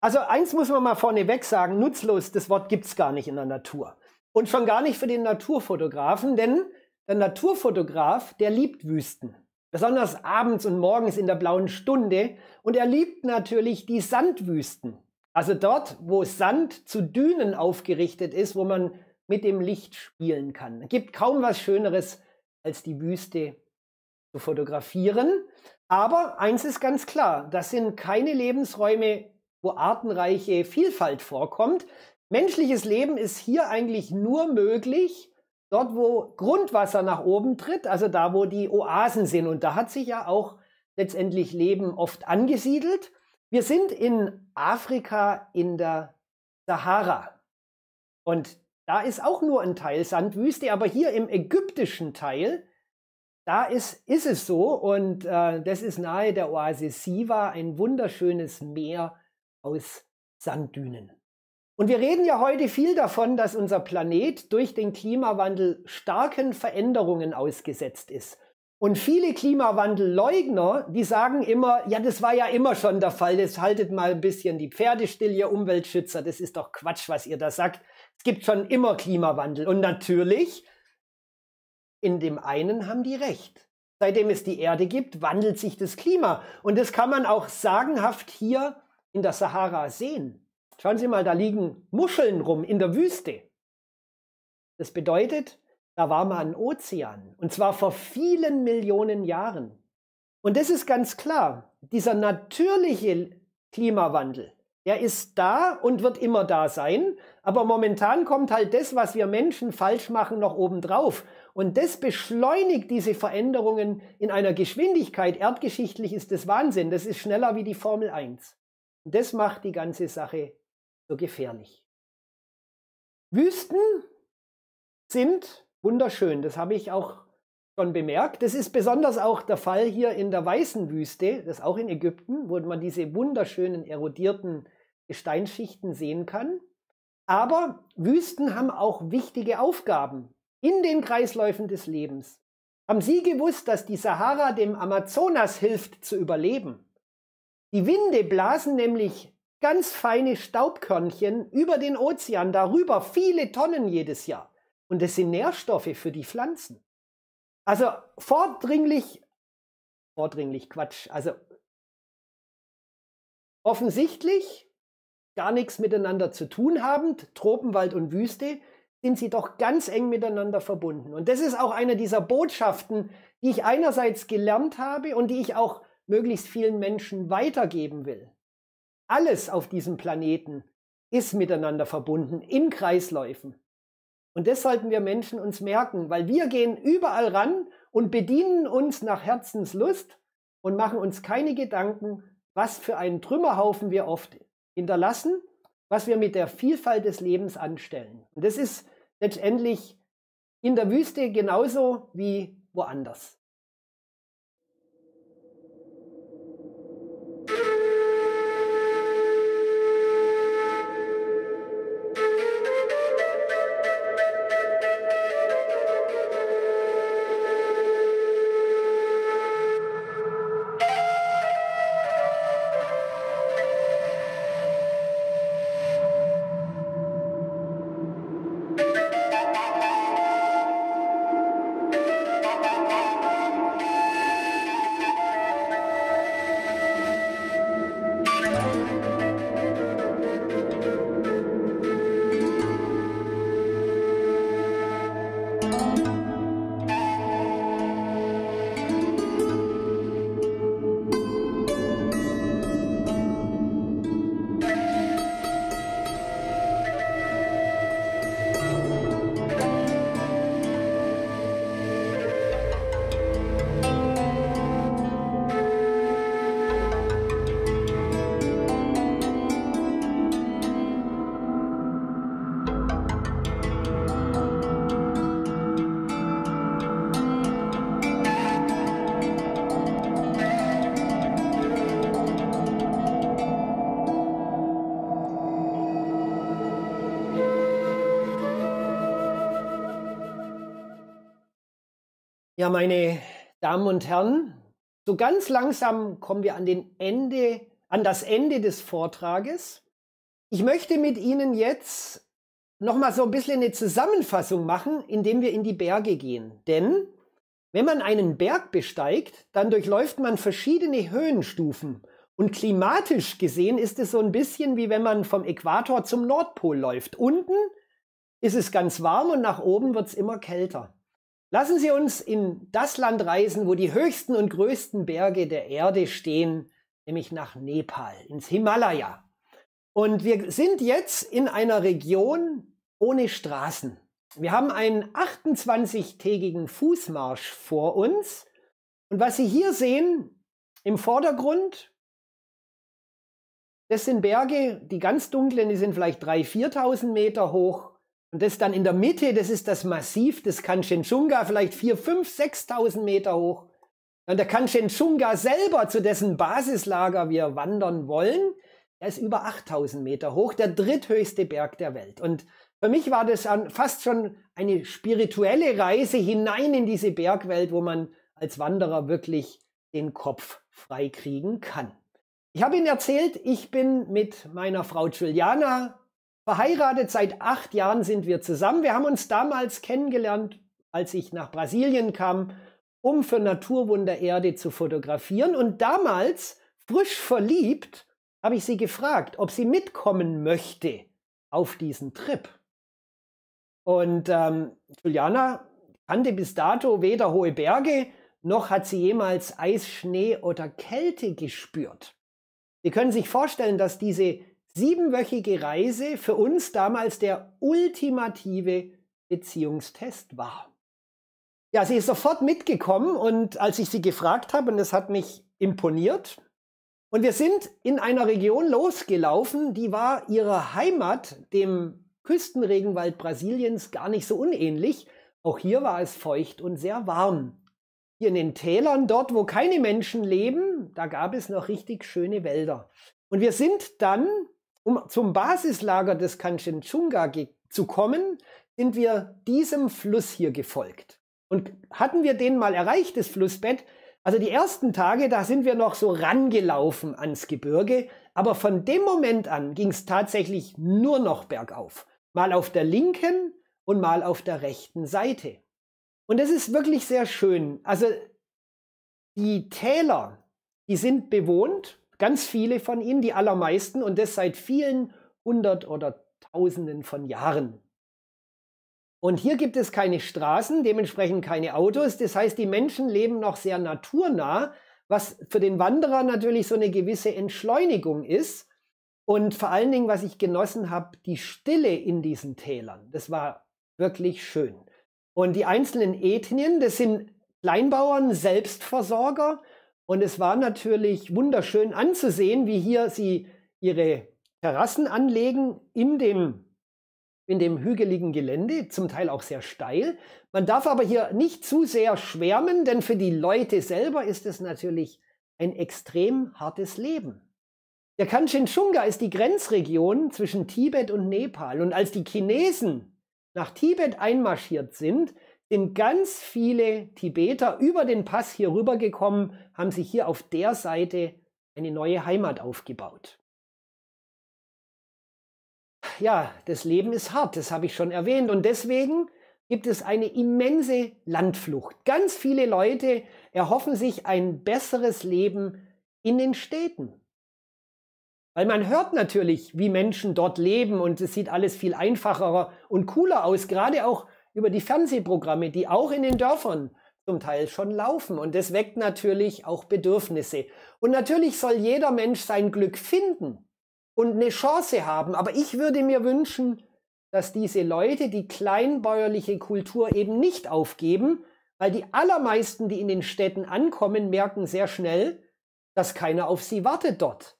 Also eins muss man mal vorneweg sagen, nutzlos, das Wort gibt es gar nicht in der Natur. Und schon gar nicht für den Naturfotografen, denn der Naturfotograf, der liebt Wüsten. Besonders abends und morgens in der blauen Stunde. Und er liebt natürlich die Sandwüsten. Also dort, wo Sand zu Dünen aufgerichtet ist, wo man mit dem Licht spielen kann. Es gibt kaum was Schöneres, als die Wüste zu fotografieren. Aber eins ist ganz klar, das sind keine Lebensräume, wo artenreiche Vielfalt vorkommt. Menschliches Leben ist hier eigentlich nur möglich, dort, wo Grundwasser nach oben tritt, also da, wo die Oasen sind. Und da hat sich ja auch letztendlich Leben oft angesiedelt. Wir sind in Afrika in der Sahara. Und da ist auch nur ein Teil Sandwüste, aber hier im ägyptischen Teil, da ist, ist es so. Und äh, das ist nahe der Oase Siva, ein wunderschönes Meer aus Sanddünen. Und wir reden ja heute viel davon, dass unser Planet durch den Klimawandel starken Veränderungen ausgesetzt ist. Und viele Klimawandelleugner, die sagen immer, ja, das war ja immer schon der Fall, das haltet mal ein bisschen die Pferde still, ihr Umweltschützer, das ist doch Quatsch, was ihr da sagt. Es gibt schon immer Klimawandel. Und natürlich, in dem einen haben die recht. Seitdem es die Erde gibt, wandelt sich das Klima. Und das kann man auch sagenhaft hier in der Sahara sehen. Schauen Sie mal, da liegen Muscheln rum in der Wüste. Das bedeutet, da war mal ein Ozean. Und zwar vor vielen Millionen Jahren. Und das ist ganz klar. Dieser natürliche Klimawandel, der ist da und wird immer da sein. Aber momentan kommt halt das, was wir Menschen falsch machen, noch obendrauf. Und das beschleunigt diese Veränderungen in einer Geschwindigkeit. Erdgeschichtlich ist das Wahnsinn. Das ist schneller wie die Formel 1. Und das macht die ganze Sache so gefährlich. Wüsten sind wunderschön, das habe ich auch schon bemerkt. Das ist besonders auch der Fall hier in der Weißen Wüste, das ist auch in Ägypten, wo man diese wunderschönen erodierten Gesteinsschichten sehen kann. Aber Wüsten haben auch wichtige Aufgaben in den Kreisläufen des Lebens. Haben Sie gewusst, dass die Sahara dem Amazonas hilft zu überleben? Die Winde blasen nämlich ganz feine Staubkörnchen über den Ozean darüber, viele Tonnen jedes Jahr. Und das sind Nährstoffe für die Pflanzen. Also vordringlich, vordringlich Quatsch, also offensichtlich gar nichts miteinander zu tun habend, Tropenwald und Wüste, sind sie doch ganz eng miteinander verbunden. Und das ist auch eine dieser Botschaften, die ich einerseits gelernt habe und die ich auch möglichst vielen Menschen weitergeben will. Alles auf diesem Planeten ist miteinander verbunden, in Kreisläufen. Und das sollten wir Menschen uns merken, weil wir gehen überall ran und bedienen uns nach Herzenslust und machen uns keine Gedanken, was für einen Trümmerhaufen wir oft hinterlassen, was wir mit der Vielfalt des Lebens anstellen. Und das ist letztendlich in der Wüste genauso wie woanders. meine Damen und Herren, so ganz langsam kommen wir an, den Ende, an das Ende des Vortrages. Ich möchte mit Ihnen jetzt nochmal so ein bisschen eine Zusammenfassung machen, indem wir in die Berge gehen. Denn wenn man einen Berg besteigt, dann durchläuft man verschiedene Höhenstufen. Und klimatisch gesehen ist es so ein bisschen wie wenn man vom Äquator zum Nordpol läuft. Unten ist es ganz warm und nach oben wird es immer kälter. Lassen Sie uns in das Land reisen, wo die höchsten und größten Berge der Erde stehen, nämlich nach Nepal, ins Himalaya. Und wir sind jetzt in einer Region ohne Straßen. Wir haben einen 28-tägigen Fußmarsch vor uns. Und was Sie hier sehen, im Vordergrund, das sind Berge, die ganz dunklen, die sind vielleicht 3.000, 4.000 Meter hoch. Und das dann in der Mitte, das ist das Massiv des Kanchenjunga, vielleicht 4, 5, 6.000 Meter hoch. Und der Kanchenjunga selber, zu dessen Basislager wir wandern wollen, der ist über 8.000 Meter hoch, der dritthöchste Berg der Welt. Und für mich war das fast schon eine spirituelle Reise hinein in diese Bergwelt, wo man als Wanderer wirklich den Kopf freikriegen kann. Ich habe Ihnen erzählt, ich bin mit meiner Frau Juliana verheiratet, seit acht Jahren sind wir zusammen. Wir haben uns damals kennengelernt, als ich nach Brasilien kam, um für Naturwunder Erde zu fotografieren. Und damals, frisch verliebt, habe ich sie gefragt, ob sie mitkommen möchte auf diesen Trip. Und ähm, Juliana kannte bis dato weder hohe Berge, noch hat sie jemals Eis, Schnee oder Kälte gespürt. Sie können sich vorstellen, dass diese siebenwöchige Reise für uns damals der ultimative Beziehungstest war. Ja, sie ist sofort mitgekommen und als ich sie gefragt habe, und das hat mich imponiert, und wir sind in einer Region losgelaufen, die war ihrer Heimat, dem Küstenregenwald Brasiliens, gar nicht so unähnlich. Auch hier war es feucht und sehr warm. Hier in den Tälern, dort wo keine Menschen leben, da gab es noch richtig schöne Wälder. Und wir sind dann um zum Basislager des Kanchenjunga zu kommen, sind wir diesem Fluss hier gefolgt. Und hatten wir den mal erreicht, das Flussbett, also die ersten Tage, da sind wir noch so rangelaufen ans Gebirge, aber von dem Moment an ging es tatsächlich nur noch bergauf. Mal auf der linken und mal auf der rechten Seite. Und das ist wirklich sehr schön. Also die Täler, die sind bewohnt Ganz viele von ihnen, die allermeisten, und das seit vielen hundert oder tausenden von Jahren. Und hier gibt es keine Straßen, dementsprechend keine Autos. Das heißt, die Menschen leben noch sehr naturnah, was für den Wanderer natürlich so eine gewisse Entschleunigung ist. Und vor allen Dingen, was ich genossen habe, die Stille in diesen Tälern. Das war wirklich schön. Und die einzelnen Ethnien, das sind Kleinbauern, Selbstversorger, und es war natürlich wunderschön anzusehen, wie hier sie ihre Terrassen anlegen in dem, in dem hügeligen Gelände, zum Teil auch sehr steil. Man darf aber hier nicht zu sehr schwärmen, denn für die Leute selber ist es natürlich ein extrem hartes Leben. Der Kanchenjunga ist die Grenzregion zwischen Tibet und Nepal. Und als die Chinesen nach Tibet einmarschiert sind, sind ganz viele Tibeter über den Pass hier rübergekommen, haben sich hier auf der Seite eine neue Heimat aufgebaut. Ja, das Leben ist hart, das habe ich schon erwähnt. Und deswegen gibt es eine immense Landflucht. Ganz viele Leute erhoffen sich ein besseres Leben in den Städten. Weil man hört natürlich, wie Menschen dort leben und es sieht alles viel einfacher und cooler aus. Gerade auch über die Fernsehprogramme, die auch in den Dörfern zum Teil schon laufen. Und das weckt natürlich auch Bedürfnisse. Und natürlich soll jeder Mensch sein Glück finden und eine Chance haben. Aber ich würde mir wünschen, dass diese Leute die kleinbäuerliche Kultur eben nicht aufgeben, weil die allermeisten, die in den Städten ankommen, merken sehr schnell, dass keiner auf sie wartet dort.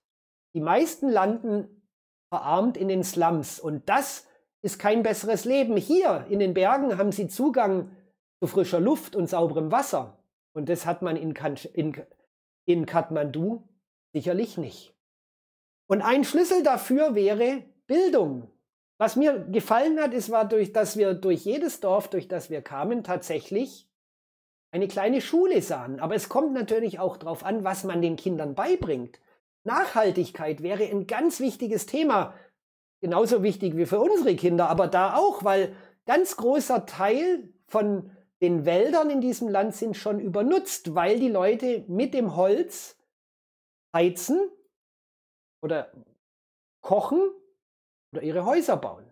Die meisten landen verarmt in den Slums. Und das ist kein besseres Leben. Hier in den Bergen haben sie Zugang zu frischer Luft und sauberem Wasser. Und das hat man in, kan in, in Kathmandu sicherlich nicht. Und ein Schlüssel dafür wäre Bildung. Was mir gefallen hat, ist, war, durch, dass wir durch jedes Dorf, durch das wir kamen, tatsächlich eine kleine Schule sahen. Aber es kommt natürlich auch darauf an, was man den Kindern beibringt. Nachhaltigkeit wäre ein ganz wichtiges Thema genauso wichtig wie für unsere Kinder, aber da auch, weil ganz großer Teil von den Wäldern in diesem Land sind schon übernutzt, weil die Leute mit dem Holz heizen oder kochen oder ihre Häuser bauen.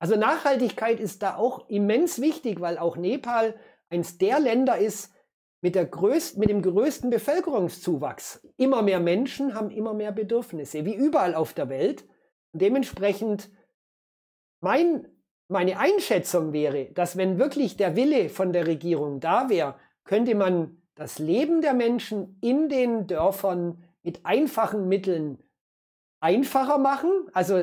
Also Nachhaltigkeit ist da auch immens wichtig, weil auch Nepal eines der Länder ist mit, der größten, mit dem größten Bevölkerungszuwachs. Immer mehr Menschen haben immer mehr Bedürfnisse, wie überall auf der Welt. Dementsprechend, mein, meine Einschätzung wäre, dass wenn wirklich der Wille von der Regierung da wäre, könnte man das Leben der Menschen in den Dörfern mit einfachen Mitteln einfacher machen, also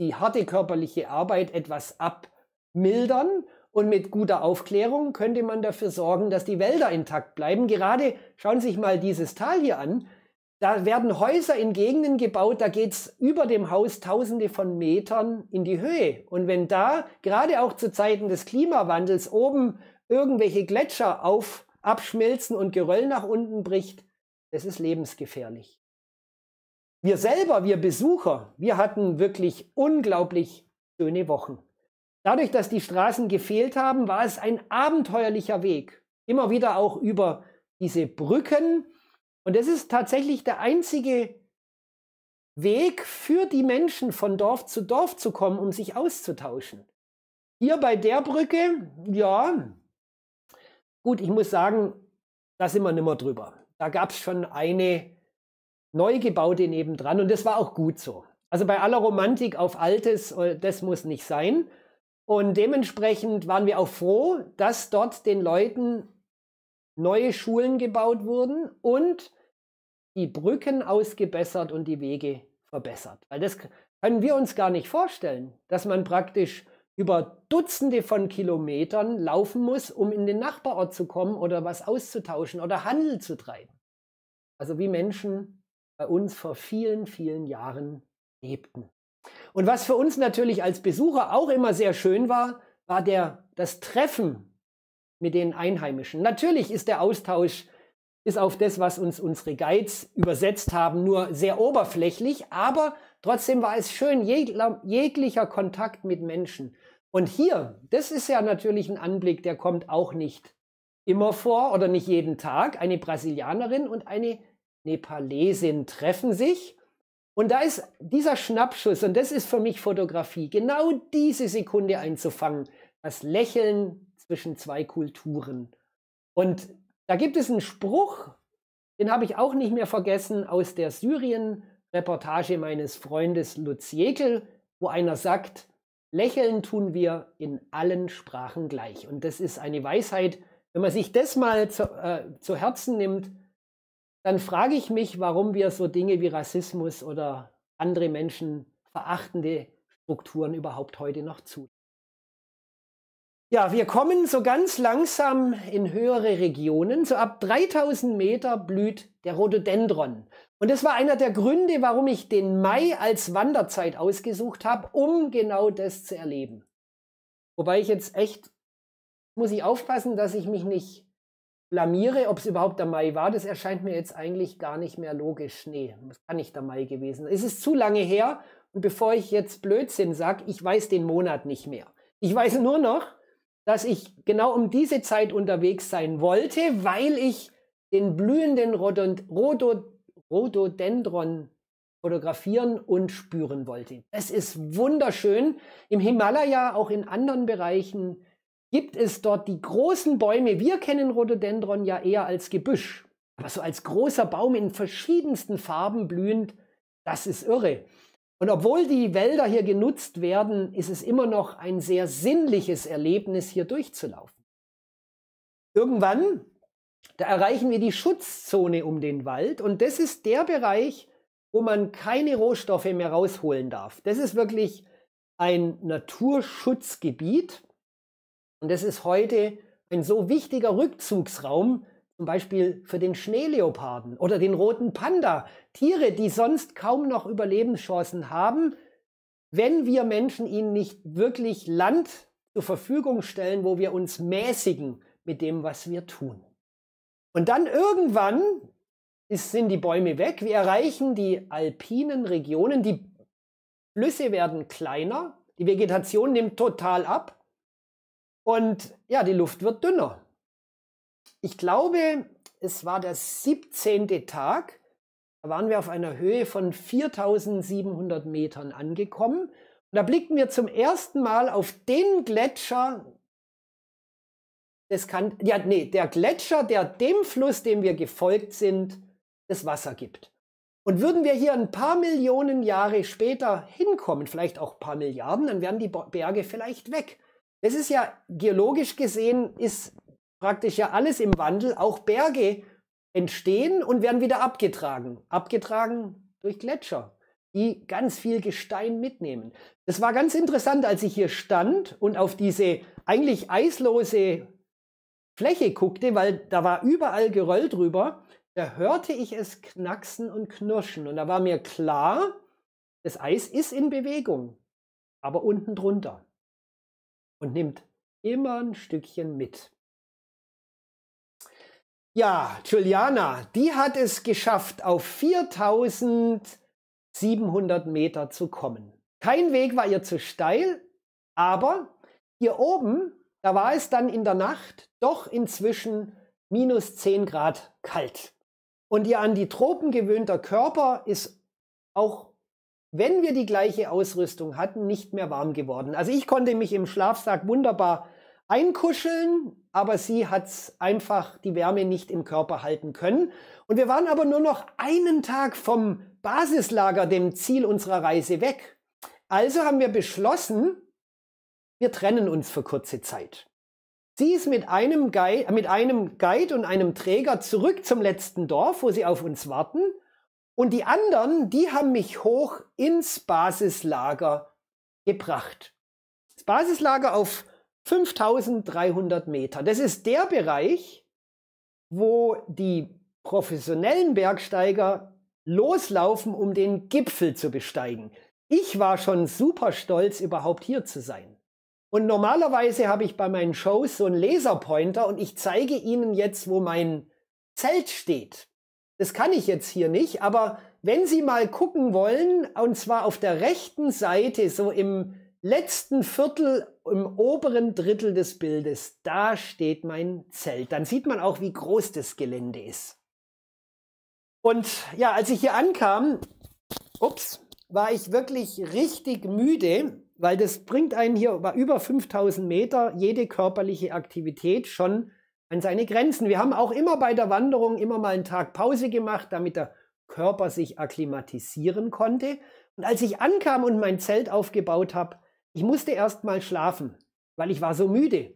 die harte körperliche Arbeit etwas abmildern und mit guter Aufklärung könnte man dafür sorgen, dass die Wälder intakt bleiben. Gerade schauen Sie sich mal dieses Tal hier an. Da werden Häuser in Gegenden gebaut, da geht es über dem Haus tausende von Metern in die Höhe. Und wenn da, gerade auch zu Zeiten des Klimawandels, oben irgendwelche Gletscher auf, abschmelzen und Geröll nach unten bricht, das ist lebensgefährlich. Wir selber, wir Besucher, wir hatten wirklich unglaublich schöne Wochen. Dadurch, dass die Straßen gefehlt haben, war es ein abenteuerlicher Weg. Immer wieder auch über diese Brücken, und das ist tatsächlich der einzige Weg für die Menschen von Dorf zu Dorf zu kommen, um sich auszutauschen. Hier bei der Brücke, ja, gut, ich muss sagen, da sind wir nimmer drüber. Da gab es schon eine neu gebaute nebendran und das war auch gut so. Also bei aller Romantik auf Altes, äh, das muss nicht sein. Und dementsprechend waren wir auch froh, dass dort den Leuten neue Schulen gebaut wurden und die Brücken ausgebessert und die Wege verbessert. Weil das können wir uns gar nicht vorstellen, dass man praktisch über Dutzende von Kilometern laufen muss, um in den Nachbarort zu kommen oder was auszutauschen oder Handel zu treiben. Also wie Menschen bei uns vor vielen, vielen Jahren lebten. Und was für uns natürlich als Besucher auch immer sehr schön war, war der, das Treffen mit den Einheimischen. Natürlich ist der Austausch ist auf das, was uns unsere Guides übersetzt haben, nur sehr oberflächlich, aber trotzdem war es schön, jegler, jeglicher Kontakt mit Menschen. Und hier, das ist ja natürlich ein Anblick, der kommt auch nicht immer vor oder nicht jeden Tag. Eine Brasilianerin und eine Nepalesin treffen sich. Und da ist dieser Schnappschuss, und das ist für mich Fotografie, genau diese Sekunde einzufangen, das Lächeln zwischen zwei Kulturen. Und da gibt es einen Spruch, den habe ich auch nicht mehr vergessen, aus der Syrien-Reportage meines Freundes Lutz Jekel, wo einer sagt, Lächeln tun wir in allen Sprachen gleich. Und das ist eine Weisheit. Wenn man sich das mal zu, äh, zu Herzen nimmt, dann frage ich mich, warum wir so Dinge wie Rassismus oder andere Menschen verachtende Strukturen überhaupt heute noch zu. Ja, wir kommen so ganz langsam in höhere Regionen. So ab 3000 Meter blüht der Rhododendron. Und das war einer der Gründe, warum ich den Mai als Wanderzeit ausgesucht habe, um genau das zu erleben. Wobei ich jetzt echt, muss ich aufpassen, dass ich mich nicht blamiere, ob es überhaupt der Mai war. Das erscheint mir jetzt eigentlich gar nicht mehr logisch. Nee, das kann nicht der Mai gewesen. Es ist zu lange her. Und bevor ich jetzt Blödsinn sage, ich weiß den Monat nicht mehr. Ich weiß nur noch, dass ich genau um diese Zeit unterwegs sein wollte, weil ich den blühenden Rodod Rodod Rhododendron fotografieren und spüren wollte. Es ist wunderschön. Im Himalaya, auch in anderen Bereichen, gibt es dort die großen Bäume. Wir kennen Rhododendron ja eher als Gebüsch. Aber so als großer Baum in verschiedensten Farben blühend, das ist irre. Und obwohl die Wälder hier genutzt werden, ist es immer noch ein sehr sinnliches Erlebnis, hier durchzulaufen. Irgendwann, da erreichen wir die Schutzzone um den Wald und das ist der Bereich, wo man keine Rohstoffe mehr rausholen darf. Das ist wirklich ein Naturschutzgebiet und das ist heute ein so wichtiger Rückzugsraum zum Beispiel für den Schneeleoparden oder den roten Panda, Tiere, die sonst kaum noch Überlebenschancen haben, wenn wir Menschen ihnen nicht wirklich Land zur Verfügung stellen, wo wir uns mäßigen mit dem, was wir tun. Und dann irgendwann ist, sind die Bäume weg, wir erreichen die alpinen Regionen, die Flüsse werden kleiner, die Vegetation nimmt total ab und ja, die Luft wird dünner. Ich glaube, es war der 17. Tag. Da waren wir auf einer Höhe von 4700 Metern angekommen. Und da blickten wir zum ersten Mal auf den Gletscher, das kann, ja, nee, der Gletscher, der dem Fluss, dem wir gefolgt sind, das Wasser gibt. Und würden wir hier ein paar Millionen Jahre später hinkommen, vielleicht auch ein paar Milliarden, dann wären die Berge vielleicht weg. Das ist ja geologisch gesehen, ist praktisch ja alles im Wandel, auch Berge entstehen und werden wieder abgetragen. Abgetragen durch Gletscher, die ganz viel Gestein mitnehmen. Das war ganz interessant, als ich hier stand und auf diese eigentlich eislose Fläche guckte, weil da war überall Geröll drüber, da hörte ich es knacksen und knirschen. Und da war mir klar, das Eis ist in Bewegung, aber unten drunter und nimmt immer ein Stückchen mit. Ja, Juliana, die hat es geschafft, auf 4700 Meter zu kommen. Kein Weg war ihr zu steil, aber hier oben, da war es dann in der Nacht doch inzwischen minus 10 Grad kalt. Und ihr an die Tropen gewöhnter Körper ist auch, wenn wir die gleiche Ausrüstung hatten, nicht mehr warm geworden. Also ich konnte mich im Schlafsack wunderbar einkuscheln, aber sie hat einfach die Wärme nicht im Körper halten können. Und wir waren aber nur noch einen Tag vom Basislager, dem Ziel unserer Reise, weg. Also haben wir beschlossen, wir trennen uns für kurze Zeit. Sie ist mit einem, Guide, äh, mit einem Guide und einem Träger zurück zum letzten Dorf, wo sie auf uns warten. Und die anderen, die haben mich hoch ins Basislager gebracht. Das Basislager auf 5300 Meter. Das ist der Bereich, wo die professionellen Bergsteiger loslaufen, um den Gipfel zu besteigen. Ich war schon super stolz, überhaupt hier zu sein. Und normalerweise habe ich bei meinen Shows so einen Laserpointer und ich zeige Ihnen jetzt, wo mein Zelt steht. Das kann ich jetzt hier nicht, aber wenn Sie mal gucken wollen, und zwar auf der rechten Seite, so im letzten Viertel im oberen Drittel des Bildes, da steht mein Zelt. Dann sieht man auch, wie groß das Gelände ist. Und ja, als ich hier ankam, ups, war ich wirklich richtig müde, weil das bringt einen hier bei über 5000 Meter jede körperliche Aktivität schon an seine Grenzen. Wir haben auch immer bei der Wanderung immer mal einen Tag Pause gemacht, damit der Körper sich akklimatisieren konnte. Und als ich ankam und mein Zelt aufgebaut habe, ich musste erst mal schlafen, weil ich war so müde.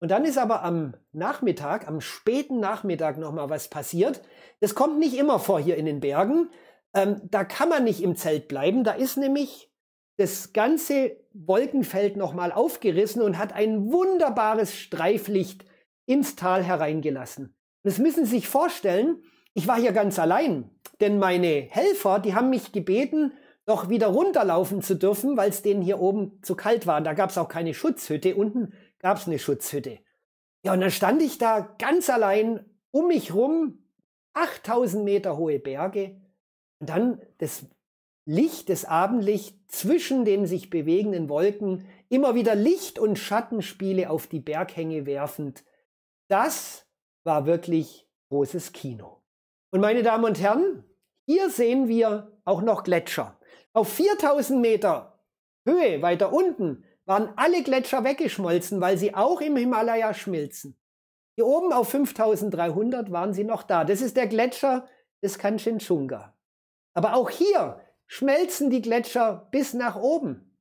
Und dann ist aber am Nachmittag, am späten Nachmittag nochmal was passiert. Das kommt nicht immer vor hier in den Bergen. Ähm, da kann man nicht im Zelt bleiben. Da ist nämlich das ganze Wolkenfeld nochmal aufgerissen und hat ein wunderbares Streiflicht ins Tal hereingelassen. Das müssen Sie sich vorstellen. Ich war hier ganz allein, denn meine Helfer, die haben mich gebeten, noch wieder runterlaufen zu dürfen, weil es denen hier oben zu kalt war. Und da gab es auch keine Schutzhütte. Unten gab es eine Schutzhütte. Ja, und dann stand ich da ganz allein um mich rum, 8000 Meter hohe Berge. Und dann das Licht, das Abendlicht zwischen den sich bewegenden Wolken, immer wieder Licht- und Schattenspiele auf die Berghänge werfend. Das war wirklich großes Kino. Und meine Damen und Herren, hier sehen wir auch noch Gletscher. Auf 4000 Meter Höhe weiter unten waren alle Gletscher weggeschmolzen, weil sie auch im Himalaya schmilzen. Hier oben auf 5300 waren sie noch da. Das ist der Gletscher des Kanchenjunga. Aber auch hier schmelzen die Gletscher bis nach oben.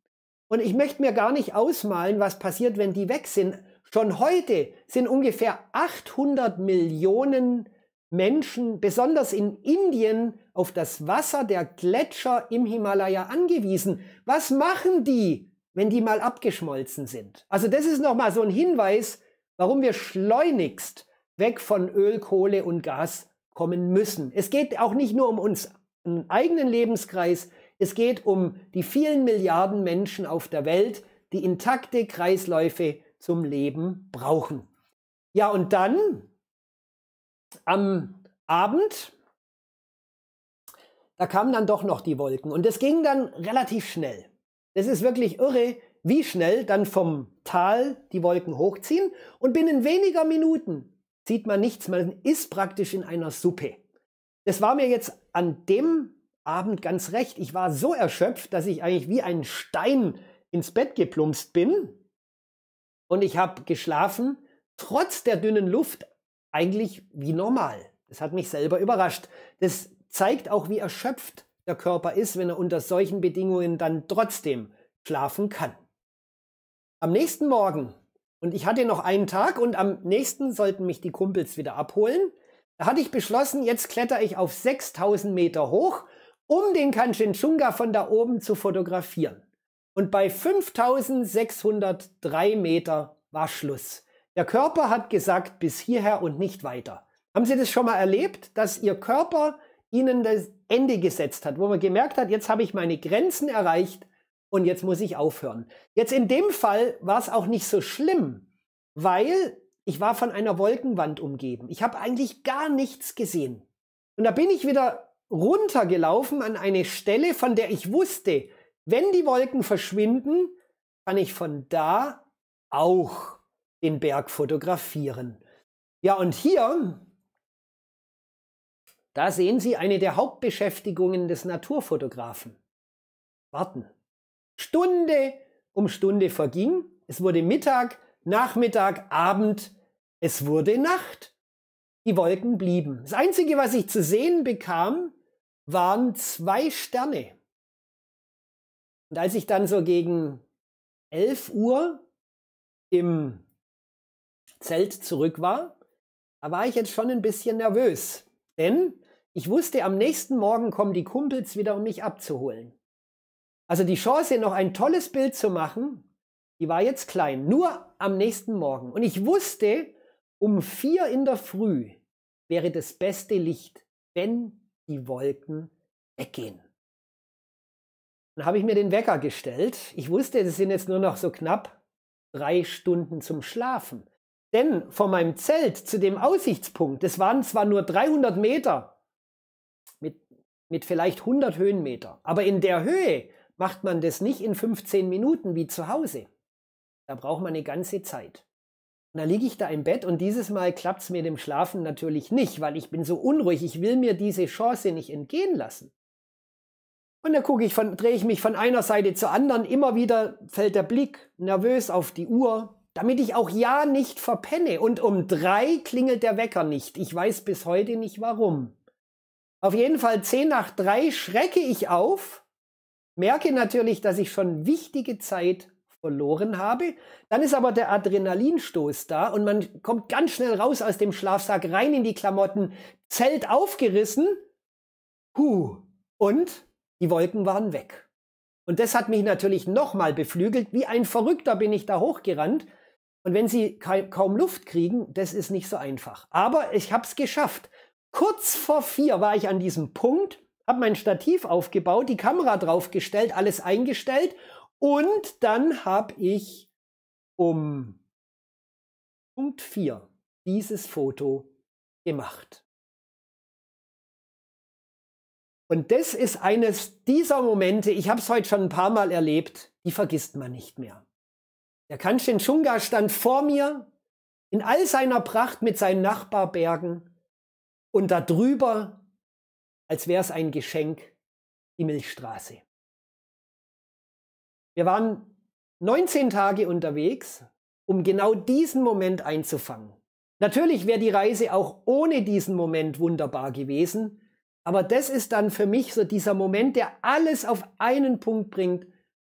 Und ich möchte mir gar nicht ausmalen, was passiert, wenn die weg sind. Schon heute sind ungefähr 800 Millionen Menschen, besonders in Indien, auf das Wasser der Gletscher im Himalaya angewiesen. Was machen die, wenn die mal abgeschmolzen sind? Also das ist nochmal so ein Hinweis, warum wir schleunigst weg von Öl, Kohle und Gas kommen müssen. Es geht auch nicht nur um uns, einen eigenen Lebenskreis, es geht um die vielen Milliarden Menschen auf der Welt, die intakte Kreisläufe zum Leben brauchen. Ja, und dann am Abend da kamen dann doch noch die Wolken. Und das ging dann relativ schnell. Das ist wirklich irre, wie schnell dann vom Tal die Wolken hochziehen. Und binnen weniger Minuten sieht man nichts. Man ist praktisch in einer Suppe. Das war mir jetzt an dem Abend ganz recht. Ich war so erschöpft, dass ich eigentlich wie ein Stein ins Bett geplumpst bin. Und ich habe geschlafen, trotz der dünnen Luft, eigentlich wie normal. Das hat mich selber überrascht. Das zeigt auch, wie erschöpft der Körper ist, wenn er unter solchen Bedingungen dann trotzdem schlafen kann. Am nächsten Morgen, und ich hatte noch einen Tag und am nächsten sollten mich die Kumpels wieder abholen, da hatte ich beschlossen, jetzt kletter ich auf 6000 Meter hoch, um den Kanchenjunga von da oben zu fotografieren. Und bei 5603 Meter war Schluss. Der Körper hat gesagt, bis hierher und nicht weiter. Haben Sie das schon mal erlebt, dass Ihr Körper ihnen das Ende gesetzt hat, wo man gemerkt hat, jetzt habe ich meine Grenzen erreicht und jetzt muss ich aufhören. Jetzt in dem Fall war es auch nicht so schlimm, weil ich war von einer Wolkenwand umgeben. Ich habe eigentlich gar nichts gesehen. Und da bin ich wieder runtergelaufen an eine Stelle, von der ich wusste, wenn die Wolken verschwinden, kann ich von da auch den Berg fotografieren. Ja, und hier da sehen Sie eine der Hauptbeschäftigungen des Naturfotografen. Warten. Stunde um Stunde verging, es wurde Mittag, Nachmittag, Abend, es wurde Nacht. Die Wolken blieben. Das Einzige, was ich zu sehen bekam, waren zwei Sterne. Und als ich dann so gegen 11 Uhr im Zelt zurück war, da war ich jetzt schon ein bisschen nervös. Denn ich wusste, am nächsten Morgen kommen die Kumpels wieder, um mich abzuholen. Also die Chance, noch ein tolles Bild zu machen, die war jetzt klein, nur am nächsten Morgen. Und ich wusste, um vier in der Früh wäre das beste Licht, wenn die Wolken weggehen. Dann habe ich mir den Wecker gestellt. Ich wusste, es sind jetzt nur noch so knapp drei Stunden zum Schlafen. Denn von meinem Zelt zu dem Aussichtspunkt, das waren zwar nur 300 Meter, mit vielleicht 100 Höhenmeter. Aber in der Höhe macht man das nicht in 15 Minuten wie zu Hause. Da braucht man eine ganze Zeit. Und da liege ich da im Bett und dieses Mal klappt es mir dem Schlafen natürlich nicht, weil ich bin so unruhig, ich will mir diese Chance nicht entgehen lassen. Und dann gucke ich von, drehe ich mich von einer Seite zur anderen, immer wieder fällt der Blick nervös auf die Uhr, damit ich auch ja nicht verpenne. Und um drei klingelt der Wecker nicht. Ich weiß bis heute nicht warum. Auf jeden Fall 10 nach 3 schrecke ich auf, merke natürlich, dass ich schon wichtige Zeit verloren habe. Dann ist aber der Adrenalinstoß da und man kommt ganz schnell raus aus dem Schlafsack, rein in die Klamotten, Zelt aufgerissen. Huh. Und die Wolken waren weg. Und das hat mich natürlich nochmal beflügelt. Wie ein Verrückter bin ich da hochgerannt. Und wenn sie kaum Luft kriegen, das ist nicht so einfach. Aber ich habe es geschafft. Kurz vor vier war ich an diesem Punkt, habe mein Stativ aufgebaut, die Kamera draufgestellt, alles eingestellt und dann habe ich um Punkt vier dieses Foto gemacht. Und das ist eines dieser Momente, ich habe es heute schon ein paar Mal erlebt, die vergisst man nicht mehr. Der Kanchen Chunga stand vor mir in all seiner Pracht mit seinen Nachbarbergen und darüber, als wäre es ein Geschenk, die Milchstraße. Wir waren 19 Tage unterwegs, um genau diesen Moment einzufangen. Natürlich wäre die Reise auch ohne diesen Moment wunderbar gewesen, aber das ist dann für mich so dieser Moment, der alles auf einen Punkt bringt.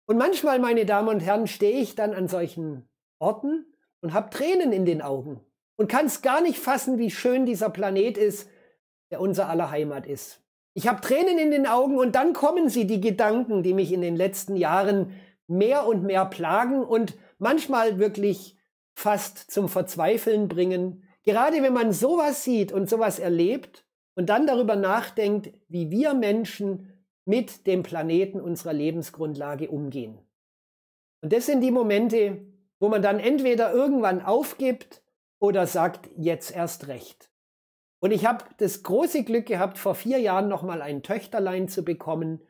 Und manchmal, meine Damen und Herren, stehe ich dann an solchen Orten und habe Tränen in den Augen, und kann gar nicht fassen, wie schön dieser Planet ist, der unser aller Heimat ist. Ich habe Tränen in den Augen und dann kommen sie die Gedanken, die mich in den letzten Jahren mehr und mehr plagen und manchmal wirklich fast zum Verzweifeln bringen. Gerade wenn man sowas sieht und sowas erlebt und dann darüber nachdenkt, wie wir Menschen mit dem Planeten unserer Lebensgrundlage umgehen. Und das sind die Momente, wo man dann entweder irgendwann aufgibt oder sagt jetzt erst recht. Und ich habe das große Glück gehabt, vor vier Jahren nochmal ein Töchterlein zu bekommen.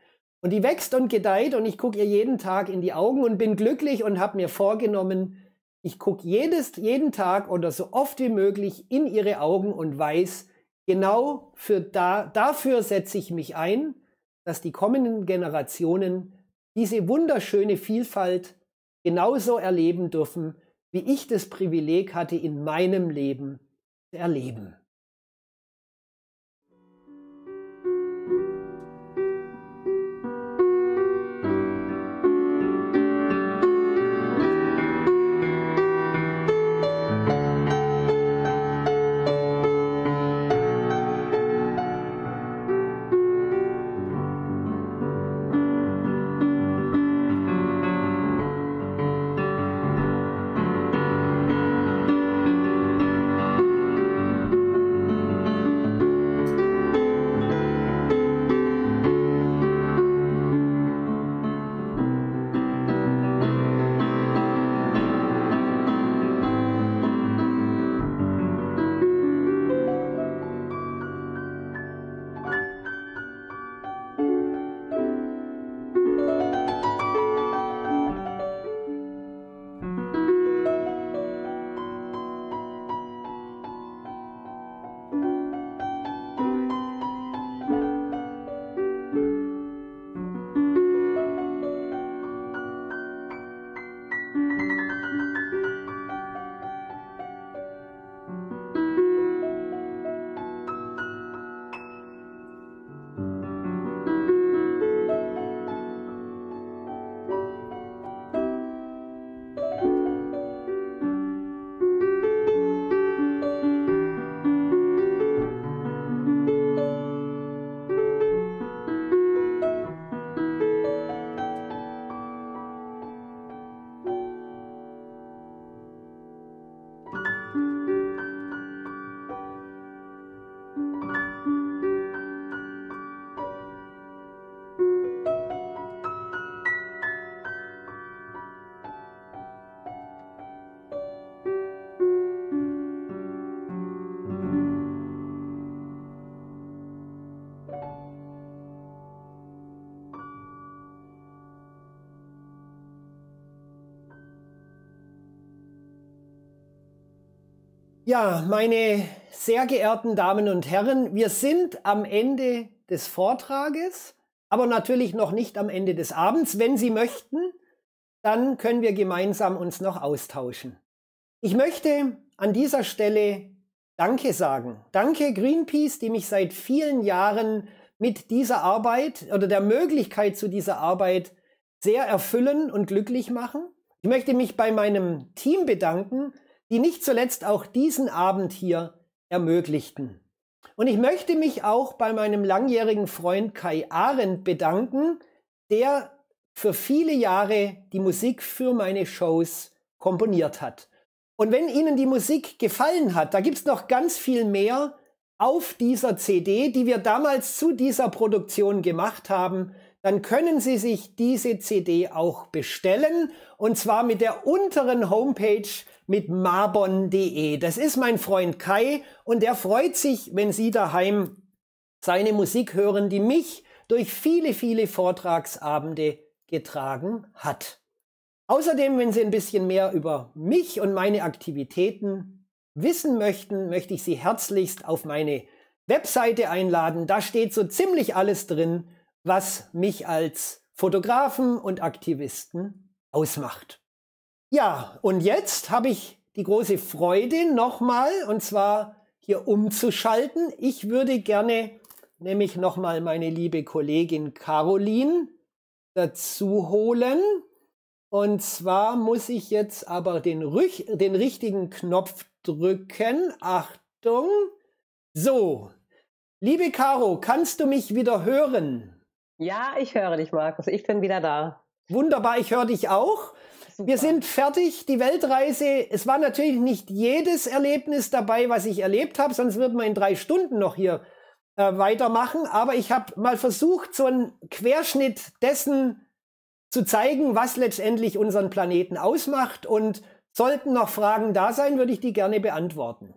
Und die wächst und gedeiht und ich gucke ihr jeden Tag in die Augen und bin glücklich und habe mir vorgenommen, ich gucke jedes, jeden Tag oder so oft wie möglich in ihre Augen und weiß, genau für da, dafür setze ich mich ein, dass die kommenden Generationen diese wunderschöne Vielfalt genauso erleben dürfen, wie ich das Privileg hatte, in meinem Leben zu erleben. Ja, meine sehr geehrten Damen und Herren, wir sind am Ende des Vortrages, aber natürlich noch nicht am Ende des Abends. Wenn Sie möchten, dann können wir gemeinsam uns noch austauschen. Ich möchte an dieser Stelle Danke sagen. Danke Greenpeace, die mich seit vielen Jahren mit dieser Arbeit oder der Möglichkeit zu dieser Arbeit sehr erfüllen und glücklich machen. Ich möchte mich bei meinem Team bedanken, die nicht zuletzt auch diesen Abend hier ermöglichten. Und ich möchte mich auch bei meinem langjährigen Freund Kai Arendt bedanken, der für viele Jahre die Musik für meine Shows komponiert hat. Und wenn Ihnen die Musik gefallen hat, da gibt's noch ganz viel mehr auf dieser CD, die wir damals zu dieser Produktion gemacht haben, dann können Sie sich diese CD auch bestellen und zwar mit der unteren Homepage mit marbon.de. Das ist mein Freund Kai und der freut sich, wenn Sie daheim seine Musik hören, die mich durch viele, viele Vortragsabende getragen hat. Außerdem, wenn Sie ein bisschen mehr über mich und meine Aktivitäten wissen möchten, möchte ich Sie herzlichst auf meine Webseite einladen. Da steht so ziemlich alles drin, was mich als Fotografen und Aktivisten ausmacht. Ja, und jetzt habe ich die große Freude nochmal, und zwar hier umzuschalten. Ich würde gerne nämlich nochmal meine liebe Kollegin Caroline dazu holen. Und zwar muss ich jetzt aber den, den richtigen Knopf drücken. Achtung. So, liebe Caro, kannst du mich wieder hören? Ja, ich höre dich, Markus. Ich bin wieder da. Wunderbar, ich höre dich auch super. Wir sind fertig, die Weltreise. Es war natürlich nicht jedes Erlebnis dabei, was ich erlebt habe, sonst würden wir in drei Stunden noch hier äh, weitermachen. Aber ich habe mal versucht, so einen Querschnitt dessen zu zeigen, was letztendlich unseren Planeten ausmacht. Und sollten noch Fragen da sein, würde ich die gerne beantworten.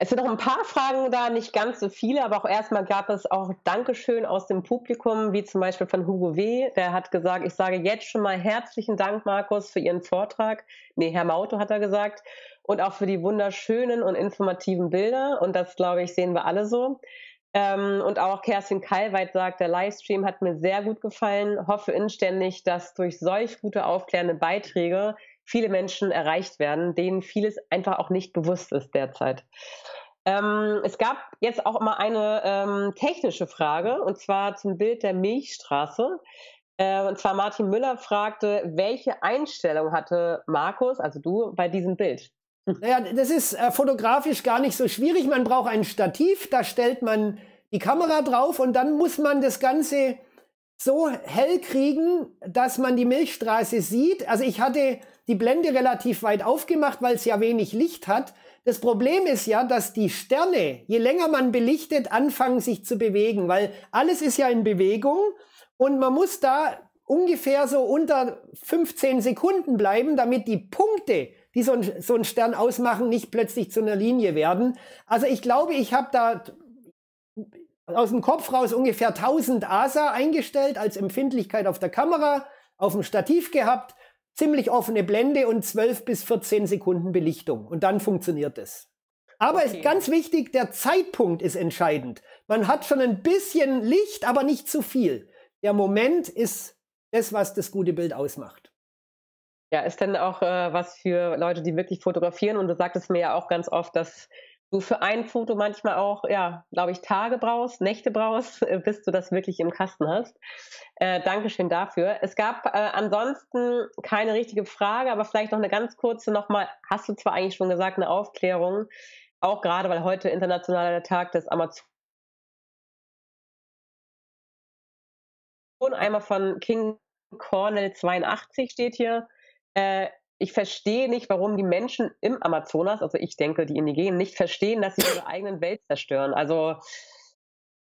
Es sind noch ein paar Fragen da, nicht ganz so viele, aber auch erstmal gab es auch Dankeschön aus dem Publikum, wie zum Beispiel von Hugo W., der hat gesagt, ich sage jetzt schon mal herzlichen Dank, Markus, für Ihren Vortrag. Nee, Herr Mauto hat er gesagt. Und auch für die wunderschönen und informativen Bilder. Und das, glaube ich, sehen wir alle so. Ähm, und auch Kerstin Kallweit sagt, der Livestream hat mir sehr gut gefallen. Hoffe inständig, dass durch solch gute aufklärende Beiträge viele Menschen erreicht werden, denen vieles einfach auch nicht bewusst ist derzeit. Ähm, es gab jetzt auch mal eine ähm, technische Frage und zwar zum Bild der Milchstraße. Äh, und zwar Martin Müller fragte, welche Einstellung hatte Markus, also du, bei diesem Bild? Naja, das ist äh, fotografisch gar nicht so schwierig. Man braucht ein Stativ, da stellt man die Kamera drauf und dann muss man das Ganze so hell kriegen, dass man die Milchstraße sieht. Also ich hatte die Blende relativ weit aufgemacht, weil es ja wenig Licht hat. Das Problem ist ja, dass die Sterne, je länger man belichtet, anfangen sich zu bewegen, weil alles ist ja in Bewegung und man muss da ungefähr so unter 15 Sekunden bleiben, damit die Punkte, die so ein, so ein Stern ausmachen, nicht plötzlich zu einer Linie werden. Also ich glaube, ich habe da aus dem Kopf raus ungefähr 1000 ASA eingestellt als Empfindlichkeit auf der Kamera, auf dem Stativ gehabt ziemlich offene Blende und 12 bis 14 Sekunden Belichtung. Und dann funktioniert es. Aber okay. ganz wichtig, der Zeitpunkt ist entscheidend. Man hat schon ein bisschen Licht, aber nicht zu viel. Der Moment ist das, was das gute Bild ausmacht. Ja, ist denn auch äh, was für Leute, die wirklich fotografieren? Und du sagtest mir ja auch ganz oft, dass du für ein Foto manchmal auch, ja, glaube ich, Tage brauchst, Nächte brauchst, [LAUGHS] äh, bis du das wirklich im Kasten hast. Äh, Dankeschön dafür. Es gab äh, ansonsten keine richtige Frage, aber vielleicht noch eine ganz kurze nochmal. Hast du zwar eigentlich schon gesagt, eine Aufklärung, auch gerade weil heute internationaler Tag des Amazon einmal von King Cornell 82 steht hier. Äh, ich verstehe nicht, warum die Menschen im Amazonas, also ich denke, die Indigenen, nicht verstehen, dass sie ihre eigenen Welt zerstören. Also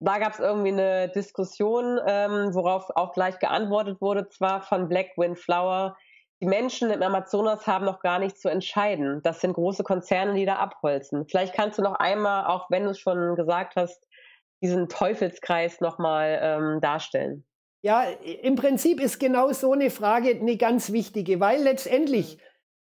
da gab es irgendwie eine Diskussion, ähm, worauf auch gleich geantwortet wurde, zwar von Black Wind Flower. Die Menschen im Amazonas haben noch gar nichts zu entscheiden. Das sind große Konzerne, die da abholzen. Vielleicht kannst du noch einmal, auch wenn du es schon gesagt hast, diesen Teufelskreis nochmal ähm, darstellen. Ja, im Prinzip ist genau so eine Frage eine ganz wichtige, weil letztendlich, mhm.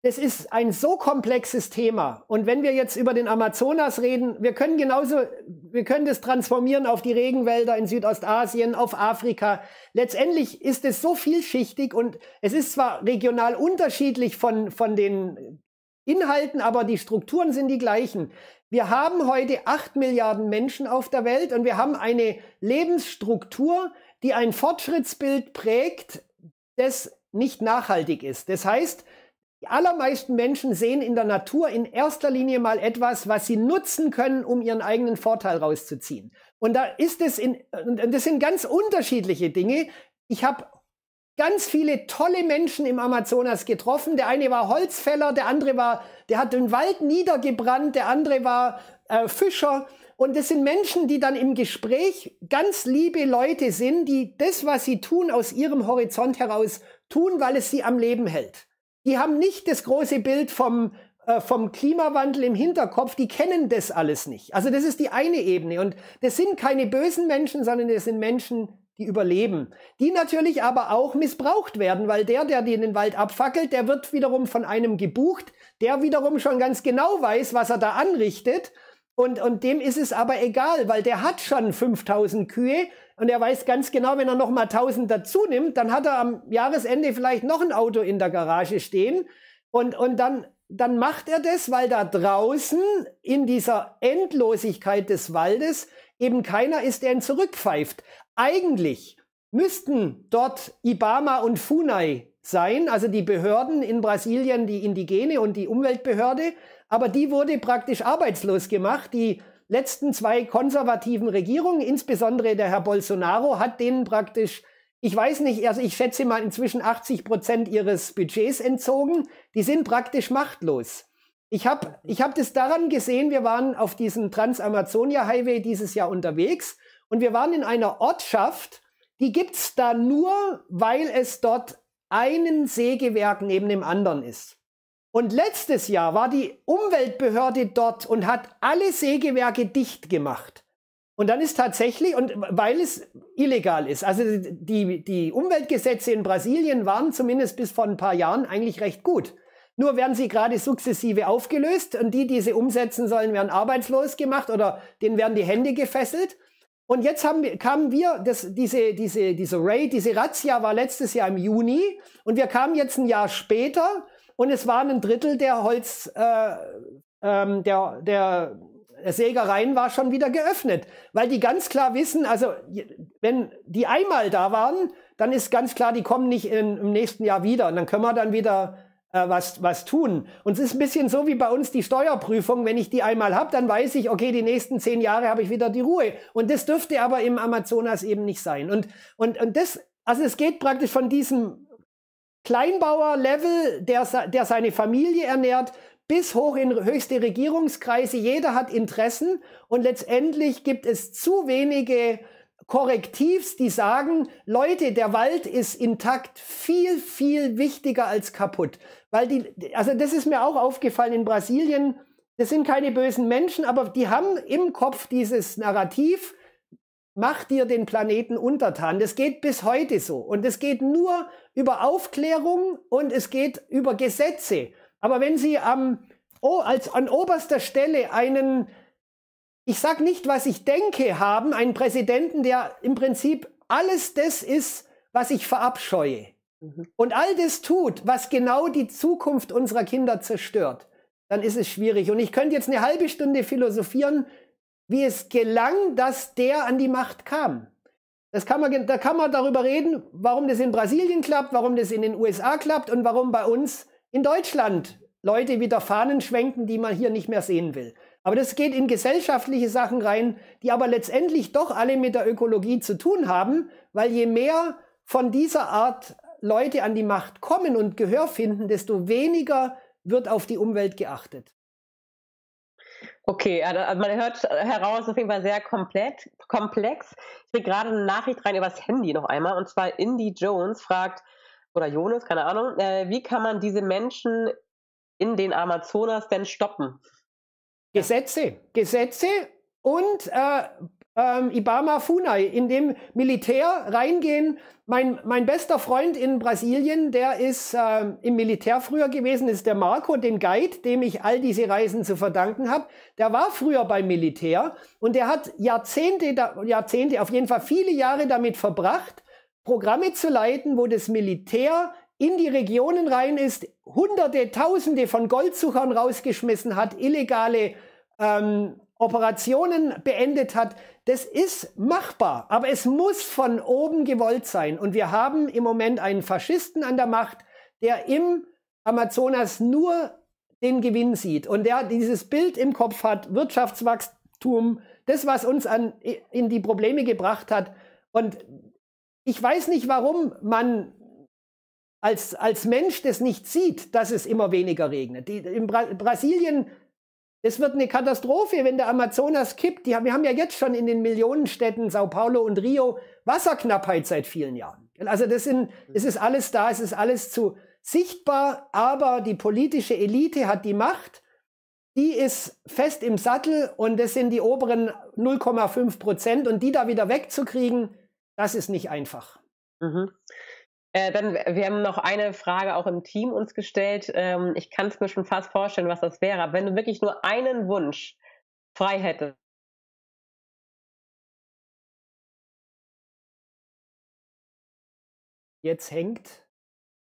das ist ein so komplexes Thema. Und wenn wir jetzt über den Amazonas reden, wir können genauso, wir können das transformieren auf die Regenwälder in Südostasien, auf Afrika. Letztendlich ist es so vielschichtig und es ist zwar regional unterschiedlich von, von den Inhalten, aber die Strukturen sind die gleichen. Wir haben heute acht Milliarden Menschen auf der Welt und wir haben eine Lebensstruktur, die ein Fortschrittsbild prägt, das nicht nachhaltig ist. Das heißt, die allermeisten Menschen sehen in der Natur in erster Linie mal etwas, was sie nutzen können, um ihren eigenen Vorteil rauszuziehen. Und da ist es in, das sind ganz unterschiedliche Dinge. Ich habe ganz viele tolle Menschen im Amazonas getroffen. Der eine war Holzfäller, der andere war, der hat den Wald niedergebrannt, der andere war äh, Fischer. Und das sind Menschen, die dann im Gespräch ganz liebe Leute sind, die das, was sie tun, aus ihrem Horizont heraus tun, weil es sie am Leben hält. Die haben nicht das große Bild vom, äh, vom Klimawandel im Hinterkopf, die kennen das alles nicht. Also das ist die eine Ebene. Und das sind keine bösen Menschen, sondern das sind Menschen, die überleben, die natürlich aber auch missbraucht werden, weil der, der den Wald abfackelt, der wird wiederum von einem gebucht, der wiederum schon ganz genau weiß, was er da anrichtet und, und dem ist es aber egal, weil der hat schon 5000 Kühe und er weiß ganz genau, wenn er nochmal 1000 dazu nimmt, dann hat er am Jahresende vielleicht noch ein Auto in der Garage stehen. Und, und dann, dann macht er das, weil da draußen in dieser Endlosigkeit des Waldes eben keiner ist, der ihn zurückpfeift. Eigentlich müssten dort Ibama und Funai sein, also die Behörden in Brasilien, die Indigene und die Umweltbehörde, aber die wurde praktisch arbeitslos gemacht. Die letzten zwei konservativen Regierungen, insbesondere der Herr Bolsonaro, hat denen praktisch, ich weiß nicht, also ich schätze mal inzwischen 80 Prozent ihres Budgets entzogen. Die sind praktisch machtlos. Ich habe ich hab das daran gesehen, wir waren auf diesem Trans-Amazonia-Highway dieses Jahr unterwegs und wir waren in einer Ortschaft, die gibt's da nur, weil es dort einen Sägewerk neben dem anderen ist. Und letztes Jahr war die Umweltbehörde dort und hat alle Sägewerke dicht gemacht. Und dann ist tatsächlich, und weil es illegal ist, also die, die Umweltgesetze in Brasilien waren zumindest bis vor ein paar Jahren eigentlich recht gut. Nur werden sie gerade sukzessive aufgelöst und die, die sie umsetzen sollen, werden arbeitslos gemacht oder denen werden die Hände gefesselt. Und jetzt haben, kamen wir, das, diese, diese, diese Raid, diese Razzia war letztes Jahr im Juni und wir kamen jetzt ein Jahr später und es waren ein Drittel der Holz, äh, ähm, der, der Sägereien war schon wieder geöffnet, weil die ganz klar wissen, also wenn die einmal da waren, dann ist ganz klar, die kommen nicht in, im nächsten Jahr wieder. Und dann können wir dann wieder äh, was, was tun. Und es ist ein bisschen so wie bei uns die Steuerprüfung. Wenn ich die einmal habe, dann weiß ich, okay, die nächsten zehn Jahre habe ich wieder die Ruhe. Und das dürfte aber im Amazonas eben nicht sein. Und, und, und das, also es geht praktisch von diesem Kleinbauer-Level, der, der seine Familie ernährt, bis hoch in höchste Regierungskreise. Jeder hat Interessen und letztendlich gibt es zu wenige Korrektivs, die sagen, Leute, der Wald ist intakt viel, viel wichtiger als kaputt. Weil die, also das ist mir auch aufgefallen in Brasilien. Das sind keine bösen Menschen, aber die haben im Kopf dieses Narrativ, mach dir den Planeten untertan. Das geht bis heute so. Und es geht nur über Aufklärung und es geht über Gesetze. Aber wenn Sie am, oh, als, an oberster Stelle einen, ich sage nicht, was ich denke, haben, einen Präsidenten, der im Prinzip alles das ist, was ich verabscheue. Mhm. Und all das tut, was genau die Zukunft unserer Kinder zerstört, dann ist es schwierig. Und ich könnte jetzt eine halbe Stunde philosophieren, wie es gelang, dass der an die Macht kam. Das kann man, da kann man darüber reden, warum das in Brasilien klappt, warum das in den USA klappt und warum bei uns in Deutschland Leute wieder Fahnen schwenken, die man hier nicht mehr sehen will. Aber das geht in gesellschaftliche Sachen rein, die aber letztendlich doch alle mit der Ökologie zu tun haben, weil je mehr von dieser Art Leute an die Macht kommen und Gehör finden, desto weniger wird auf die Umwelt geachtet. Okay, also man hört heraus, auf jeden Fall sehr komplett, komplex. Ich kriege gerade eine Nachricht rein übers Handy noch einmal. Und zwar Indy Jones fragt, oder Jonas, keine Ahnung, äh, wie kann man diese Menschen in den Amazonas denn stoppen? Gesetze, Gesetze und äh, ähm, Ibama Funai, in dem Militär reingehen. Mein, mein bester Freund in Brasilien, der ist äh, im Militär früher gewesen, ist der Marco, den Guide, dem ich all diese Reisen zu verdanken habe. Der war früher beim Militär und der hat Jahrzehnte, Jahrzehnte, auf jeden Fall viele Jahre damit verbracht, Programme zu leiten, wo das Militär in die Regionen rein ist, hunderte, tausende von Goldsuchern rausgeschmissen hat, illegale ähm, Operationen beendet hat, das ist machbar, aber es muss von oben gewollt sein. Und wir haben im Moment einen Faschisten an der Macht, der im Amazonas nur den Gewinn sieht und der dieses Bild im Kopf hat, Wirtschaftswachstum, das, was uns an, in die Probleme gebracht hat. Und ich weiß nicht, warum man als, als Mensch das nicht sieht, dass es immer weniger regnet. Die, in Bra Brasilien es wird eine Katastrophe, wenn der Amazonas kippt. Die, wir haben ja jetzt schon in den Millionenstädten Sao Paulo und Rio Wasserknappheit seit vielen Jahren. Also das, sind, das ist alles da, es ist alles zu sichtbar, aber die politische Elite hat die Macht, die ist fest im Sattel und das sind die oberen 0,5 Prozent und die da wieder wegzukriegen, das ist nicht einfach. Mhm. Äh, dann, wir haben noch eine Frage auch im Team uns gestellt. Ähm, ich kann es mir schon fast vorstellen, was das wäre. Aber wenn du wirklich nur einen Wunsch frei hättest, Jetzt hängt.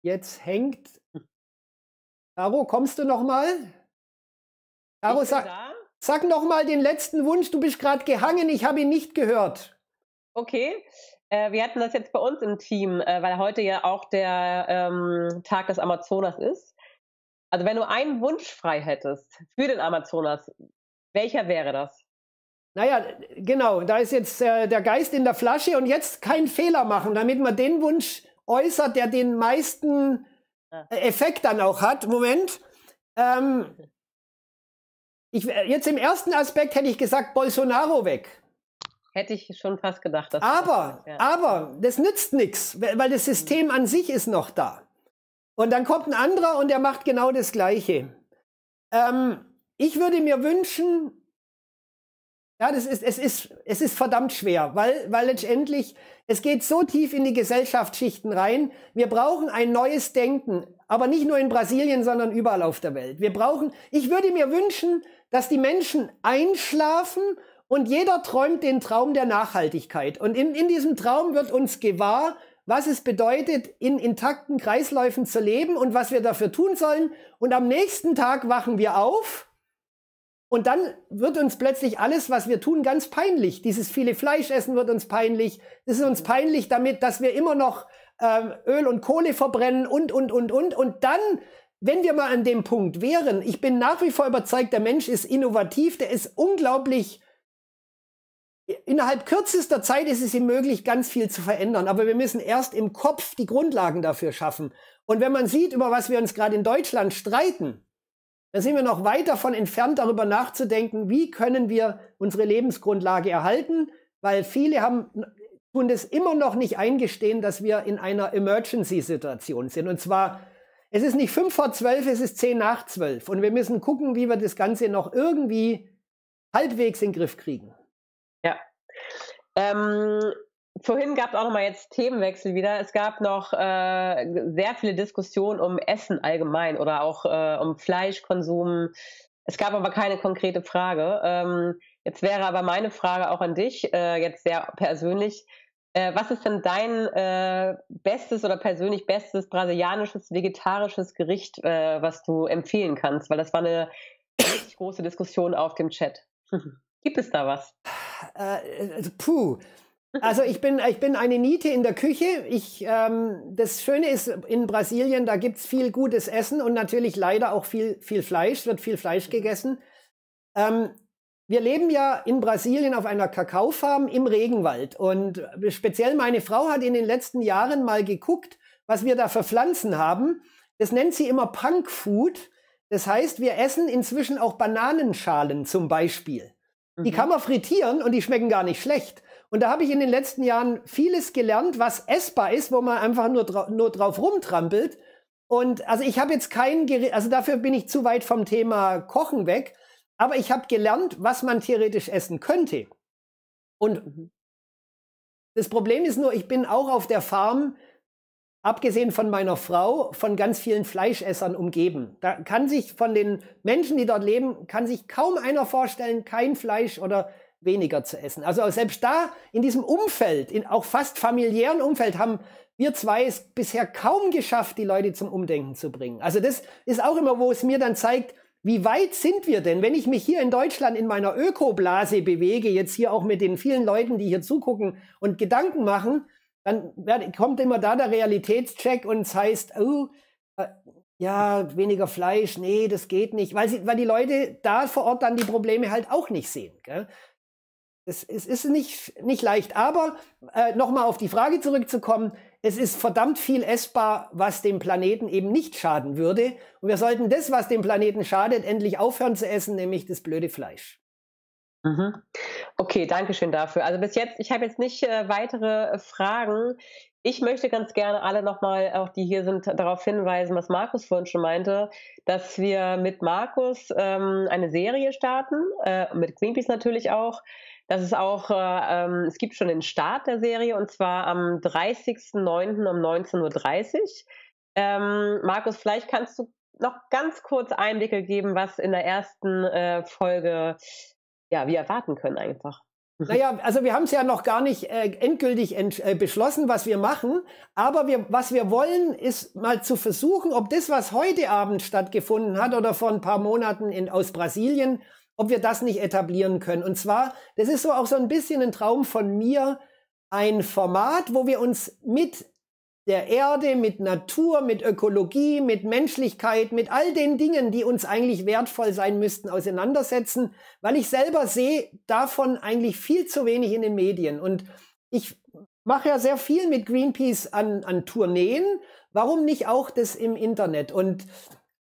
Jetzt hängt. Caro, kommst du noch mal? Caro, sag, da. sag noch mal den letzten Wunsch. Du bist gerade gehangen. Ich habe ihn nicht gehört. Okay. Äh, wir hatten das jetzt bei uns im Team, äh, weil heute ja auch der ähm, Tag des Amazonas ist. Also wenn du einen Wunsch frei hättest für den Amazonas, welcher wäre das? Naja, genau, da ist jetzt äh, der Geist in der Flasche und jetzt keinen Fehler machen, damit man den Wunsch äußert, der den meisten äh, Effekt dann auch hat. Moment. Ähm, ich, äh, jetzt im ersten Aspekt hätte ich gesagt, Bolsonaro weg. Hätte ich schon fast gedacht. Dass aber, das, ja. aber, das nützt nichts, weil das System mhm. an sich ist noch da. Und dann kommt ein anderer und der macht genau das Gleiche. Ähm, ich würde mir wünschen, ja, das ist, es ist, es ist verdammt schwer, weil, weil letztendlich, es geht so tief in die Gesellschaftsschichten rein. Wir brauchen ein neues Denken, aber nicht nur in Brasilien, sondern überall auf der Welt. Wir brauchen, ich würde mir wünschen, dass die Menschen einschlafen und jeder träumt den Traum der Nachhaltigkeit. Und in, in diesem Traum wird uns gewahr, was es bedeutet, in intakten Kreisläufen zu leben und was wir dafür tun sollen. Und am nächsten Tag wachen wir auf und dann wird uns plötzlich alles, was wir tun, ganz peinlich. Dieses viele Fleischessen wird uns peinlich. Es ist uns peinlich damit, dass wir immer noch äh, Öl und Kohle verbrennen und, und, und, und. Und dann, wenn wir mal an dem Punkt wären, ich bin nach wie vor überzeugt, der Mensch ist innovativ, der ist unglaublich Innerhalb kürzester Zeit ist es ihm möglich, ganz viel zu verändern. Aber wir müssen erst im Kopf die Grundlagen dafür schaffen. Und wenn man sieht, über was wir uns gerade in Deutschland streiten, dann sind wir noch weit davon entfernt, darüber nachzudenken, wie können wir unsere Lebensgrundlage erhalten, weil viele haben, tun das immer noch nicht eingestehen, dass wir in einer Emergency-Situation sind. Und zwar, es ist nicht fünf vor zwölf, es ist zehn nach zwölf. Und wir müssen gucken, wie wir das Ganze noch irgendwie halbwegs in den Griff kriegen. Ähm, vorhin gab es auch nochmal jetzt Themenwechsel wieder. Es gab noch äh, sehr viele Diskussionen um Essen allgemein oder auch äh, um Fleischkonsum. Es gab aber keine konkrete Frage. Ähm, jetzt wäre aber meine Frage auch an dich, äh, jetzt sehr persönlich. Äh, was ist denn dein äh, bestes oder persönlich bestes brasilianisches vegetarisches Gericht, äh, was du empfehlen kannst? Weil das war eine richtig [COUGHS] große Diskussion auf dem Chat. [LAUGHS] Gibt es da was? Äh, äh, puh. Also ich bin, ich bin eine Niete in der Küche. Ich, ähm, das Schöne ist, in Brasilien, da gibt es viel gutes Essen und natürlich leider auch viel, viel Fleisch, wird viel Fleisch mhm. gegessen. Ähm, wir leben ja in Brasilien auf einer Kakaofarm im Regenwald. Und äh, speziell meine Frau hat in den letzten Jahren mal geguckt, was wir da für Pflanzen haben. Das nennt sie immer Punk Food. Das heißt, wir essen inzwischen auch Bananenschalen zum Beispiel. Die mhm. kann man frittieren und die schmecken gar nicht schlecht. Und da habe ich in den letzten Jahren vieles gelernt, was essbar ist, wo man einfach nur, dra nur drauf rumtrampelt. Und also ich habe jetzt kein, Gerät, also dafür bin ich zu weit vom Thema Kochen weg, aber ich habe gelernt, was man theoretisch essen könnte. Und mhm. das Problem ist nur, ich bin auch auf der Farm abgesehen von meiner Frau, von ganz vielen Fleischessern umgeben. Da kann sich von den Menschen, die dort leben, kann sich kaum einer vorstellen, kein Fleisch oder weniger zu essen. Also selbst da, in diesem Umfeld, in auch fast familiären Umfeld, haben wir zwei es bisher kaum geschafft, die Leute zum Umdenken zu bringen. Also das ist auch immer, wo es mir dann zeigt, wie weit sind wir denn, wenn ich mich hier in Deutschland in meiner Ökoblase bewege, jetzt hier auch mit den vielen Leuten, die hier zugucken und Gedanken machen, dann werd, kommt immer da der Realitätscheck und es heißt, oh, äh, ja, weniger Fleisch, nee, das geht nicht, weil, sie, weil die Leute da vor Ort dann die Probleme halt auch nicht sehen. Gell? Es, es ist nicht, nicht leicht, aber äh, nochmal auf die Frage zurückzukommen, es ist verdammt viel essbar, was dem Planeten eben nicht schaden würde. Und wir sollten das, was dem Planeten schadet, endlich aufhören zu essen, nämlich das blöde Fleisch. Mhm. Okay, danke schön dafür. Also bis jetzt, ich habe jetzt nicht äh, weitere äh, Fragen. Ich möchte ganz gerne alle nochmal, auch die hier sind, darauf hinweisen, was Markus vorhin schon meinte, dass wir mit Markus ähm, eine Serie starten, äh, mit Greenpeace natürlich auch. Das ist auch, äh, ähm, es gibt schon den Start der Serie und zwar am 30.09. um 19.30 Uhr. Ähm, Markus, vielleicht kannst du noch ganz kurz Einblicke geben, was in der ersten äh, Folge ja, wir erwarten können einfach. Naja, also wir haben es ja noch gar nicht äh, endgültig ent, äh, beschlossen, was wir machen. Aber wir, was wir wollen, ist mal zu versuchen, ob das, was heute Abend stattgefunden hat oder vor ein paar Monaten in, aus Brasilien, ob wir das nicht etablieren können. Und zwar, das ist so auch so ein bisschen ein Traum von mir, ein Format, wo wir uns mit der Erde, mit Natur, mit Ökologie, mit Menschlichkeit, mit all den Dingen, die uns eigentlich wertvoll sein müssten, auseinandersetzen, weil ich selber sehe davon eigentlich viel zu wenig in den Medien. Und ich mache ja sehr viel mit Greenpeace an, an Tourneen. Warum nicht auch das im Internet? Und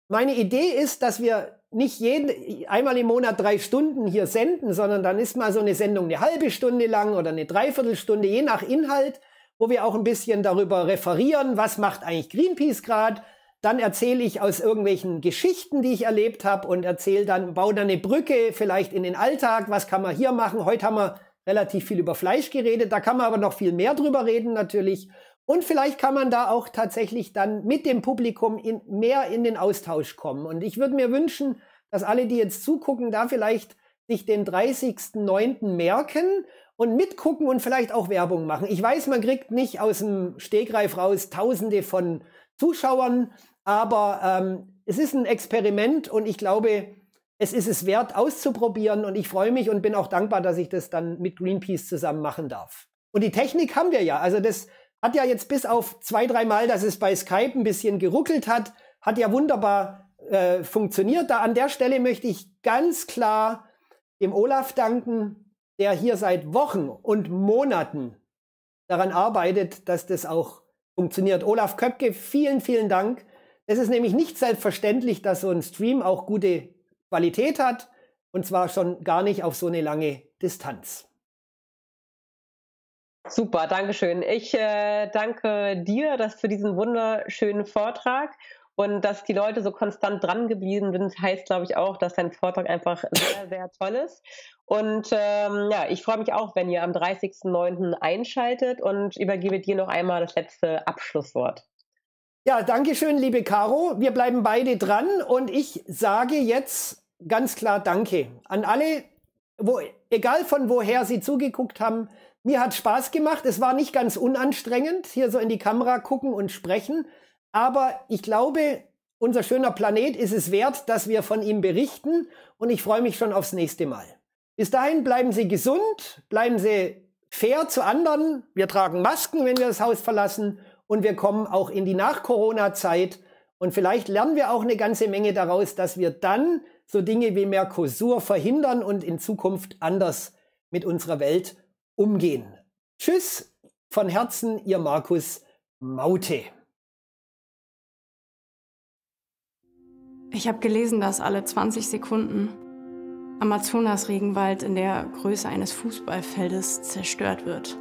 meine Idee ist, dass wir nicht jeden, einmal im Monat drei Stunden hier senden, sondern dann ist mal so eine Sendung eine halbe Stunde lang oder eine Dreiviertelstunde, je nach Inhalt wo wir auch ein bisschen darüber referieren, was macht eigentlich Greenpeace gerade. Dann erzähle ich aus irgendwelchen Geschichten, die ich erlebt habe und erzähle dann, baue dann eine Brücke vielleicht in den Alltag, was kann man hier machen. Heute haben wir relativ viel über Fleisch geredet, da kann man aber noch viel mehr drüber reden natürlich. Und vielleicht kann man da auch tatsächlich dann mit dem Publikum in, mehr in den Austausch kommen. Und ich würde mir wünschen, dass alle, die jetzt zugucken, da vielleicht sich den 30.09. merken und mitgucken und vielleicht auch Werbung machen. Ich weiß, man kriegt nicht aus dem Stegreif raus Tausende von Zuschauern, aber ähm, es ist ein Experiment und ich glaube, es ist es wert auszuprobieren und ich freue mich und bin auch dankbar, dass ich das dann mit Greenpeace zusammen machen darf. Und die Technik haben wir ja. Also das hat ja jetzt bis auf zwei, dreimal, dass es bei Skype ein bisschen geruckelt hat, hat ja wunderbar äh, funktioniert. Da an der Stelle möchte ich ganz klar dem Olaf danken, der hier seit Wochen und Monaten daran arbeitet, dass das auch funktioniert. Olaf Köpke, vielen, vielen Dank. Es ist nämlich nicht selbstverständlich, dass so ein Stream auch gute Qualität hat und zwar schon gar nicht auf so eine lange Distanz. Super, Dankeschön. Ich äh, danke dir dass für diesen wunderschönen Vortrag und dass die Leute so konstant dran geblieben sind, heißt, glaube ich, auch, dass dein Vortrag einfach sehr, sehr toll ist. Und ähm, ja, ich freue mich auch, wenn ihr am 30.09. einschaltet und übergebe dir noch einmal das letzte Abschlusswort. Ja, danke schön, liebe Caro. Wir bleiben beide dran und ich sage jetzt ganz klar Danke an alle, wo, egal von woher Sie zugeguckt haben. Mir hat Spaß gemacht. Es war nicht ganz unanstrengend, hier so in die Kamera gucken und sprechen. Aber ich glaube, unser schöner Planet ist es wert, dass wir von ihm berichten. Und ich freue mich schon aufs nächste Mal. Bis dahin bleiben Sie gesund, bleiben Sie fair zu anderen. Wir tragen Masken, wenn wir das Haus verlassen. Und wir kommen auch in die Nach-Corona-Zeit. Und vielleicht lernen wir auch eine ganze Menge daraus, dass wir dann so Dinge wie Mercosur verhindern und in Zukunft anders mit unserer Welt umgehen. Tschüss, von Herzen, Ihr Markus Maute. Ich habe gelesen, dass alle 20 Sekunden Amazonas-Regenwald in der Größe eines Fußballfeldes zerstört wird.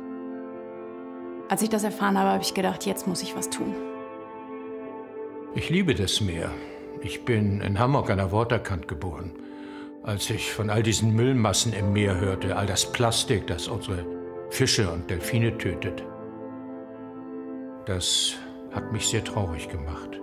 Als ich das erfahren habe, habe ich gedacht, jetzt muss ich was tun. Ich liebe das Meer. Ich bin in Hamburg an der Waterkant geboren. Als ich von all diesen Müllmassen im Meer hörte, all das Plastik, das unsere Fische und Delfine tötet, das hat mich sehr traurig gemacht.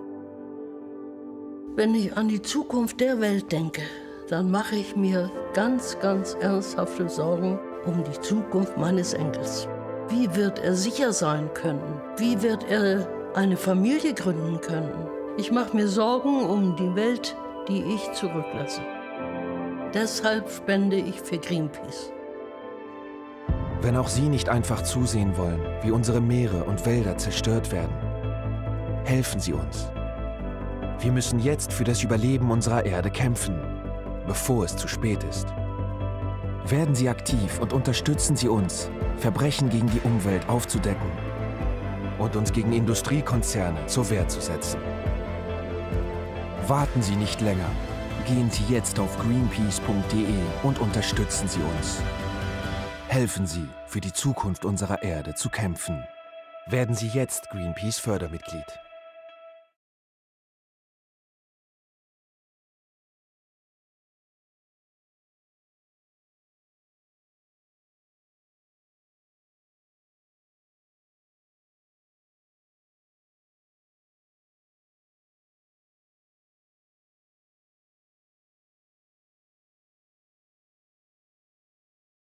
Wenn ich an die Zukunft der Welt denke, dann mache ich mir ganz, ganz ernsthafte Sorgen um die Zukunft meines Enkels. Wie wird er sicher sein können? Wie wird er eine Familie gründen können? Ich mache mir Sorgen um die Welt, die ich zurücklasse. Deshalb spende ich für Greenpeace. Wenn auch Sie nicht einfach zusehen wollen, wie unsere Meere und Wälder zerstört werden, helfen Sie uns. Wir müssen jetzt für das Überleben unserer Erde kämpfen bevor es zu spät ist. Werden Sie aktiv und unterstützen Sie uns, Verbrechen gegen die Umwelt aufzudecken und uns gegen Industriekonzerne zur Wehr zu setzen. Warten Sie nicht länger. Gehen Sie jetzt auf greenpeace.de und unterstützen Sie uns. Helfen Sie, für die Zukunft unserer Erde zu kämpfen. Werden Sie jetzt Greenpeace-Fördermitglied.